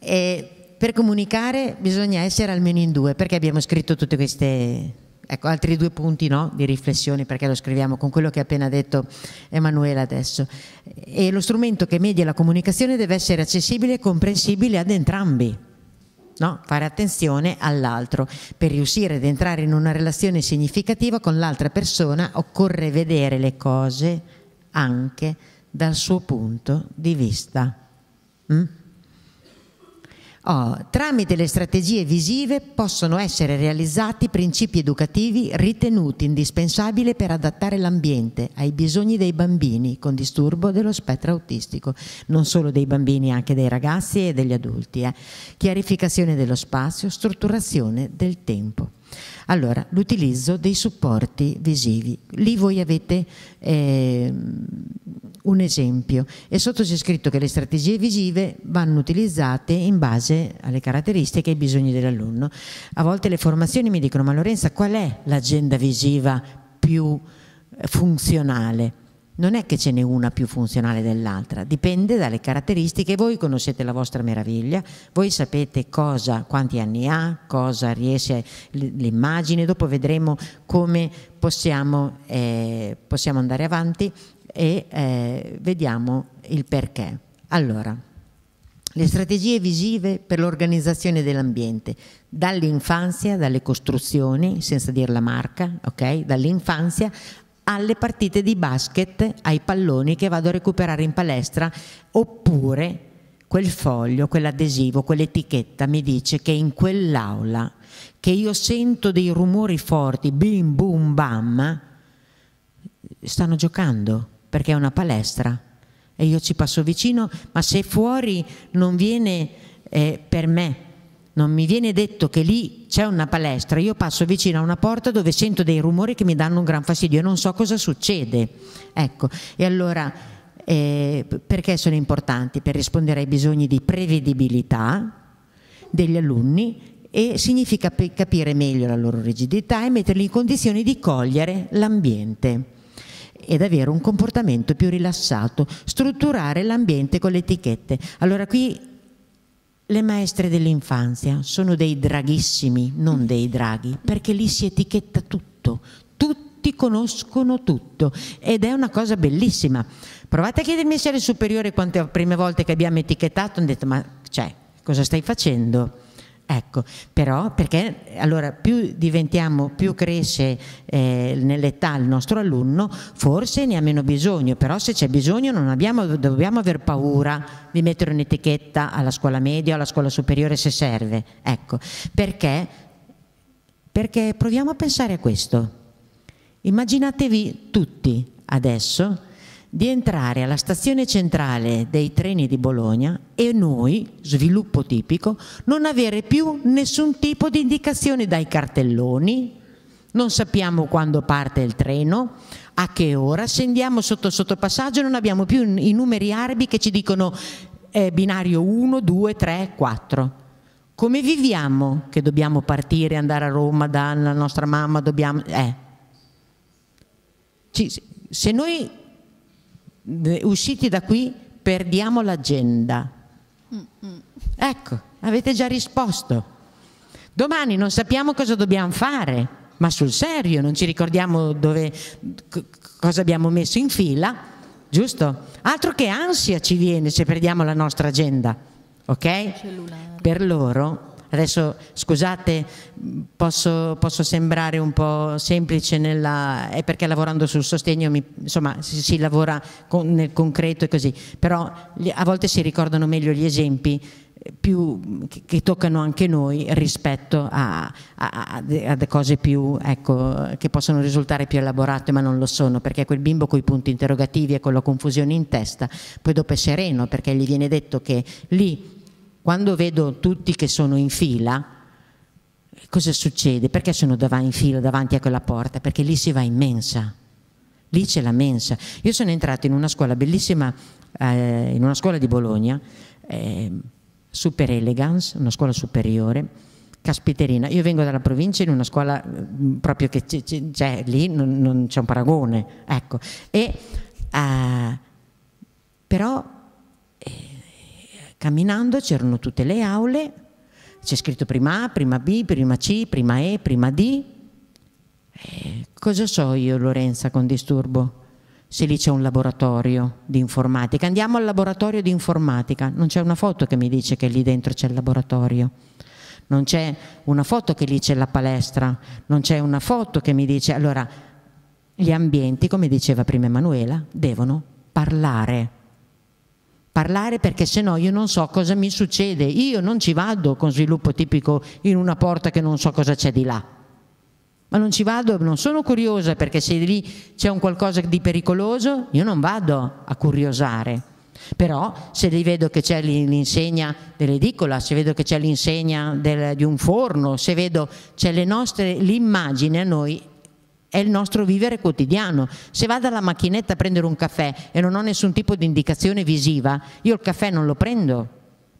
eh, per comunicare bisogna essere almeno in due, perché abbiamo scritto tutte queste... Ecco, altri due punti no, di riflessione perché lo scriviamo con quello che ha appena detto Emanuela adesso. E lo strumento che media la comunicazione deve essere accessibile e comprensibile ad entrambi. No? Fare attenzione all'altro. Per riuscire ad entrare in una relazione significativa con l'altra persona occorre vedere le cose anche dal suo punto di vista. Mm? Oh, tramite le strategie visive possono essere realizzati principi educativi ritenuti indispensabili per adattare l'ambiente ai bisogni dei bambini con disturbo dello spettro autistico, non solo dei bambini, anche dei ragazzi e degli adulti. Eh. Chiarificazione dello spazio, strutturazione del tempo. Allora, l'utilizzo dei supporti visivi. Lì voi avete eh, un esempio e sotto c'è scritto che le strategie visive vanno utilizzate in base alle caratteristiche e ai bisogni dell'alunno. A volte le formazioni mi dicono, ma Lorenza, qual è l'agenda visiva più eh, funzionale? non è che ce n'è una più funzionale dell'altra, dipende dalle caratteristiche, voi conoscete la vostra meraviglia, voi sapete cosa, quanti anni ha, cosa riesce l'immagine, dopo vedremo come possiamo, eh, possiamo andare avanti e eh, vediamo il perché. Allora, le strategie visive per l'organizzazione dell'ambiente, dall'infanzia, dalle costruzioni, senza dire la marca, okay? dall'infanzia alle partite di basket, ai palloni che vado a recuperare in palestra, oppure quel foglio, quell'adesivo, quell'etichetta mi dice che in quell'aula che io sento dei rumori forti, bim bum bam, stanno giocando perché è una palestra e io ci passo vicino, ma se fuori non viene eh, per me non mi viene detto che lì c'è una palestra, io passo vicino a una porta dove sento dei rumori che mi danno un gran fastidio e non so cosa succede. Ecco, e allora eh, perché sono importanti? Per rispondere ai bisogni di prevedibilità degli alunni e significa capire meglio la loro rigidità e metterli in condizione di cogliere l'ambiente ed avere un comportamento più rilassato, strutturare l'ambiente con le etichette. Allora qui le maestre dell'infanzia sono dei draghissimi, non dei draghi, perché lì si etichetta tutto, tutti conoscono tutto ed è una cosa bellissima. Provate a chiedermi se alle superiori quante prime volte che abbiamo etichettato hanno detto ma cioè, cosa stai facendo? Ecco, però perché allora più diventiamo, più cresce eh, nell'età il nostro alunno, forse ne ha meno bisogno, però se c'è bisogno non abbiamo, dobbiamo aver paura di mettere un'etichetta alla scuola media o alla scuola superiore se serve. Ecco, perché? Perché proviamo a pensare a questo. Immaginatevi tutti adesso di entrare alla stazione centrale dei treni di Bologna e noi, sviluppo tipico, non avere più nessun tipo di indicazione dai cartelloni, non sappiamo quando parte il treno, a che ora, scendiamo sotto sottopassaggio, non abbiamo più i numeri arabi che ci dicono eh, binario 1, 2, 3, 4. Come viviamo che dobbiamo partire, andare a Roma dalla nostra mamma, dobbiamo... Eh. Ci, se noi usciti da qui perdiamo l'agenda. Mm, mm. Ecco, avete già risposto. Domani non sappiamo cosa dobbiamo fare, ma sul serio non ci ricordiamo dove, cosa abbiamo messo in fila, giusto? Altro che ansia ci viene se perdiamo la nostra agenda, ok? Per loro Adesso scusate, posso, posso sembrare un po' semplice, nella, è perché lavorando sul sostegno mi, insomma, si, si lavora con, nel concreto e così, però a volte si ricordano meglio gli esempi eh, più, che, che, toccano anche noi rispetto a, a, a cose più, ecco, che possono risultare più elaborate ma non lo sono, perché quel bimbo con i punti interrogativi e con la confusione in testa, poi dopo è sereno perché gli viene detto che lì quando vedo tutti che sono in fila, cosa succede? Perché sono davanti in fila davanti a quella porta? Perché lì si va in mensa. Lì c'è la mensa. Io sono entrata in una scuola bellissima, eh, in una scuola di Bologna, eh, Super Elegance, una scuola superiore, caspiterina. Io vengo dalla provincia in una scuola mm, proprio che c'è, cioè, lì, non, non c'è un paragone, ecco. E, eh, però Camminando c'erano tutte le aule, c'è scritto prima A, prima B, prima C, prima E, prima D. Eh, cosa so io, Lorenza, con disturbo? Se lì c'è un laboratorio di informatica, andiamo al laboratorio di informatica, non c'è una foto che mi dice che lì dentro c'è il laboratorio non c'è una foto che lì c'è la palestra, non c'è una foto che mi dice allora gli ambienti, come diceva prima Emanuela, devono parlare parlare perché se no io non so cosa mi succede, io non ci vado con sviluppo tipico in una porta che non so cosa c'è di là, ma non ci vado, non sono curiosa perché se lì c'è un qualcosa di pericoloso io non vado a curiosare. Però se lì vedo che c'è l'insegna dell'edicola, se vedo che c'è l'insegna di un forno, se vedo c'è le nostre, l'immagine a noi è il nostro vivere quotidiano. Se vado alla macchinetta a prendere un caffè e non ho nessun tipo di indicazione visiva, io il caffè non lo prendo.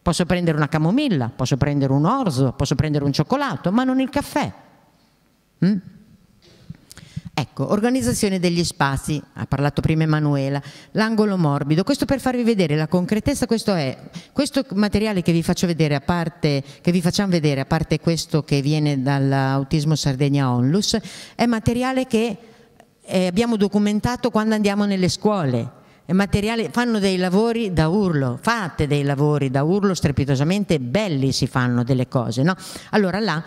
Posso prendere una camomilla, posso prendere un orzo, posso prendere un cioccolato, ma non il caffè. Mm? Ecco, organizzazione degli spazi, ha parlato prima Emanuela, l'angolo morbido, questo per farvi vedere la concretezza, questo è questo materiale che vi faccio vedere a parte, che vi facciamo vedere a parte questo che viene dall'autismo Sardegna Onlus, è materiale che eh, abbiamo documentato quando andiamo nelle scuole. Materiale, fanno dei lavori da urlo, fate dei lavori da urlo strepitosamente belli si fanno delle cose, no? Allora là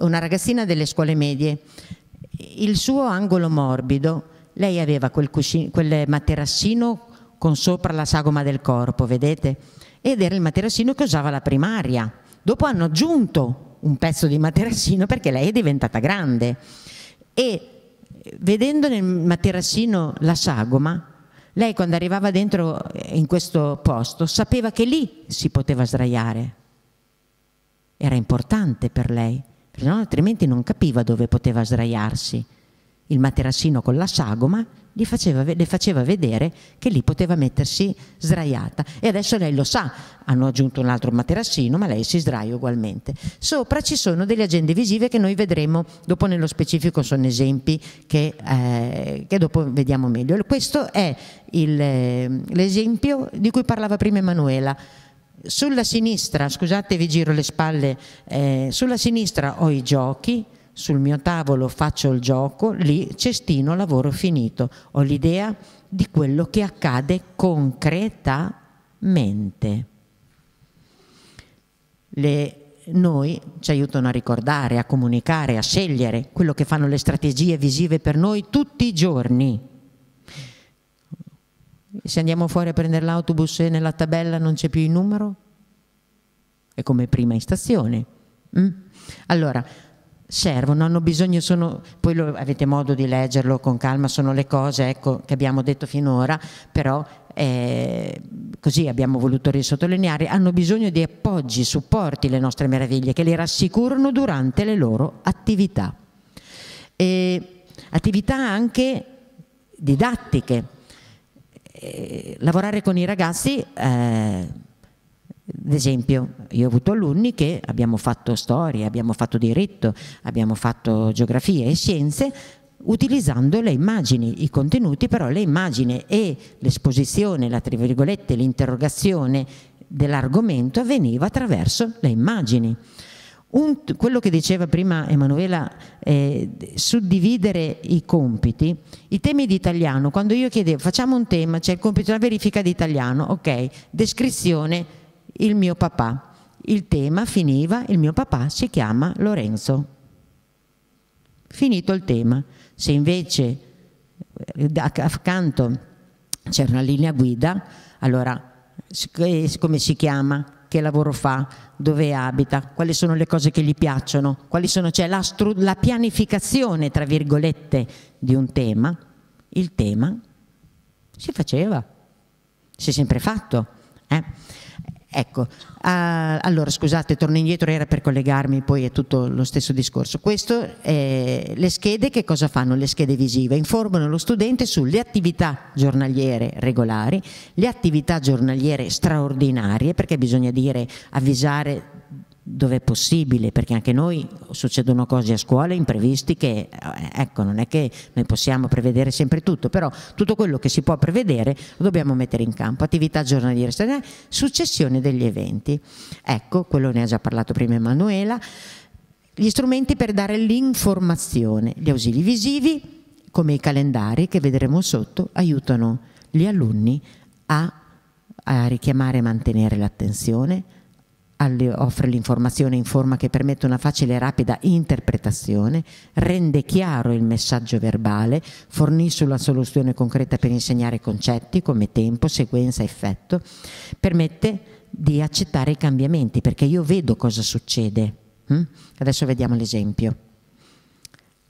una ragazzina delle scuole medie il suo angolo morbido, lei aveva quel, cuscino, quel materassino con sopra la sagoma del corpo, vedete? Ed era il materassino che usava la primaria. Dopo hanno aggiunto un pezzo di materassino perché lei è diventata grande. E vedendo nel materassino la sagoma, lei quando arrivava dentro eh, in questo posto sapeva che lì si poteva sdraiare. Era importante per lei no? altrimenti non capiva dove poteva sdraiarsi. Il materassino con la sagoma gli faceva, le faceva vedere che lì poteva mettersi sdraiata. E adesso lei lo sa, hanno aggiunto un altro materassino, ma lei si sdraia ugualmente. Sopra ci sono delle agende visive che noi vedremo dopo nello specifico, sono esempi che, eh, che dopo vediamo meglio. Questo è il, ehm, l'esempio di cui parlava prima Emanuela. Sulla sinistra, scusate vi giro le spalle, eh, sulla sinistra ho i giochi, sul mio tavolo faccio il gioco, lì cestino, lavoro finito. Ho l'idea di quello che accade concretamente. Le noi ci aiutano a ricordare, a comunicare, a scegliere quello che fanno le strategie visive per noi tutti i giorni. Se andiamo fuori a prendere l'autobus e nella tabella non c'è più il numero? È come prima in stazione. Mm? Allora, servono, hanno bisogno, sono, poi lo, avete modo di leggerlo con calma, sono le cose ecco, che abbiamo detto finora, però eh, così abbiamo voluto risottolineare, hanno bisogno di appoggi, supporti le nostre meraviglie che le rassicurano durante le loro attività. E attività anche didattiche, eh, lavorare con i ragazzi, eh, ad esempio, io ho avuto alunni che abbiamo fatto storia, abbiamo fatto diritto, abbiamo fatto geografia e scienze, utilizzando le immagini, i contenuti, però le immagini e l'esposizione, la tra virgolette, l'interrogazione dell'argomento avveniva attraverso le immagini. Un, quello che diceva prima Emanuela, eh, suddividere i compiti, i temi di italiano, quando io chiedevo facciamo un tema, c'è il compito della verifica di italiano, ok, descrizione, il mio papà, il tema finiva, il mio papà si chiama Lorenzo, finito il tema, se invece eh, accanto c'è una linea guida, allora eh, come si chiama? che lavoro fa, dove abita, quali sono le cose che gli piacciono, quali sono, cioè la, la pianificazione, tra virgolette, di un tema, il tema si faceva, si è sempre fatto. Eh? Ecco, ah, allora scusate, torno indietro, era per collegarmi, poi è tutto lo stesso discorso. Questo, eh, le schede che cosa fanno? Le schede visive informano lo studente sulle attività giornaliere regolari, le attività giornaliere straordinarie, perché bisogna dire, avvisare dove è possibile, perché anche noi succedono cose a scuola imprevisti che, eh, ecco, non è che noi possiamo prevedere sempre tutto, però tutto quello che si può prevedere lo dobbiamo mettere in campo, attività giornaliere successione degli eventi. Ecco, quello ne ha già parlato prima Emanuela, gli strumenti per dare l'informazione, gli ausili visivi, come i calendari che vedremo sotto, aiutano gli alunni a, a richiamare e mantenere l'attenzione, offre l'informazione in forma che permette una facile e rapida interpretazione, rende chiaro il messaggio verbale, fornisce una soluzione concreta per insegnare concetti come tempo, sequenza, effetto, permette di accettare i cambiamenti perché io vedo cosa succede. Mm? Adesso vediamo l'esempio.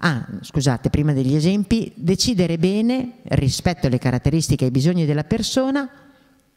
Ah, scusate, prima degli esempi, decidere bene rispetto alle caratteristiche e ai bisogni della persona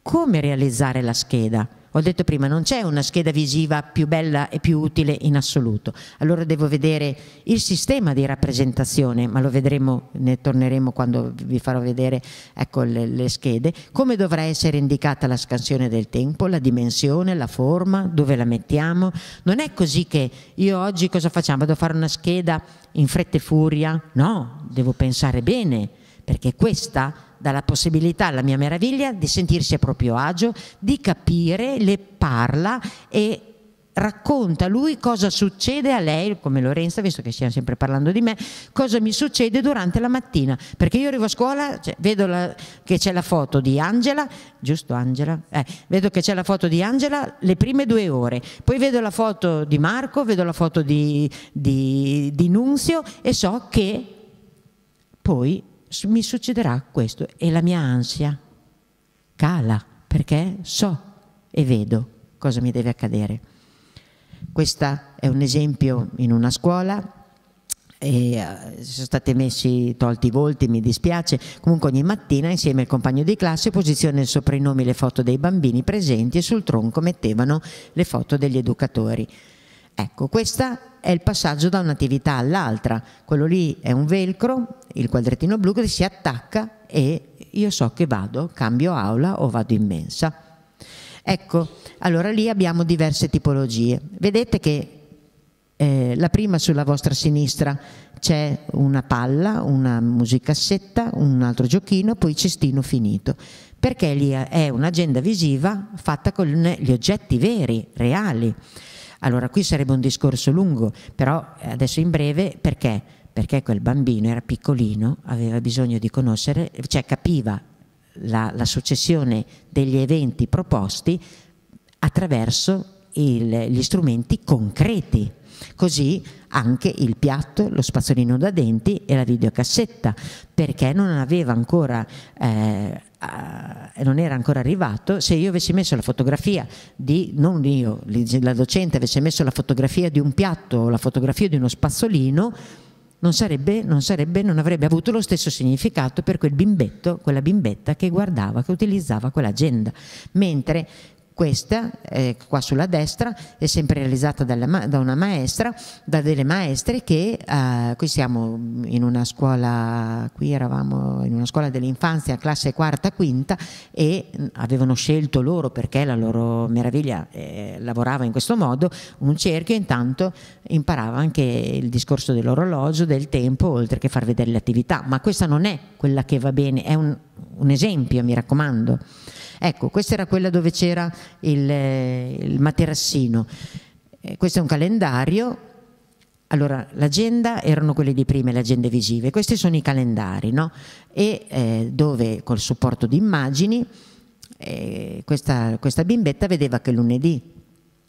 come realizzare la scheda ho detto prima, non c'è una scheda visiva più bella e più utile in assoluto. Allora devo vedere il sistema di rappresentazione, ma lo vedremo, ne torneremo quando vi farò vedere ecco, le, le schede, come dovrà essere indicata la scansione del tempo, la dimensione, la forma, dove la mettiamo. Non è così che io oggi cosa facciamo? Vado a fare una scheda in fretta e furia? No, devo pensare bene, perché questa dalla possibilità, alla mia meraviglia, di sentirsi a proprio agio, di capire, le parla e racconta lui cosa succede a lei, come Lorenza, visto che stiamo sempre parlando di me, cosa mi succede durante la mattina. Perché io arrivo a scuola, cioè, vedo la, che c'è la foto di Angela, giusto Angela? Eh, vedo che c'è la foto di Angela le prime due ore, poi vedo la foto di Marco, vedo la foto di, di, di Nunzio e so che poi mi succederà questo e la mia ansia cala perché so e vedo cosa mi deve accadere. Questo è un esempio in una scuola, e eh, sono stati messi tolti i volti, mi dispiace. Comunque ogni mattina insieme al compagno di classe posizione sopra i nomi le foto dei bambini presenti e sul tronco mettevano le foto degli educatori. Ecco, questo è il passaggio da un'attività all'altra. Quello lì è un velcro, il quadrettino blu che si attacca e io so che vado, cambio aula o vado in mensa. Ecco, allora lì abbiamo diverse tipologie. Vedete che eh, la prima sulla vostra sinistra c'è una palla, una musicassetta, un altro giochino, poi cestino finito. Perché lì è un'agenda visiva fatta con gli oggetti veri, reali. Allora qui sarebbe un discorso lungo, però eh, adesso in breve perché? Perché quel bambino era piccolino, aveva bisogno di conoscere, cioè capiva la, la successione degli eventi proposti attraverso il, gli strumenti concreti. Così anche il piatto, lo spazzolino da denti e la videocassetta, perché non aveva ancora... Eh, uh, non era ancora arrivato, se io avessi messo la fotografia di, non io, la docente avesse messo la fotografia di un piatto o la fotografia di uno spazzolino, non sarebbe, non sarebbe, non avrebbe avuto lo stesso significato per quel bimbetto, quella bimbetta che guardava, che utilizzava quell'agenda. Mentre questa, eh, qua sulla destra, è sempre realizzata dalla, da una maestra, da delle maestre che, eh, qui siamo in una scuola, qui eravamo in una scuola dell'infanzia, classe quarta, quinta, e mm, avevano scelto loro, perché la loro meraviglia eh, lavorava in questo modo, un cerchio, intanto imparava anche il discorso dell'orologio, del tempo, oltre che far vedere le attività. Ma questa non è quella che va bene, è un, un esempio, mi raccomando. Ecco, questa era quella dove c'era il, eh, il materassino. Eh, questo è un calendario. Allora, l'agenda erano quelle di prima, le agende visive, questi sono i calendari, no? E eh, dove col supporto di immagini eh, questa, questa bimbetta vedeva che lunedì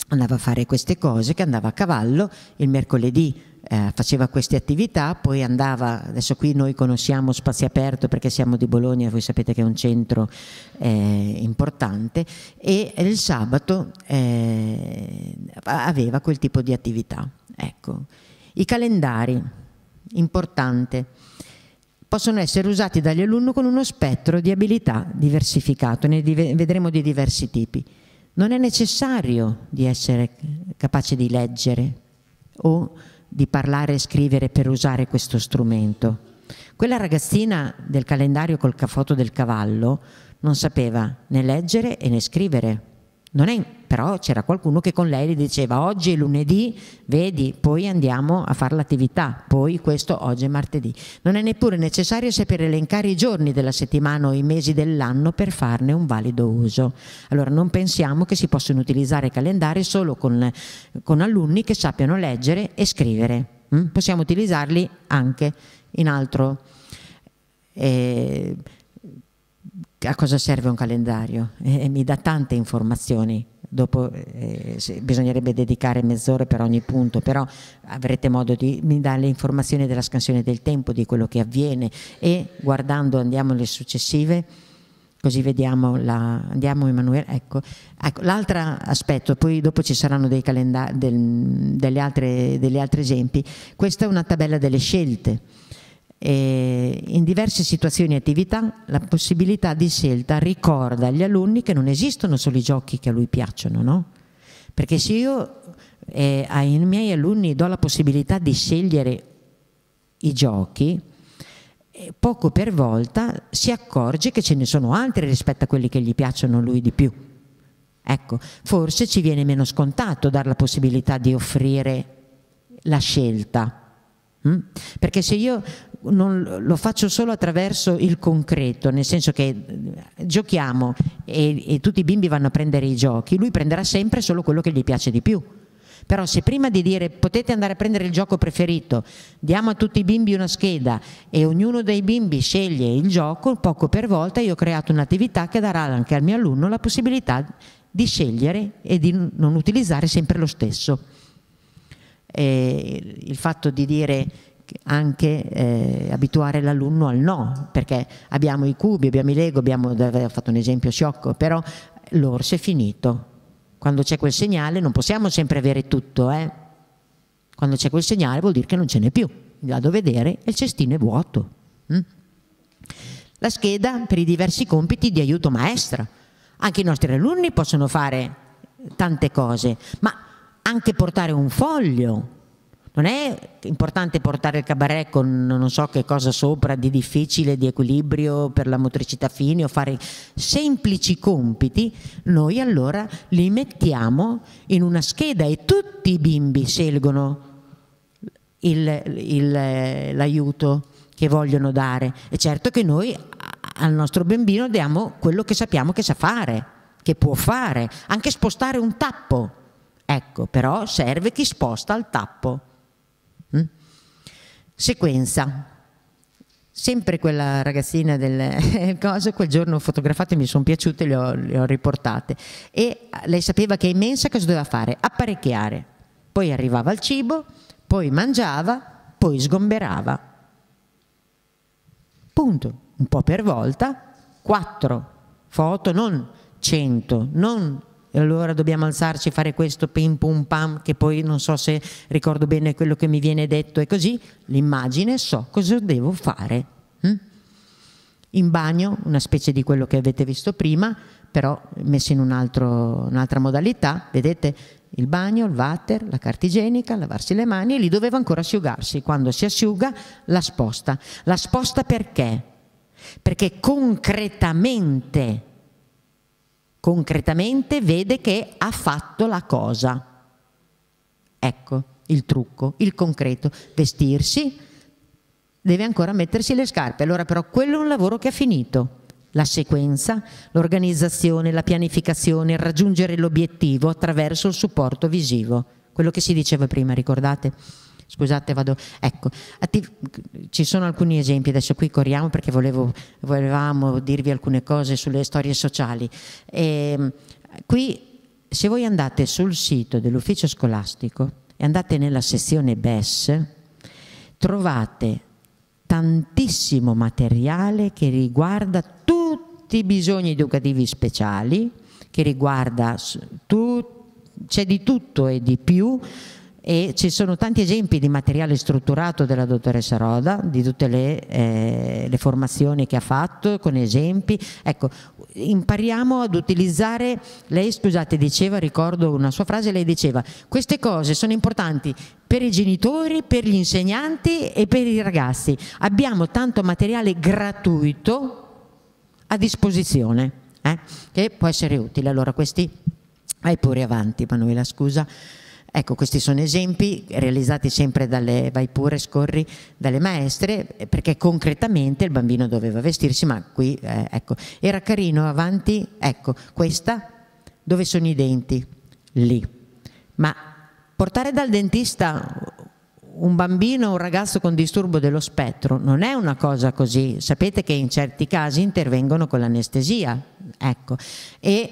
andava a fare queste cose, che andava a cavallo, il mercoledì eh, faceva queste attività, poi andava, adesso qui noi conosciamo Spazio Aperto perché siamo di Bologna, voi sapete che è un centro eh, importante, e il sabato eh, aveva quel tipo di attività. Ecco. I calendari, importante, possono essere usati dagli alunni con uno spettro di abilità diversificato, ne vedremo di diversi tipi. Non è necessario di essere capace di leggere o di parlare e scrivere per usare questo strumento. Quella ragazzina del calendario col foto del cavallo non sapeva né leggere né scrivere. Non è però c'era qualcuno che con lei le diceva oggi è lunedì, vedi, poi andiamo a fare l'attività, poi questo oggi è martedì. Non è neppure necessario sapere elencare i giorni della settimana o i mesi dell'anno per farne un valido uso. Allora non pensiamo che si possano utilizzare calendari solo con, con alunni che sappiano leggere e scrivere. Mm? Possiamo utilizzarli anche in altro. Eh, a cosa serve un calendario? Eh, mi dà tante informazioni dopo eh, bisognerebbe dedicare mezz'ora per ogni punto, però avrete modo di mi dare le informazioni della scansione del tempo, di quello che avviene e guardando andiamo alle successive così vediamo la, andiamo Emanuele ecco, ecco l'altro aspetto poi dopo ci saranno dei calendari del, degli altri esempi questa è una tabella delle scelte eh, in diverse situazioni e attività la possibilità di scelta ricorda agli alunni che non esistono solo i giochi che a lui piacciono, no? Perché se io eh, ai miei alunni do la possibilità di scegliere i giochi, eh, poco per volta si accorge che ce ne sono altri rispetto a quelli che gli piacciono lui di più. Ecco, forse ci viene meno scontato dare la possibilità di offrire la scelta. Mm? Perché se io non, lo faccio solo attraverso il concreto, nel senso che eh, giochiamo e, e tutti i bimbi vanno a prendere i giochi, lui prenderà sempre solo quello che gli piace di più. Però se prima di dire potete andare a prendere il gioco preferito, diamo a tutti i bimbi una scheda e ognuno dei bimbi sceglie il gioco, poco per volta io ho creato un'attività che darà anche al mio alunno la possibilità di scegliere e di non utilizzare sempre lo stesso. E il fatto di dire anche eh, abituare l'alunno al no, perché abbiamo i cubi, abbiamo i Lego, abbiamo ho fatto un esempio sciocco, però l'orso è finito. Quando c'è quel segnale non possiamo sempre avere tutto, eh? quando c'è quel segnale vuol dire che non ce n'è più. Vado a vedere e il cestino è vuoto. Mm? La scheda per i diversi compiti di aiuto maestra. Anche i nostri alunni possono fare tante cose, ma anche portare un foglio non è importante portare il cabaret con non so che cosa sopra di difficile, di equilibrio per la motricità fine o fare semplici compiti, noi allora li mettiamo in una scheda e tutti i bimbi scelgono l'aiuto che vogliono dare. E certo che noi al nostro bambino diamo quello che sappiamo che sa fare, che può fare, anche spostare un tappo. Ecco, però serve chi sposta il tappo sequenza sempre quella ragazzina del coso, quel giorno fotografate mi sono piaciute, le ho, le ho riportate. E ah, lei sapeva che è immensa cosa doveva fare? Apparecchiare. Poi arrivava il cibo, poi mangiava, poi sgomberava. Punto. Un po' per volta, quattro foto, non cento, non e allora dobbiamo alzarci e fare questo pim pum pam che poi non so se ricordo bene quello che mi viene detto e così l'immagine so cosa devo fare. Hm? In bagno, una specie di quello che avete visto prima, però messo in un altro, un'altra modalità, vedete il bagno, il water, la carta igienica, lavarsi le mani e lì doveva ancora asciugarsi. Quando si asciuga la sposta. La sposta perché? Perché concretamente concretamente vede che ha fatto la cosa. Ecco il trucco, il concreto, vestirsi, deve ancora mettersi le scarpe. Allora però quello è un lavoro che ha finito. La sequenza, l'organizzazione, la pianificazione, il raggiungere l'obiettivo attraverso il supporto visivo. Quello che si diceva prima, ricordate? Scusate, vado. Ecco, attiv- ci sono alcuni esempi, adesso qui corriamo perché volevo, volevamo dirvi alcune cose sulle storie sociali. E, ehm, qui, se voi andate sul sito dell'ufficio scolastico e andate nella sezione BES, trovate tantissimo materiale che riguarda tutti i bisogni educativi speciali, che riguarda tutto c'è di tutto e di più e ci sono tanti esempi di materiale strutturato della dottoressa Roda, di tutte le, eh, le formazioni che ha fatto, con esempi. Ecco, impariamo ad utilizzare, lei scusate diceva, ricordo una sua frase, lei diceva, queste cose sono importanti per i genitori, per gli insegnanti e per i ragazzi. Abbiamo tanto materiale gratuito a disposizione eh, che può essere utile. Allora questi vai pure avanti Manuela, scusa. Ecco, questi sono esempi realizzati sempre dalle, vai pure, scorri, dalle maestre, perché concretamente il bambino doveva vestirsi, ma qui, eh, ecco, era carino avanti, ecco, questa, dove sono i denti? Lì. Ma portare dal dentista un bambino o un ragazzo con disturbo dello spettro non è una cosa così. Sapete che in certi casi intervengono con l'anestesia, ecco, e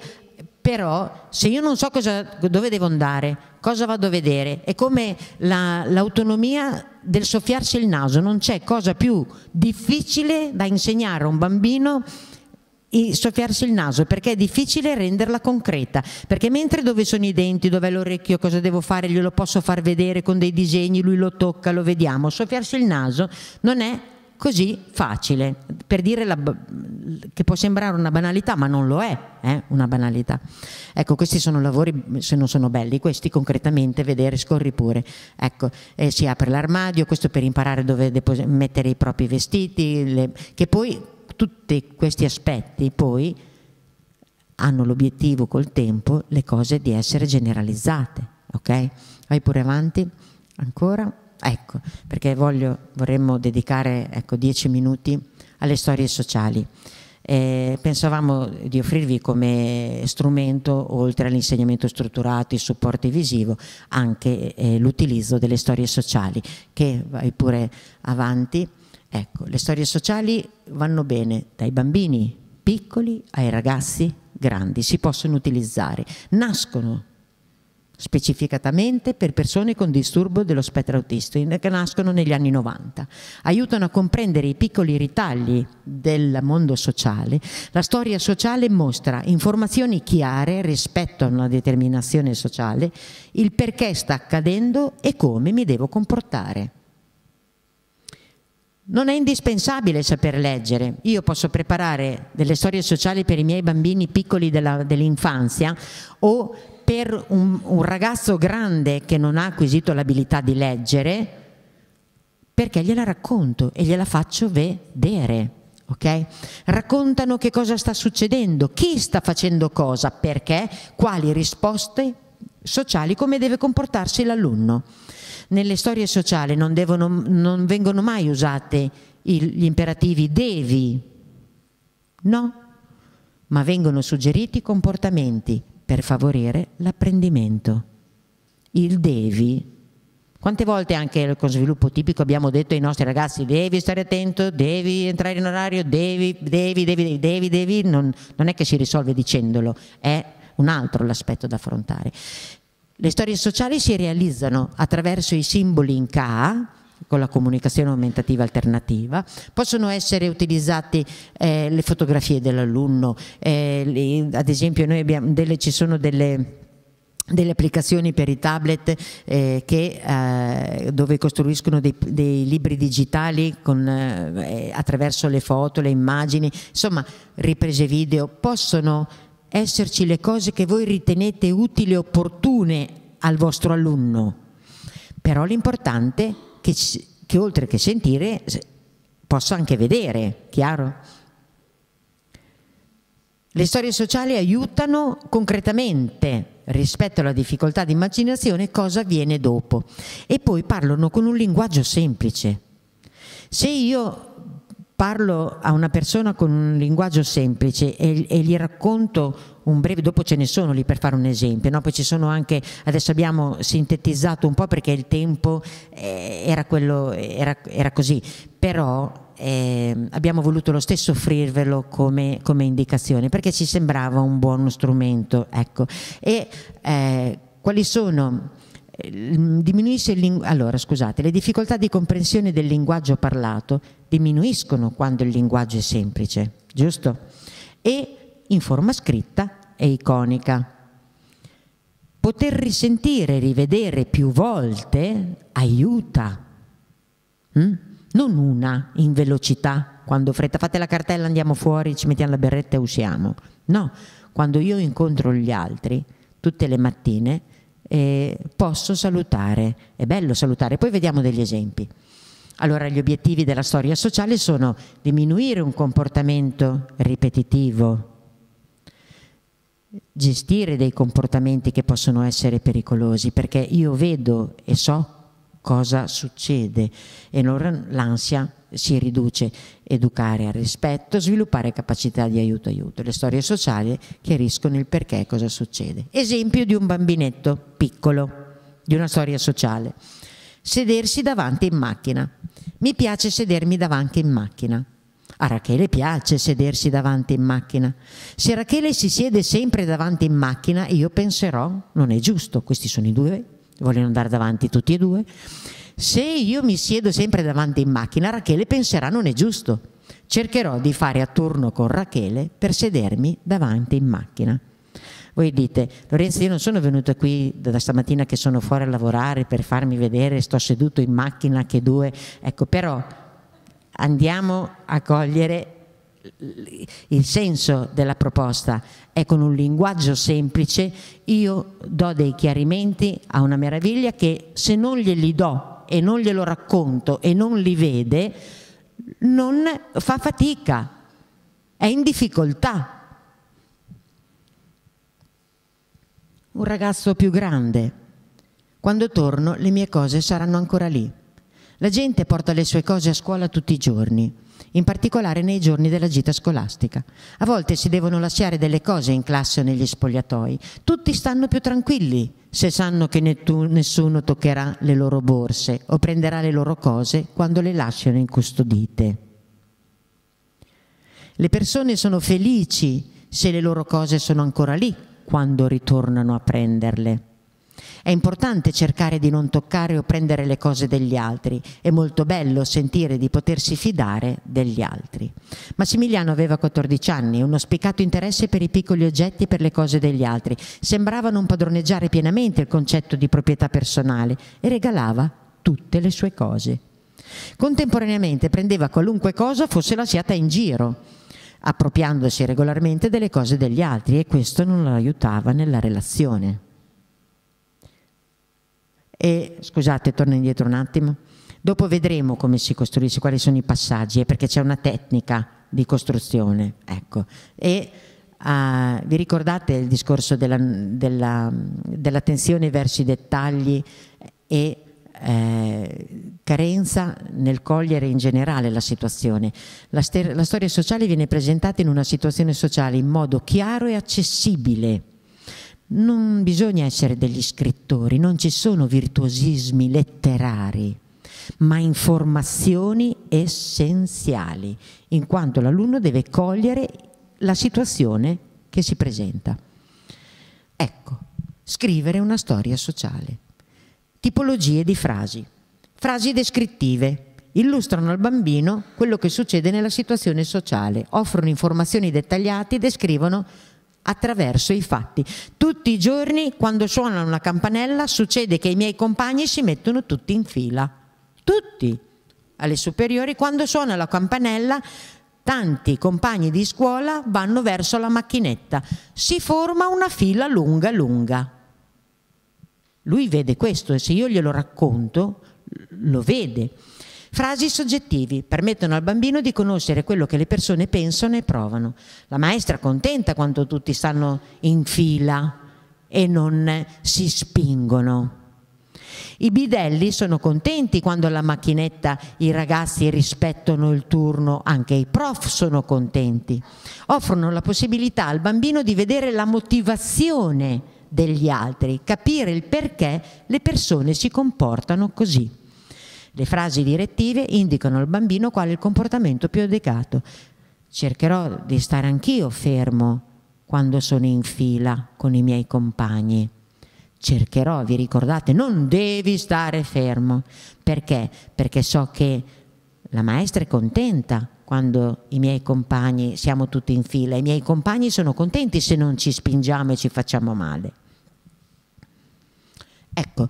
però se io non so cosa, dove devo andare, cosa vado a vedere, è come l'autonomia del soffiarsi il naso, non c'è cosa più difficile da insegnare a un bambino soffiarsi il naso perché è difficile renderla concreta perché mentre dove sono i denti dove è l'orecchio cosa devo fare glielo posso far vedere con dei disegni lui lo tocca lo vediamo soffiarsi il naso non è così facile, per dire la, che può sembrare una banalità, ma non lo è eh, una banalità. Ecco, questi sono lavori, se non sono belli, questi concretamente, vedere, scorri pure. Ecco, eh, si apre l'armadio, questo per imparare dove mettere i propri vestiti, le, che poi tutti questi aspetti poi hanno l'obiettivo col tempo, le cose di essere generalizzate, ok? Vai pure avanti, ancora. Ecco, perché voglio, vorremmo dedicare ecco, dieci minuti alle storie sociali. Eh, pensavamo di offrirvi come strumento, oltre all'insegnamento strutturato, il supporto visivo, anche eh, l'utilizzo delle storie sociali, che vai pure avanti. Ecco, le storie sociali vanno bene dai bambini piccoli ai ragazzi grandi, si possono utilizzare, nascono specificatamente per persone con disturbo dello spettro autistico che nascono negli anni 90. Aiutano a comprendere i piccoli ritagli del mondo sociale. La storia sociale mostra informazioni chiare rispetto a una determinazione sociale, il perché sta accadendo e come mi devo comportare. Non è indispensabile saper leggere. Io posso preparare delle storie sociali per i miei bambini piccoli dell'infanzia o per un, un ragazzo grande che non ha acquisito l'abilità di leggere, perché gliela racconto e gliela faccio vedere. Okay? Raccontano che cosa sta succedendo, chi sta facendo cosa, perché, quali risposte sociali, come deve comportarsi l'alunno. Nelle storie sociali non, devono, non vengono mai usate gli imperativi devi, no, ma vengono suggeriti comportamenti, per favorire l'apprendimento. Il devi. Quante volte anche con sviluppo tipico abbiamo detto ai nostri ragazzi devi stare attento, devi entrare in orario, devi, devi, devi, devi, devi, non, non è che si risolve dicendolo, è un altro l'aspetto da affrontare. Le storie sociali si realizzano attraverso i simboli in K con la comunicazione aumentativa alternativa, possono essere utilizzate eh, le fotografie dell'alunno, eh, ad esempio noi abbiamo delle, ci sono delle delle applicazioni per i tablet eh, che, eh, dove costruiscono dei, dei libri digitali con, eh, attraverso le foto, le immagini, insomma riprese video, possono esserci le cose che voi ritenete utili e opportune al vostro alunno, però l'importante è che, che oltre che sentire posso anche vedere, chiaro? Le storie sociali aiutano concretamente rispetto alla difficoltà di immaginazione cosa avviene dopo e poi parlano con un linguaggio semplice. Se io parlo a una persona con un linguaggio semplice e, e gli racconto un breve, dopo ce ne sono lì per fare un esempio, no? poi ci sono anche, adesso abbiamo sintetizzato un po' perché il tempo eh, era, quello, era, era, così, però eh, abbiamo voluto lo stesso offrirvelo come, come, indicazione perché ci sembrava un buono strumento. Ecco. E eh, quali sono? Ehm, diminuisce il allora, scusate, le difficoltà di comprensione del linguaggio parlato diminuiscono quando il linguaggio è semplice, giusto? E in forma scritta e iconica. Poter risentire e rivedere più volte aiuta, mm? non una in velocità, quando fretta, fate la cartella, andiamo fuori, ci mettiamo la berretta e usciamo. No, quando io incontro gli altri tutte le mattine eh, posso salutare, è bello salutare, poi vediamo degli esempi. Allora gli obiettivi della storia sociale sono diminuire un comportamento ripetitivo gestire dei comportamenti che possono essere pericolosi, perché io vedo e so cosa succede e non l'ansia si riduce educare al rispetto, sviluppare capacità di aiuto aiuto. Le storie sociali chiariscono il perché cosa succede. Esempio di un bambinetto piccolo, di una storia sociale. Sedersi davanti in macchina. Mi piace sedermi davanti in macchina. A Rachele piace sedersi davanti in macchina. Se Rachele si siede sempre davanti in macchina, io penserò, non è giusto, questi sono i due, vogliono andare davanti tutti e due. Se io mi siedo sempre davanti in macchina, Rachele penserà non è giusto. Cercherò di fare a turno con Rachele per sedermi davanti in macchina. Voi dite, Lorenzo, io non sono venuta qui da stamattina che sono fuori a lavorare per farmi vedere, sto seduto in macchina che due, ecco, però andiamo a cogliere il senso della proposta è con un linguaggio semplice, io do dei chiarimenti a una meraviglia che se non glieli do e non glielo racconto e non li vede, non fa fatica, è in difficoltà. Un ragazzo più grande, quando torno le mie cose saranno ancora lì. La gente porta le sue cose a scuola tutti i giorni, in particolare nei giorni della gita scolastica. A volte si devono lasciare delle cose in classe o negli spogliatoi. Tutti stanno più tranquilli se sanno che nessuno toccherà le loro borse o prenderà le loro cose quando le lasciano incustodite. Le persone sono felici se le loro cose sono ancora lì quando ritornano a prenderle. È importante cercare di non toccare o prendere le cose degli altri, è molto bello sentire di potersi fidare degli altri. Massimiliano aveva 14 anni, uno spiccato interesse per i piccoli oggetti e per le cose degli altri, sembrava non padroneggiare pienamente il concetto di proprietà personale e regalava tutte le sue cose. Contemporaneamente prendeva qualunque cosa fosse lasciata in giro, appropriandosi regolarmente delle cose degli altri e questo non lo aiutava nella relazione e scusate, torno indietro un attimo. Dopo vedremo come si costruisce, quali sono i passaggi, eh, perché c'è una tecnica di costruzione. Ecco. E, uh, vi ricordate il discorso della, della, dell'attenzione verso i dettagli e eh, carenza nel cogliere in generale la situazione. La, ster- la storia sociale viene presentata in una situazione sociale in modo chiaro e accessibile non bisogna essere degli scrittori, non ci sono virtuosismi letterari, ma informazioni essenziali, in quanto l'alunno deve cogliere la situazione che si presenta. Ecco, scrivere una storia sociale. Tipologie di frasi. Frasi descrittive illustrano al bambino quello che succede nella situazione sociale, offrono informazioni dettagliate, descrivono attraverso i fatti. Tutti i giorni quando suona una campanella succede che i miei compagni si mettono tutti in fila. Tutti. Alle superiori quando suona la campanella tanti compagni di scuola vanno verso la macchinetta. Si forma una fila lunga lunga. Lui vede questo e se io glielo racconto lo vede. Frasi soggettivi permettono al bambino di conoscere quello che le persone pensano e provano. La maestra contenta quando tutti stanno in fila e non si spingono. I bidelli sono contenti quando alla macchinetta i ragazzi rispettano il turno, anche i prof sono contenti. Offrono la possibilità al bambino di vedere la motivazione degli altri, capire il perché le persone si comportano così. Le frasi direttive indicano al bambino qual è il comportamento più adeguato. Cercherò di stare anch'io fermo quando sono in fila con i miei compagni. Cercherò, vi ricordate, non devi stare fermo. Perché? Perché so che la maestra è contenta quando i miei compagni siamo tutti in fila, i miei compagni sono contenti se non ci spingiamo e ci facciamo male. Ecco,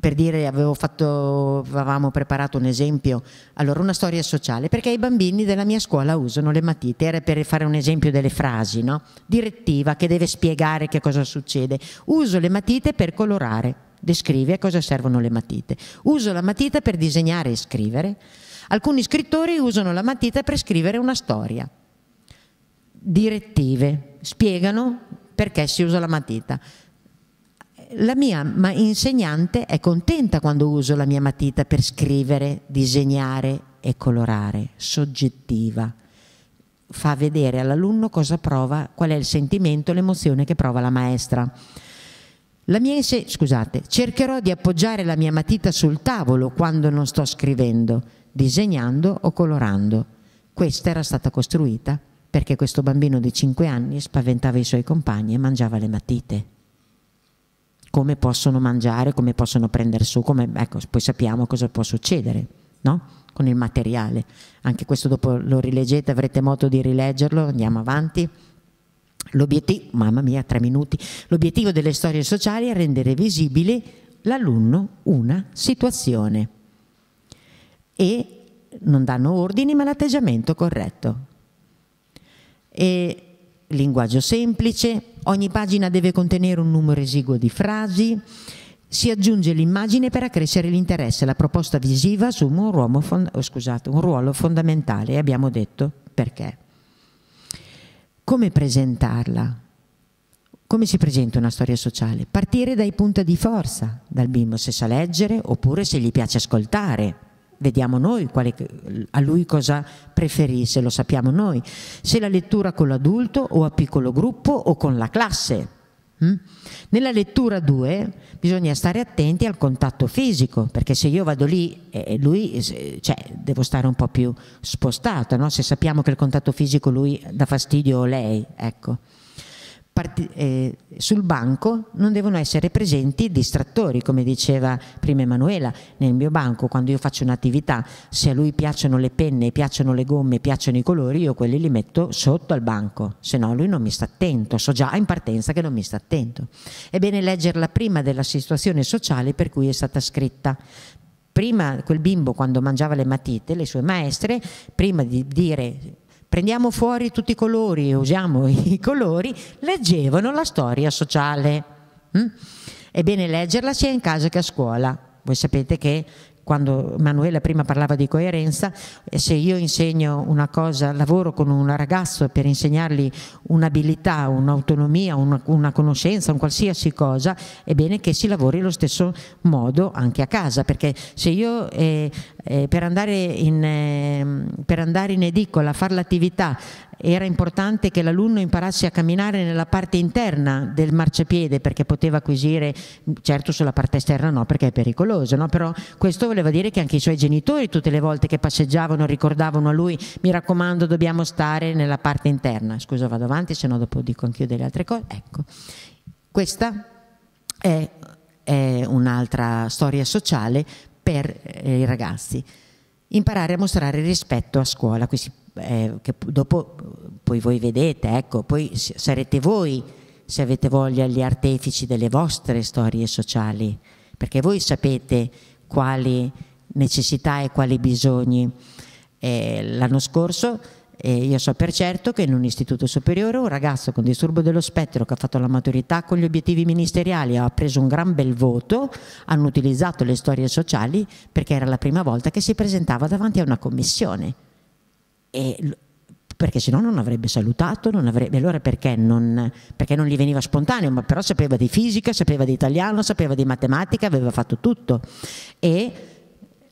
per dire avevo fatto, avevamo preparato un esempio, allora una storia sociale, perché i bambini della mia scuola usano le matite, era per fare un esempio delle frasi, no? direttiva che deve spiegare che cosa succede, uso le matite per colorare, descrive a cosa servono le matite, uso la matita per disegnare e scrivere, alcuni scrittori usano la matita per scrivere una storia, direttive, spiegano perché si usa la matita la mia insegnante è contenta quando uso la mia matita per scrivere, disegnare e colorare, soggettiva. Fa vedere all'alunno cosa prova, qual è il sentimento, l'emozione che prova la maestra. La mia inse- scusate, cercherò di appoggiare la mia matita sul tavolo quando non sto scrivendo, disegnando o colorando. Questa era stata costruita perché questo bambino di 5 anni spaventava i suoi compagni e mangiava le matite come possono mangiare, come possono prendere su, come, ecco, poi sappiamo cosa può succedere no? con il materiale. Anche questo dopo lo rileggete, avrete modo di rileggerlo, andiamo avanti. L'obiettivo, mamma mia, tre minuti. L'obiettivo delle storie sociali è rendere visibile l'alunno una situazione e non danno ordini ma l'atteggiamento corretto. E linguaggio semplice, Ogni pagina deve contenere un numero esiguo di frasi. Si aggiunge l'immagine per accrescere l'interesse. La proposta visiva assume un ruolo, oh, scusate, un ruolo fondamentale e abbiamo detto perché. Come presentarla? Come si presenta una storia sociale? Partire dai punti di forza dal bimbo, se sa leggere oppure se gli piace ascoltare Vediamo noi quale, a lui cosa preferisse, lo sappiamo noi. Se la lettura con l'adulto o a piccolo gruppo o con la classe. Hm? Nella lettura 2 bisogna stare attenti al contatto fisico, perché se io vado lì e lui, cioè, devo stare un po' più spostato, no? se sappiamo che il contatto fisico lui dà fastidio o lei, ecco eh, sul banco non devono essere presenti distrattori, come diceva prima Emanuela, nel mio banco quando io faccio un'attività, se a lui piacciono le penne, piacciono le gomme, piacciono i colori, io quelli li metto sotto al banco, se no lui non mi sta attento, so già in partenza che non mi sta attento. È bene leggerla prima della situazione sociale per cui è stata scritta, prima quel bimbo quando mangiava le matite, le sue maestre, prima di dire prendiamo fuori tutti i colori, e usiamo i colori, leggevano la storia sociale. Mm? È bene leggerla sia in casa che a scuola. Voi sapete che quando Manuela prima parlava di coerenza, eh, se io insegno una cosa, lavoro con un ragazzo per insegnargli un'abilità, un'autonomia, una, una conoscenza, un qualsiasi cosa, è bene che si lavori allo stesso modo anche a casa, perché se io eh, eh, per, andare in, eh, per, andare in, edicola a fare l'attività era importante che l'alunno imparasse a camminare nella parte interna del marciapiede perché poteva acquisire, certo sulla parte esterna no perché è pericoloso, no? però questo voleva dire che anche i suoi genitori tutte le volte che passeggiavano ricordavano a lui mi raccomando dobbiamo stare nella parte interna, scusa vado avanti se no dopo dico anch'io delle altre cose, ecco, questa è, è un'altra storia sociale per eh, i ragazzi imparare a mostrare rispetto a scuola, Questi, eh, che dopo poi voi vedete, ecco, poi sarete voi se avete voglia gli artefici delle vostre storie sociali, perché voi sapete quali necessità e quali bisogni. Eh, l'anno scorso e io so per certo che in un istituto superiore un ragazzo con disturbo dello spettro che ha fatto la maturità con gli obiettivi ministeriali ha preso un gran bel voto, hanno utilizzato le storie sociali perché era la prima volta che si presentava davanti a una commissione. E, perché se no non avrebbe salutato, non avrebbe, allora perché non, perché non gli veniva spontaneo, ma però sapeva di fisica, sapeva di italiano, sapeva di matematica, aveva fatto tutto. E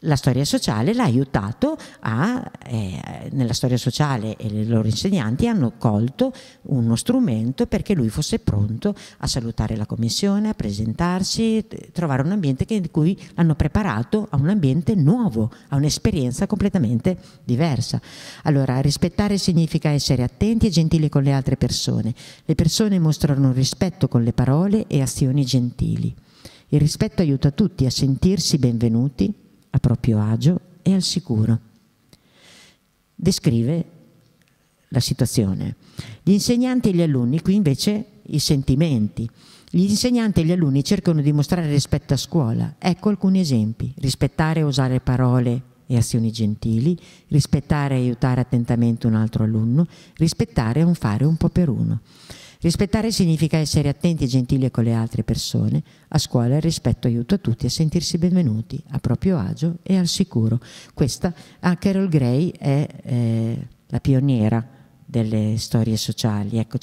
la storia sociale l'ha aiutato a, eh, nella storia sociale e i loro insegnanti hanno colto uno strumento perché lui fosse pronto a salutare la commissione, a presentarsi, trovare un ambiente che, in cui l'hanno preparato a un ambiente nuovo, a un'esperienza completamente diversa. Allora, rispettare significa essere attenti e gentili con le altre persone. Le persone mostrano rispetto con le parole e azioni gentili. Il rispetto aiuta tutti a sentirsi benvenuti, a proprio agio e al sicuro. Descrive la situazione. Gli insegnanti e gli alunni, qui invece i sentimenti. Gli insegnanti e gli alunni cercano di mostrare rispetto a scuola. Ecco alcuni esempi. Rispettare e usare parole e azioni gentili, rispettare e aiutare attentamente un altro alunno, rispettare è un fare un po' per uno. Rispettare significa essere attenti e gentili con le altre persone. A scuola il rispetto aiuta tutti a sentirsi benvenuti, a proprio agio e al sicuro. Questa, ah, Carol Gray è eh, la pioniera delle storie sociali. Ecco,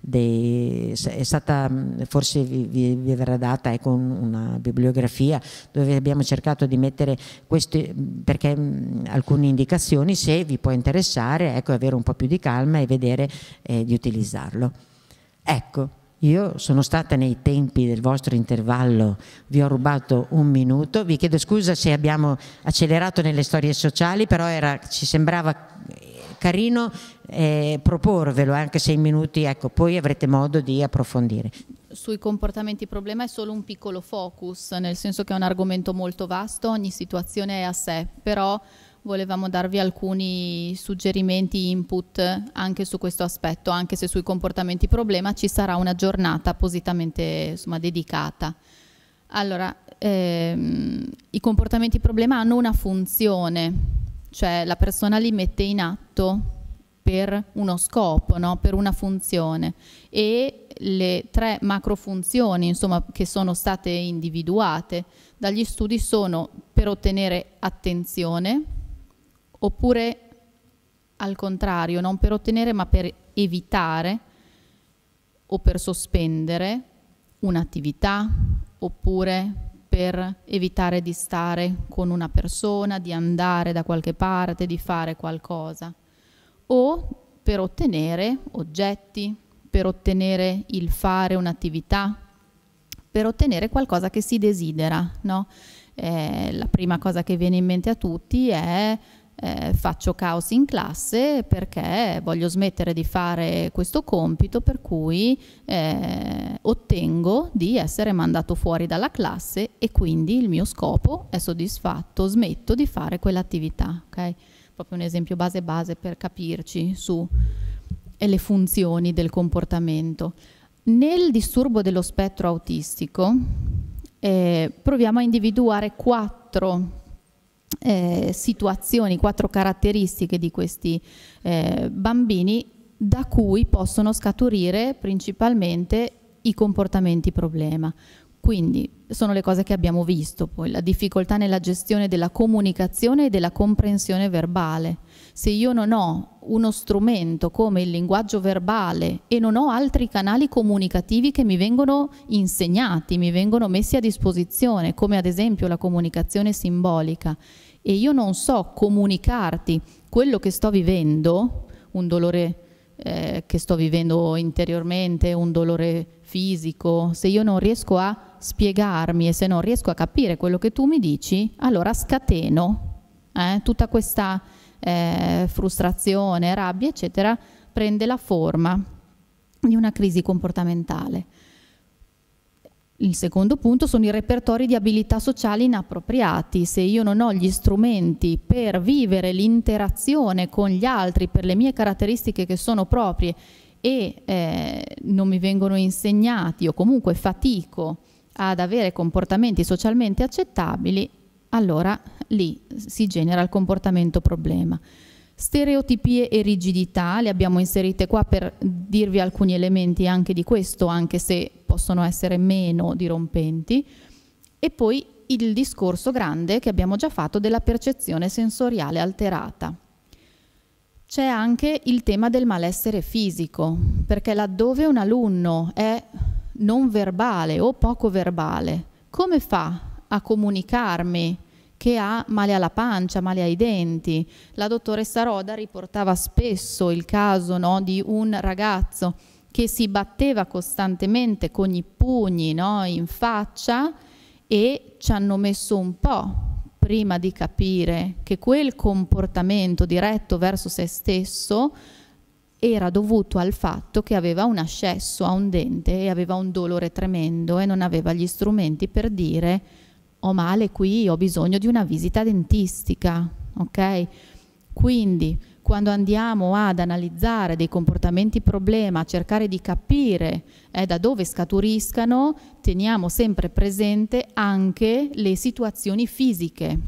dei, è stata, mm, forse vi, vi, verrà data ecco, una bibliografia dove abbiamo cercato di mettere queste, mm, perché, mm, alcune indicazioni se vi può interessare, ecco, avere un po' più di calma e vedere eh, di utilizzarlo. Ecco, io sono stata nei tempi del vostro intervallo, vi ho rubato un minuto, vi chiedo scusa se abbiamo accelerato nelle storie sociali, però era, ci sembrava eh, carino eh, proporvelo eh, anche se in minuti, ecco, poi avrete modo di approfondire. Sui comportamenti problema è solo un piccolo focus, nel senso che è un argomento molto vasto, ogni situazione è a sé, però volevamo darvi alcuni suggerimenti, input anche su questo aspetto, anche se sui comportamenti problema ci sarà una giornata appositamente insomma, dedicata. Allora, ehm, i comportamenti problema hanno una funzione, cioè la persona li mette in atto per uno scopo, no? per una funzione e le tre macrofunzioni insomma, che sono state individuate dagli studi sono per ottenere attenzione, oppure al contrario, non per ottenere ma per evitare o per sospendere un'attività oppure per evitare di stare con una persona, di andare da qualche parte, di fare qualcosa o per ottenere oggetti, per ottenere il fare un'attività, per ottenere qualcosa che si desidera. No? Eh, la prima cosa che viene in mente a tutti è eh, faccio caos in classe perché voglio smettere di fare questo compito per cui eh, ottengo di essere mandato fuori dalla classe e quindi il mio scopo è soddisfatto, smetto di fare quell'attività. Okay? Proprio un esempio base base per capirci sulle eh, funzioni del comportamento. Nel disturbo dello spettro autistico eh, proviamo a individuare quattro eh, situazioni, quattro caratteristiche di questi eh, bambini da cui possono scaturire principalmente i comportamenti problema. Quindi sono le cose che abbiamo visto, poi la difficoltà nella gestione della comunicazione e della comprensione verbale, se io non ho uno strumento come il linguaggio verbale e non ho altri canali comunicativi che mi vengono insegnati, mi vengono messi a disposizione, come ad esempio la comunicazione simbolica, e io non so comunicarti quello che sto vivendo, un dolore eh, che sto vivendo interiormente, un dolore fisico, se io non riesco a spiegarmi e se non riesco a capire quello che tu mi dici, allora scateno eh, tutta questa eh, frustrazione, rabbia, eccetera, prende la forma di una crisi comportamentale. Il secondo punto sono i repertori di abilità sociali inappropriati. Se io non ho gli strumenti per vivere l'interazione con gli altri, per le mie caratteristiche che sono proprie e eh, non mi vengono insegnati o comunque fatico ad avere comportamenti socialmente accettabili, allora lì si genera il comportamento problema. Stereotipie e rigidità, le abbiamo inserite qua per dirvi alcuni elementi anche di questo, anche se possono essere meno dirompenti. E poi il discorso grande che abbiamo già fatto della percezione sensoriale alterata. C'è anche il tema del malessere fisico, perché laddove un alunno è non verbale o poco verbale, come fa a comunicarmi che ha male alla pancia, male ai denti. La dottoressa Roda riportava spesso il caso no, di un ragazzo che si batteva costantemente con i pugni no, in faccia e ci hanno messo un po' prima di capire che quel comportamento diretto verso se stesso era dovuto al fatto che aveva un ascesso a un dente e aveva un dolore tremendo e non aveva gli strumenti per dire ho male qui, ho bisogno di una visita dentistica, ok? Quindi quando andiamo ad analizzare dei comportamenti problema, a cercare di capire eh, da dove scaturiscano, teniamo sempre presente anche le situazioni fisiche,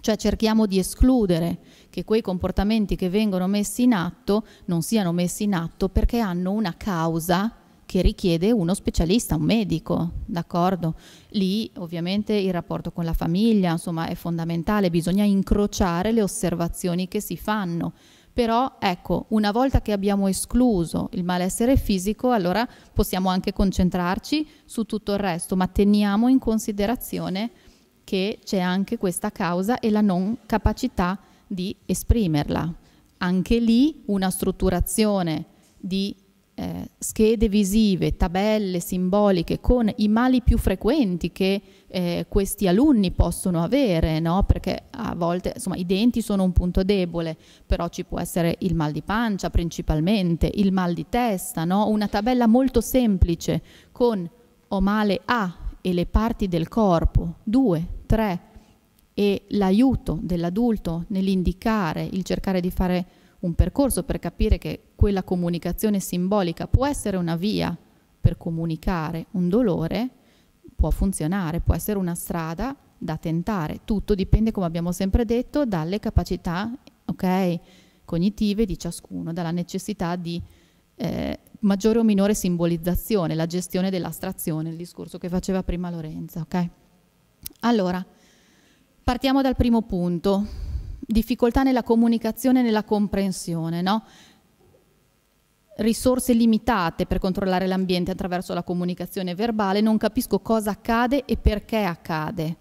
cioè cerchiamo di escludere che quei comportamenti che vengono messi in atto non siano messi in atto perché hanno una causa che richiede uno specialista, un medico, d'accordo? Lì ovviamente il rapporto con la famiglia, insomma, è fondamentale, bisogna incrociare le osservazioni che si fanno. Però ecco, una volta che abbiamo escluso il malessere fisico, allora possiamo anche concentrarci su tutto il resto, ma teniamo in considerazione che c'è anche questa causa e la non capacità di esprimerla. Anche lì una strutturazione di eh, schede visive, tabelle simboliche con i mali più frequenti che eh, questi alunni possono avere, no? perché a volte insomma, i denti sono un punto debole, però ci può essere il mal di pancia principalmente, il mal di testa, no? una tabella molto semplice con o male A e le parti del corpo, 2, 3 e l'aiuto dell'adulto nell'indicare, il cercare di fare un percorso per capire che quella comunicazione simbolica può essere una via per comunicare un dolore, può funzionare, può essere una strada da tentare. Tutto dipende, come abbiamo sempre detto, dalle capacità okay, cognitive di ciascuno, dalla necessità di eh, maggiore o minore simbolizzazione, la gestione dell'astrazione, il discorso che faceva prima Lorenza. Okay? Allora, partiamo dal primo punto difficoltà nella comunicazione e nella comprensione, no? risorse limitate per controllare l'ambiente attraverso la comunicazione verbale, non capisco cosa accade e perché accade,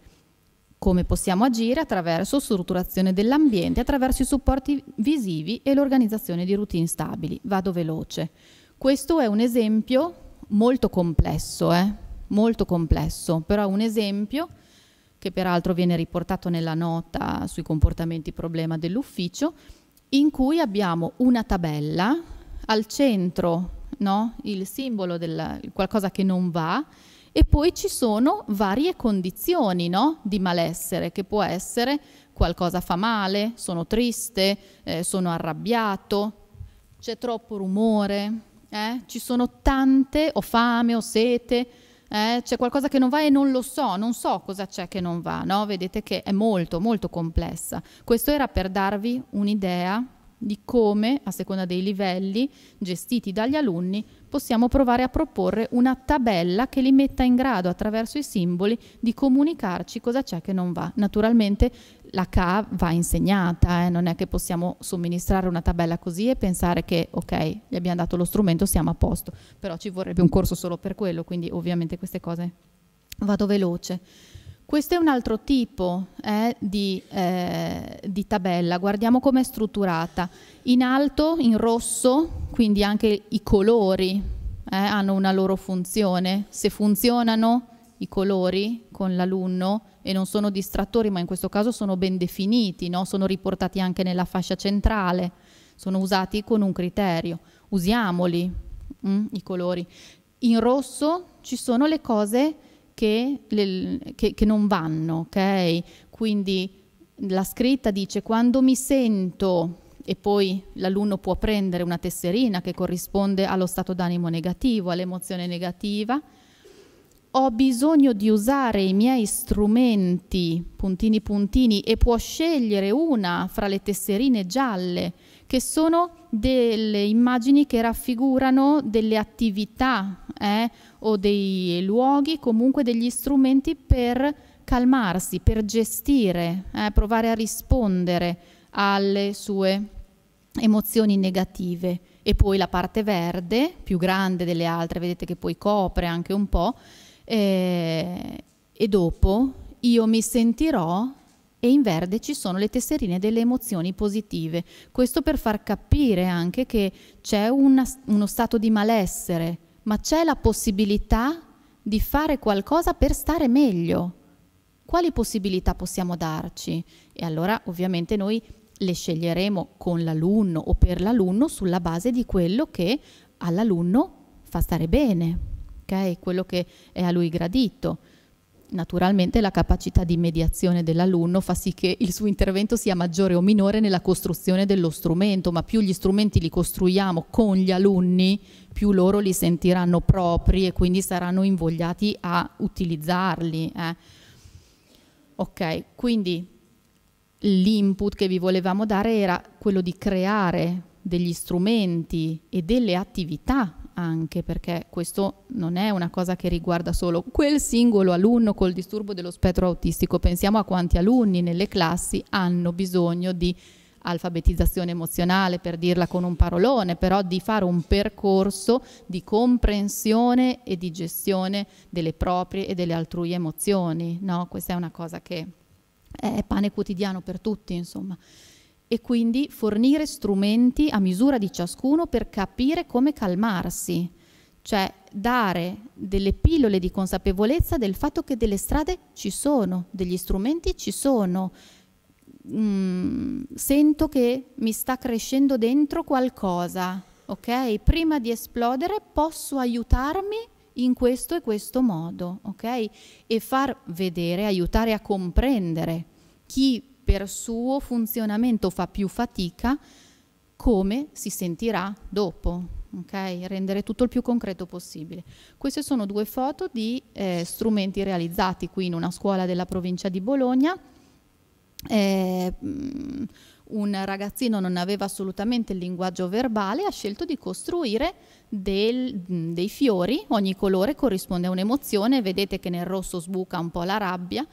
come possiamo agire attraverso strutturazione dell'ambiente, attraverso i supporti visivi e l'organizzazione di routine stabili. Vado veloce. Questo è un esempio molto complesso, eh? molto complesso, però è un esempio che peraltro viene riportato nella nota sui comportamenti problema dell'ufficio, in cui abbiamo una tabella al centro No? il simbolo del qualcosa che non va e poi ci sono varie condizioni no? di malessere che può essere qualcosa fa male, sono triste, eh, sono arrabbiato, c'è troppo rumore, eh? ci sono tante, ho fame, ho sete, eh, c'è qualcosa che non va e non lo so, non so cosa c'è che non va, no? vedete che è molto molto complessa. Questo era per darvi un'idea di come, a seconda dei livelli gestiti dagli alunni, possiamo provare a proporre una tabella che li metta in grado, attraverso i simboli, di comunicarci cosa c'è che non va. Naturalmente la CA va insegnata, eh? non è che possiamo somministrare una tabella così e pensare che ok, gli abbiamo dato lo strumento, siamo a posto, però ci vorrebbe un corso solo per quello, quindi ovviamente queste cose vado veloce. Questo è un altro tipo eh, di, eh, di, tabella, guardiamo come è strutturata. In alto, in rosso, quindi anche i colori eh, hanno una loro funzione. Se funzionano i colori con l'alunno, e non sono distrattori, ma in questo caso sono ben definiti, no? sono riportati anche nella fascia centrale, sono usati con un criterio. Usiamoli, mm, i colori. In rosso ci sono le cose che, le, che, che non vanno, ok? Quindi la scritta dice quando mi sento e poi l'alunno può prendere una tesserina che corrisponde allo stato d'animo negativo, all'emozione negativa, ho bisogno di usare i miei strumenti, puntini puntini, e può scegliere una fra le tesserine gialle, che sono delle immagini che raffigurano delle attività eh, o dei luoghi, comunque degli strumenti per calmarsi, per gestire, eh, provare a rispondere alle sue emozioni negative. E poi la parte verde, più grande delle altre, vedete che poi copre anche un po', eh, e dopo io mi sentirò e in verde ci sono le tesserine delle emozioni positive. Questo per far capire anche che c'è una, uno stato di malessere, ma c'è la possibilità di fare qualcosa per stare meglio. Quali possibilità possiamo darci? E allora ovviamente noi le sceglieremo con l'alunno o per l'alunno sulla base di quello che all'alunno fa stare bene pratica e quello che è a lui gradito. Naturalmente la capacità di mediazione dell'alunno fa sì che il suo intervento sia maggiore o minore nella costruzione dello strumento, ma più gli strumenti li costruiamo con gli alunni, più loro li sentiranno propri e quindi saranno invogliati a utilizzarli. Eh. Ok, quindi l'input che vi volevamo dare era quello di creare degli strumenti e delle attività anche perché questo non è una cosa che riguarda solo quel singolo alunno col disturbo dello spettro autistico, pensiamo a quanti alunni nelle classi hanno bisogno di alfabetizzazione emozionale, per dirla con un parolone, però di fare un percorso di comprensione e di gestione delle proprie e delle altrui emozioni. No? Questa è una cosa che è pane quotidiano per tutti, insomma e quindi fornire strumenti a misura di ciascuno per capire come calmarsi, cioè dare delle pillole di consapevolezza del fatto che delle strade ci sono, degli strumenti ci sono. Mm, sento che mi sta crescendo dentro qualcosa, ok? Prima di esplodere posso aiutarmi in questo e questo modo, ok? E far vedere, aiutare a comprendere chi per suo funzionamento fa più fatica, come si sentirà dopo. Okay? Rendere tutto il più concreto possibile. Queste sono due foto di eh, strumenti realizzati qui in una scuola della provincia di Bologna. Eh, mm, un ragazzino non aveva assolutamente il linguaggio verbale, ha scelto di costruire del, mm, dei fiori, ogni colore corrisponde a un'emozione, vedete che nel rosso sbuca un po' la rabbia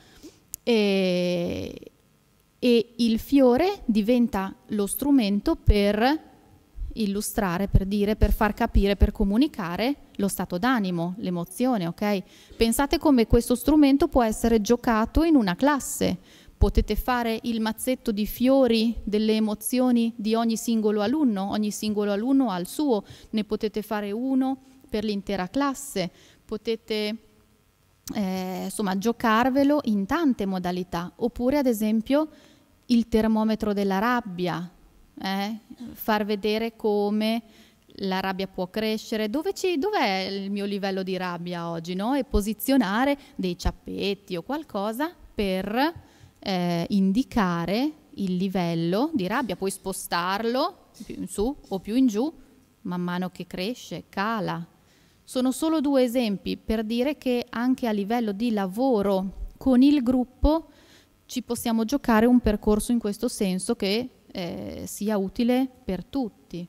e, e il fiore diventa lo strumento per illustrare, per dire, per far capire, per comunicare lo stato d'animo, l'emozione, ok? Pensate come questo strumento può essere giocato in una classe. Potete fare il mazzetto di fiori delle emozioni di ogni singolo alunno, ogni singolo alunno ha il suo, ne potete fare uno per l'intera classe, potete eh, insomma giocarvelo in tante modalità, oppure ad esempio il termometro della rabbia, eh? far vedere come la rabbia può crescere, dove dov'è il mio livello di rabbia oggi, no? e posizionare dei ciappetti o qualcosa per eh, indicare il livello di rabbia, puoi spostarlo più in su o più in giù man mano che cresce, cala. Sono solo due esempi per dire che anche a livello di lavoro con il gruppo ci possiamo giocare un percorso in questo senso che eh, sia utile per tutti.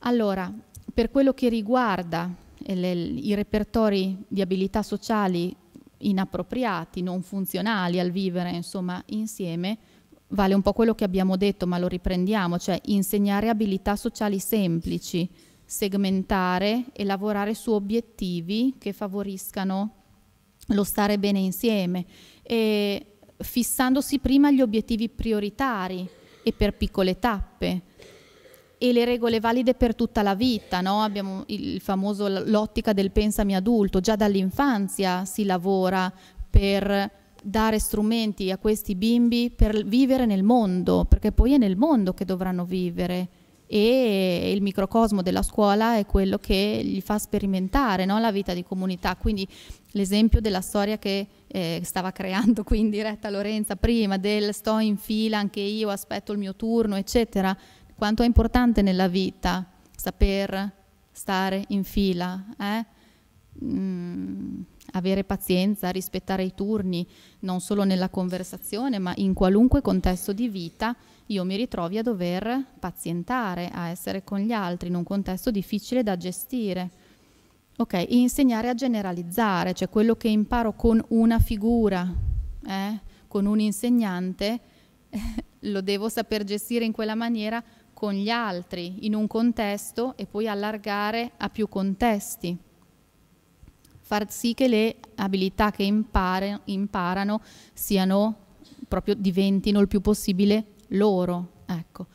Allora, per quello che riguarda eh, le, i repertori di abilità sociali inappropriati, non funzionali al vivere insomma insieme, vale un po' quello che abbiamo detto, ma lo riprendiamo, cioè insegnare abilità sociali semplici, segmentare e lavorare su obiettivi che favoriscano lo stare bene insieme eh, fissandosi prima gli obiettivi prioritari e per piccole tappe e le regole valide per tutta la vita, no? abbiamo il famoso l'ottica del pensami adulto, già dall'infanzia si lavora per dare strumenti a questi bimbi per vivere nel mondo, perché poi è nel mondo che dovranno vivere e il microcosmo della scuola è quello che gli fa sperimentare no? la vita di comunità. Quindi l'esempio della storia che eh, stava creando qui in diretta Lorenza prima, del sto in fila anche io, aspetto il mio turno, eccetera, quanto è importante nella vita saper stare in fila, eh? mm, avere pazienza, rispettare i turni, non solo nella conversazione, ma in qualunque contesto di vita io mi ritrovi a dover pazientare, a essere con gli altri in un contesto difficile da gestire. Ok, insegnare a generalizzare, cioè quello che imparo con una figura, eh, con un insegnante, lo devo saper gestire in quella maniera con gli altri, in un contesto e poi allargare a più contesti. Far sì che le abilità che impare, imparano siano proprio diventino il più possibile loro, ecco.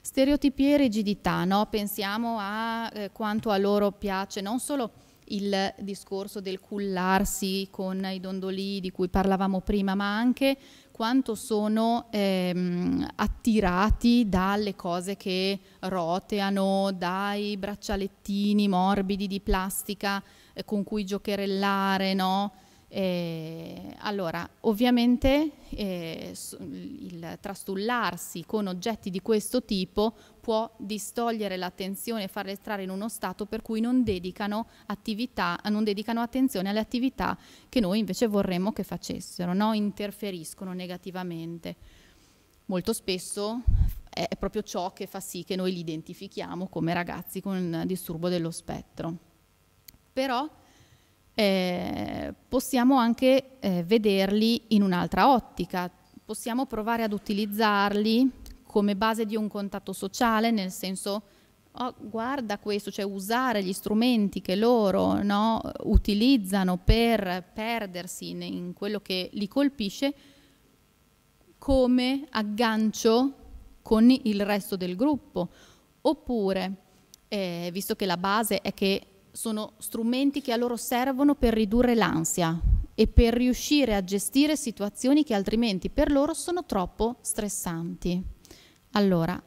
Stereotipie e rigidità, no? pensiamo a eh, quanto a loro piace, non solo il discorso del cullarsi con i dondolì di cui parlavamo prima, ma anche quanto sono ehm, attirati dalle cose che roteano, dai braccialettini morbidi di plastica eh, con cui giocherellare, no? Eh, allora, ovviamente eh, il trastullarsi con oggetti di questo tipo può distogliere l'attenzione e farle entrare in uno stato per cui non dedicano, attività, non dedicano attenzione alle attività che noi invece vorremmo che facessero, no? interferiscono negativamente. Molto spesso è proprio ciò che fa sì che noi li identifichiamo come ragazzi con disturbo dello spettro. Però eh, possiamo anche eh, vederli in un'altra ottica, possiamo provare ad utilizzarli come base di un contatto sociale, nel senso oh, guarda questo, cioè usare gli strumenti che loro no, utilizzano per perdersi in, in quello che li colpisce come aggancio con il resto del gruppo. Oppure, eh, visto che la base è che sono strumenti che a loro servono per ridurre l'ansia e per riuscire a gestire situazioni che altrimenti per loro sono troppo stressanti. Allora,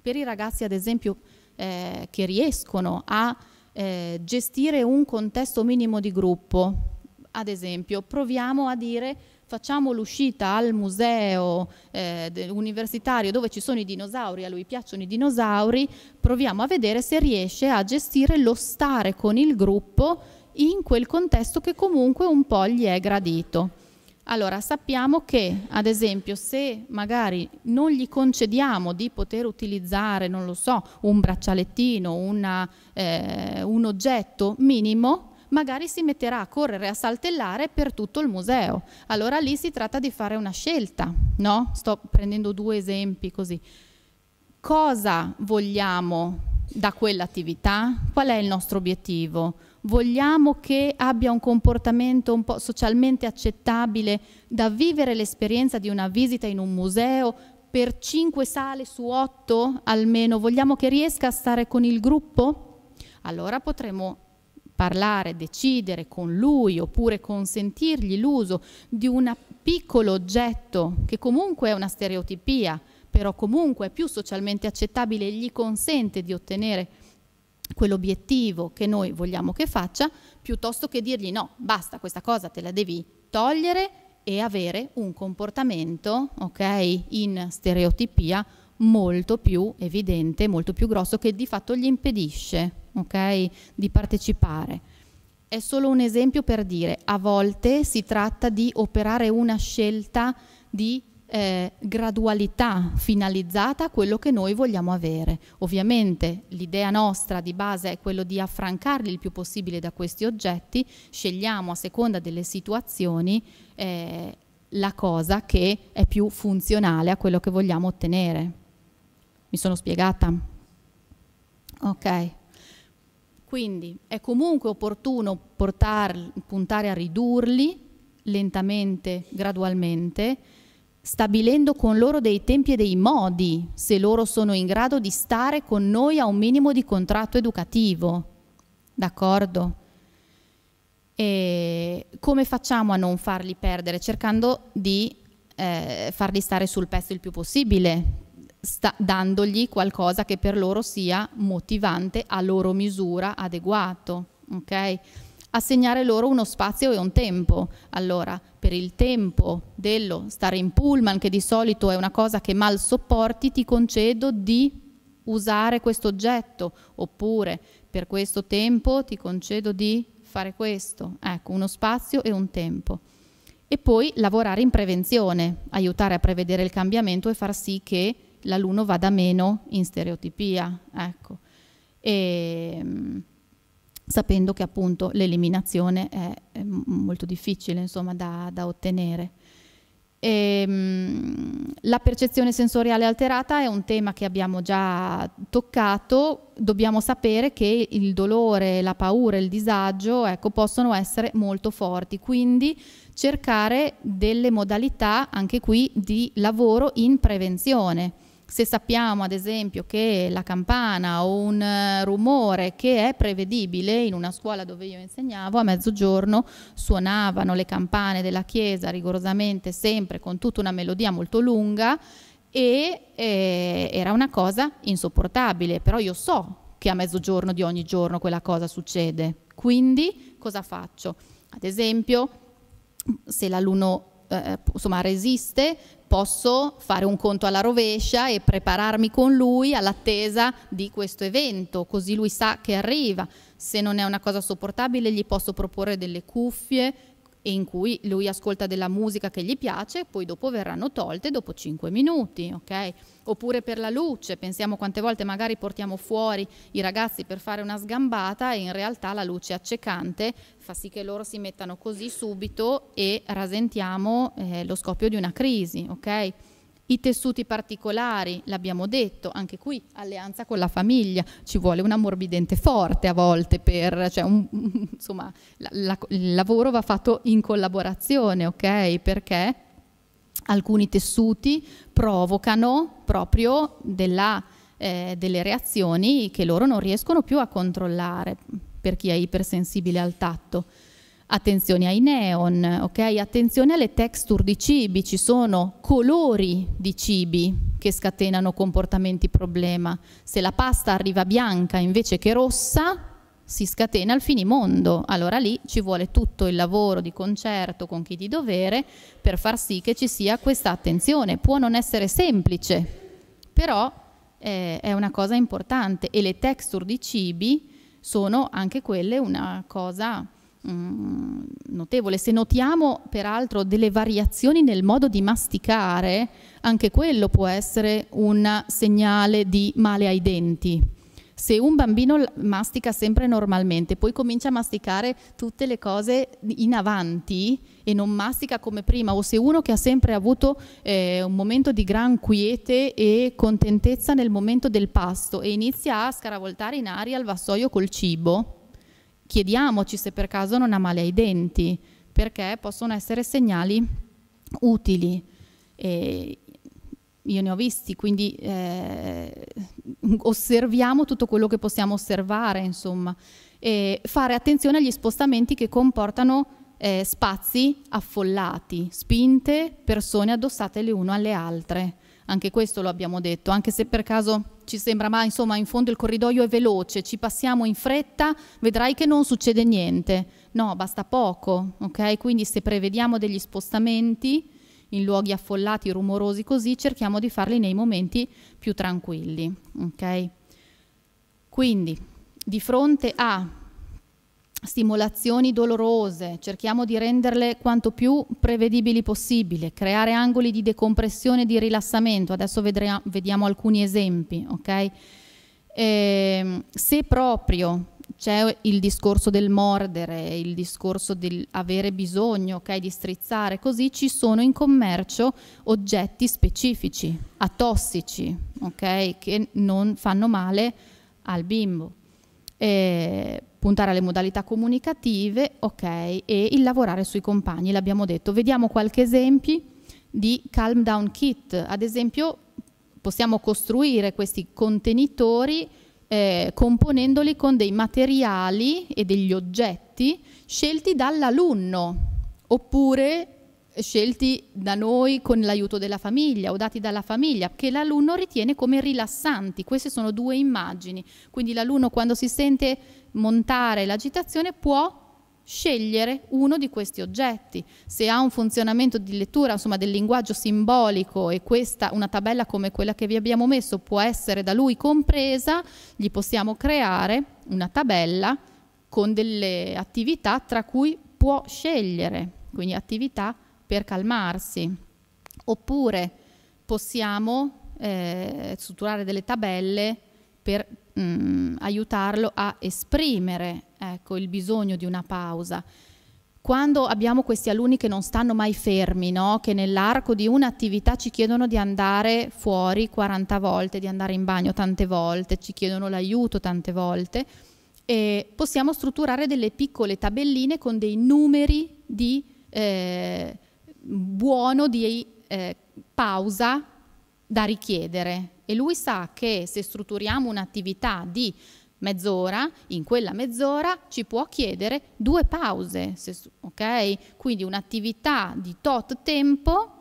per i ragazzi ad esempio eh, che riescono a eh, gestire un contesto minimo di gruppo, ad esempio proviamo a dire facciamo l'uscita al museo eh, universitario dove ci sono i dinosauri, a lui piacciono i dinosauri, proviamo a vedere se riesce a gestire lo stare con il gruppo in quel contesto che comunque un po' gli è gradito. Allora, sappiamo che, ad esempio, se magari non gli concediamo di poter utilizzare, non lo so, un braccialettino, una, eh, un oggetto minimo, magari si metterà a correre, a saltellare per tutto il museo. Allora lì si tratta di fare una scelta, no? Sto prendendo due esempi così. Cosa vogliamo da quell'attività? Qual è il nostro obiettivo? Vogliamo che abbia un comportamento un po' socialmente accettabile da vivere l'esperienza di una visita in un museo per cinque sale su otto almeno? Vogliamo che riesca a stare con il gruppo? Allora potremo parlare, decidere con lui oppure consentirgli l'uso di un piccolo oggetto che comunque è una stereotipia, però comunque è più socialmente accettabile e gli consente di ottenere quell'obiettivo che noi vogliamo che faccia, piuttosto che dirgli no, basta, questa cosa te la devi togliere e avere un comportamento, ok, in stereotipia molto più evidente, molto più grosso che di fatto gli impedisce okay? di partecipare. È solo un esempio per dire, a volte si tratta di operare una scelta di eh, gradualità finalizzata a quello che noi vogliamo avere. Ovviamente l'idea nostra di base è quello di affrancarli il più possibile da questi oggetti, scegliamo a seconda delle situazioni eh, la cosa che è più funzionale a quello che vogliamo ottenere. Mi sono spiegata? Ok. Quindi è comunque opportuno portar, puntare a ridurli lentamente, gradualmente, stabilendo con loro dei tempi e dei modi, se loro sono in grado di stare con noi a un minimo di contratto educativo. D'accordo? E come facciamo a non farli perdere? Cercando di eh, farli stare sul pezzo il più possibile, sta dandogli qualcosa che per loro sia motivante a loro misura, adeguato, ok? Assegnare loro uno spazio e un tempo. Allora, per il tempo dello stare in pullman, che di solito è una cosa che mal sopporti, ti concedo di usare questo oggetto, oppure per questo tempo ti concedo di fare questo. Ecco, uno spazio e un tempo e poi lavorare in prevenzione, aiutare a prevedere il cambiamento e far sì che l'alunno vada meno in stereotipia, ecco. E, sapendo che appunto l'eliminazione è, è, molto difficile insomma, da, da ottenere. E, ehm, la percezione sensoriale alterata è un tema che abbiamo già toccato, dobbiamo sapere che il dolore, la paura, il disagio ecco, possono essere molto forti, quindi cercare delle modalità anche qui di lavoro in prevenzione se sappiamo ad esempio che la campana o un eh, rumore che è prevedibile in una scuola dove io insegnavo a mezzogiorno suonavano le campane della chiesa rigorosamente sempre con tutta una melodia molto lunga e eh, era una cosa insopportabile, però io so che a mezzogiorno di ogni giorno quella cosa succede. Quindi cosa faccio? Ad esempio, se l'alunno eh, eh, insomma, resiste, posso fare un conto alla rovescia e prepararmi con lui all'attesa di questo evento, così lui sa che arriva. Se non è una cosa sopportabile gli posso proporre delle cuffie e in cui lui ascolta della musica che gli piace, poi dopo verranno tolte dopo 5 minuti, ok? Oppure per la luce, pensiamo quante volte magari portiamo fuori i ragazzi per fare una sgambata e in realtà la luce accecante fa sì che loro si mettano così subito e rasentiamo eh, lo scoppio di una crisi, ok? I tessuti particolari, l'abbiamo detto, anche qui alleanza con la famiglia, ci vuole un ammorbidente forte a volte per, cioè un, insomma, la, la, il lavoro va fatto in collaborazione, ok? Perché alcuni tessuti provocano proprio della, eh, delle reazioni che loro non riescono più a controllare per chi è ipersensibile al tatto attenzione ai neon, okay? attenzione alle texture di cibi, ci sono colori di cibi che scatenano comportamenti problema. Se la pasta arriva bianca invece che rossa, si scatena il finimondo. Allora lì ci vuole tutto il lavoro di concerto con chi di dovere per far sì che ci sia questa attenzione. Può non essere semplice, però eh, è una cosa importante e le texture di cibi sono anche quelle una cosa Mm, notevole. Se notiamo peraltro delle variazioni nel modo di masticare, anche quello può essere un segnale di male ai denti. Se un bambino mastica sempre normalmente, poi comincia a masticare tutte le cose in avanti e non mastica come prima, o se uno che ha sempre avuto eh, un momento di gran quiete e contentezza nel momento del pasto e inizia a scaravoltare in aria il vassoio col cibo, chiediamoci se per caso non ha male ai denti, perché possono essere segnali utili. E io ne ho visti, quindi eh, osserviamo tutto quello che possiamo osservare, insomma, e fare attenzione agli spostamenti che comportano eh, spazi affollati, spinte, persone addossate le uno alle altre. Anche questo lo abbiamo detto, anche se per caso ci sembra, ma insomma in fondo il corridoio è veloce, ci passiamo in fretta, vedrai che non succede niente. No, basta poco, ok? Quindi se prevediamo degli spostamenti in luoghi affollati, rumorosi così, cerchiamo di farli nei momenti più tranquilli, ok? Quindi di fronte a stimolazioni dolorose, cerchiamo di renderle quanto più prevedibili possibile, creare angoli di decompressione e di rilassamento, adesso vedremo, vediamo alcuni esempi, ok? E, ehm, se proprio c'è il discorso del mordere, il discorso di avere bisogno, okay, di strizzare, così ci sono in commercio oggetti specifici, atossici, okay, che non fanno male al bimbo. E, eh, puntare alle modalità comunicative, ok, e il lavorare sui compagni, l'abbiamo detto. Vediamo qualche esempio di Calm Down Kit, ad esempio possiamo costruire questi contenitori eh, componendoli con dei materiali e degli oggetti scelti dall'alunno oppure scelti da noi con l'aiuto della famiglia o dati dalla famiglia che l'alunno ritiene come rilassanti. Queste sono due immagini, quindi l'alunno quando si sente montare l'agitazione può scegliere uno di questi oggetti. Se ha un funzionamento di lettura, insomma del linguaggio simbolico e questa, una tabella come quella che vi abbiamo messo può essere da lui compresa, gli possiamo creare una tabella con delle attività tra cui può scegliere, quindi attività per calmarsi. Oppure possiamo eh, strutturare delle tabelle per mh, mm, aiutarlo a esprimere ecco, il bisogno di una pausa. Quando abbiamo questi alunni che non stanno mai fermi, no? che nell'arco di un'attività ci chiedono di andare fuori 40 volte, di andare in bagno tante volte, ci chiedono l'aiuto tante volte, possiamo strutturare delle piccole tabelline con dei numeri di eh, buono, di eh, pausa da richiedere e lui sa che se strutturiamo un'attività di mezz'ora, in quella mezz'ora ci può chiedere due pause, se, ok? Quindi un'attività di tot tempo,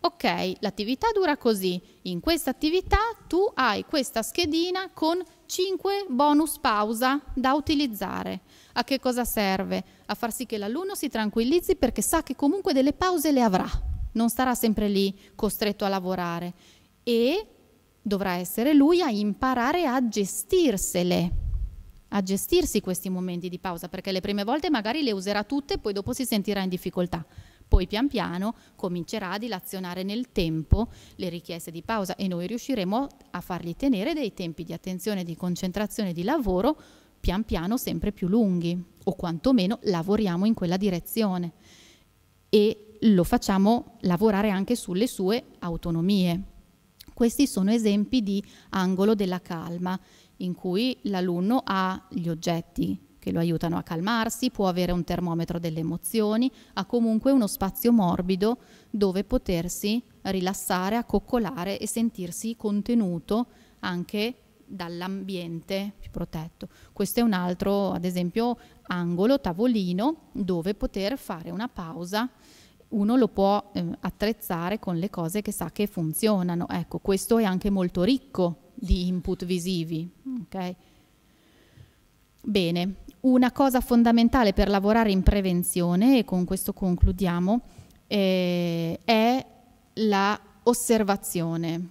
ok, l'attività dura così, in questa attività tu hai questa schedina con 5 bonus pausa da utilizzare. A che cosa serve? A far sì che l'alunno si tranquillizzi perché sa che comunque delle pause le avrà, non starà sempre lì costretto a lavorare e dovrà essere lui a imparare a gestirsele, a gestirsi questi momenti di pausa, perché le prime volte magari le userà tutte e poi dopo si sentirà in difficoltà. Poi pian piano comincerà a dilazionare nel tempo le richieste di pausa e noi riusciremo a fargli tenere dei tempi di attenzione, di concentrazione, di lavoro pian piano sempre più lunghi o quantomeno lavoriamo in quella direzione e lo facciamo lavorare anche sulle sue autonomie. Questi sono esempi di angolo della calma, in cui l'alunno ha gli oggetti che lo aiutano a calmarsi, può avere un termometro delle emozioni, ha comunque uno spazio morbido dove potersi rilassare, accoccolare e sentirsi contenuto anche dall'ambiente più protetto. Questo è un altro, ad esempio, angolo, tavolino, dove poter fare una pausa uno lo può eh, attrezzare con le cose che sa che funzionano. Ecco, questo è anche molto ricco di input visivi. Okay? Bene, una cosa fondamentale per lavorare in prevenzione, e con questo concludiamo, eh, è l'osservazione.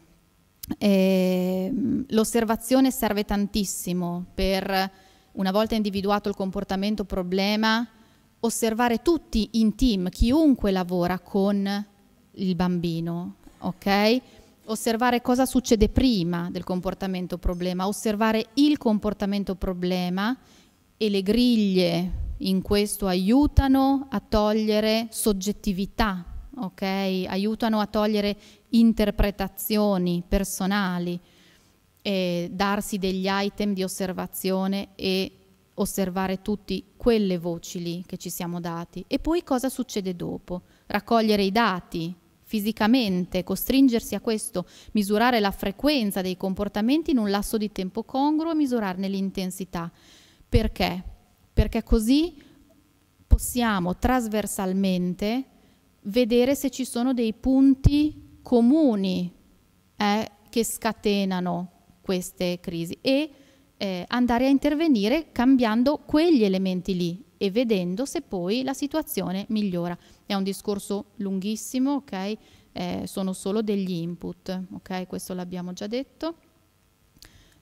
Eh, l'osservazione serve tantissimo per, una volta individuato il comportamento problema, osservare tutti in team, chiunque lavora con il bambino, ok? Osservare cosa succede prima del comportamento problema, osservare il comportamento problema e le griglie in questo aiutano a togliere soggettività, ok? Aiutano a togliere interpretazioni personali darsi degli item di osservazione e osservare tutti quelle voci lì che ci siamo dati e poi cosa succede dopo? Raccogliere i dati fisicamente, costringersi a questo, misurare la frequenza dei comportamenti in un lasso di tempo congruo e misurarne l'intensità. Perché? Perché così possiamo trasversalmente vedere se ci sono dei punti comuni eh, che scatenano queste crisi e eh, andare a intervenire cambiando quegli elementi lì e vedendo se poi la situazione migliora. È un discorso lunghissimo, ok? Eh, sono solo degli input, ok? Questo l'abbiamo già detto.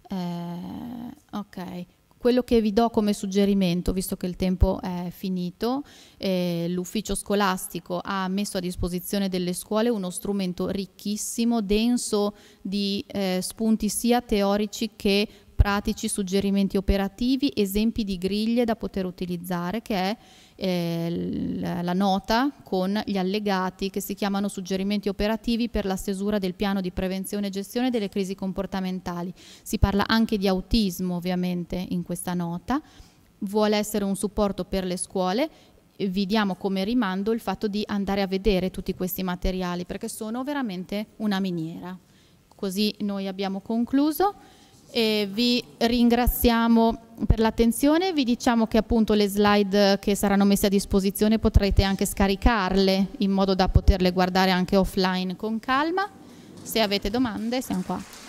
Eh, ok, quello che vi do come suggerimento, visto che il tempo è finito, eh, l'ufficio scolastico ha messo a disposizione delle scuole uno strumento ricchissimo, denso di eh, spunti sia teorici che pratici, suggerimenti operativi, esempi di griglie da poter utilizzare, che è eh, la nota con gli allegati che si chiamano suggerimenti operativi per la stesura del piano di prevenzione e gestione delle crisi comportamentali. Si parla anche di autismo ovviamente in questa nota. Vuole essere un supporto per le scuole vi diamo come rimando il fatto di andare a vedere tutti questi materiali perché sono veramente una miniera. Così noi abbiamo concluso. E vi ringraziamo per l'attenzione, vi diciamo che appunto le slide che saranno messe a disposizione potrete anche scaricarle in modo da poterle guardare anche offline con calma. Se avete domande siamo qua.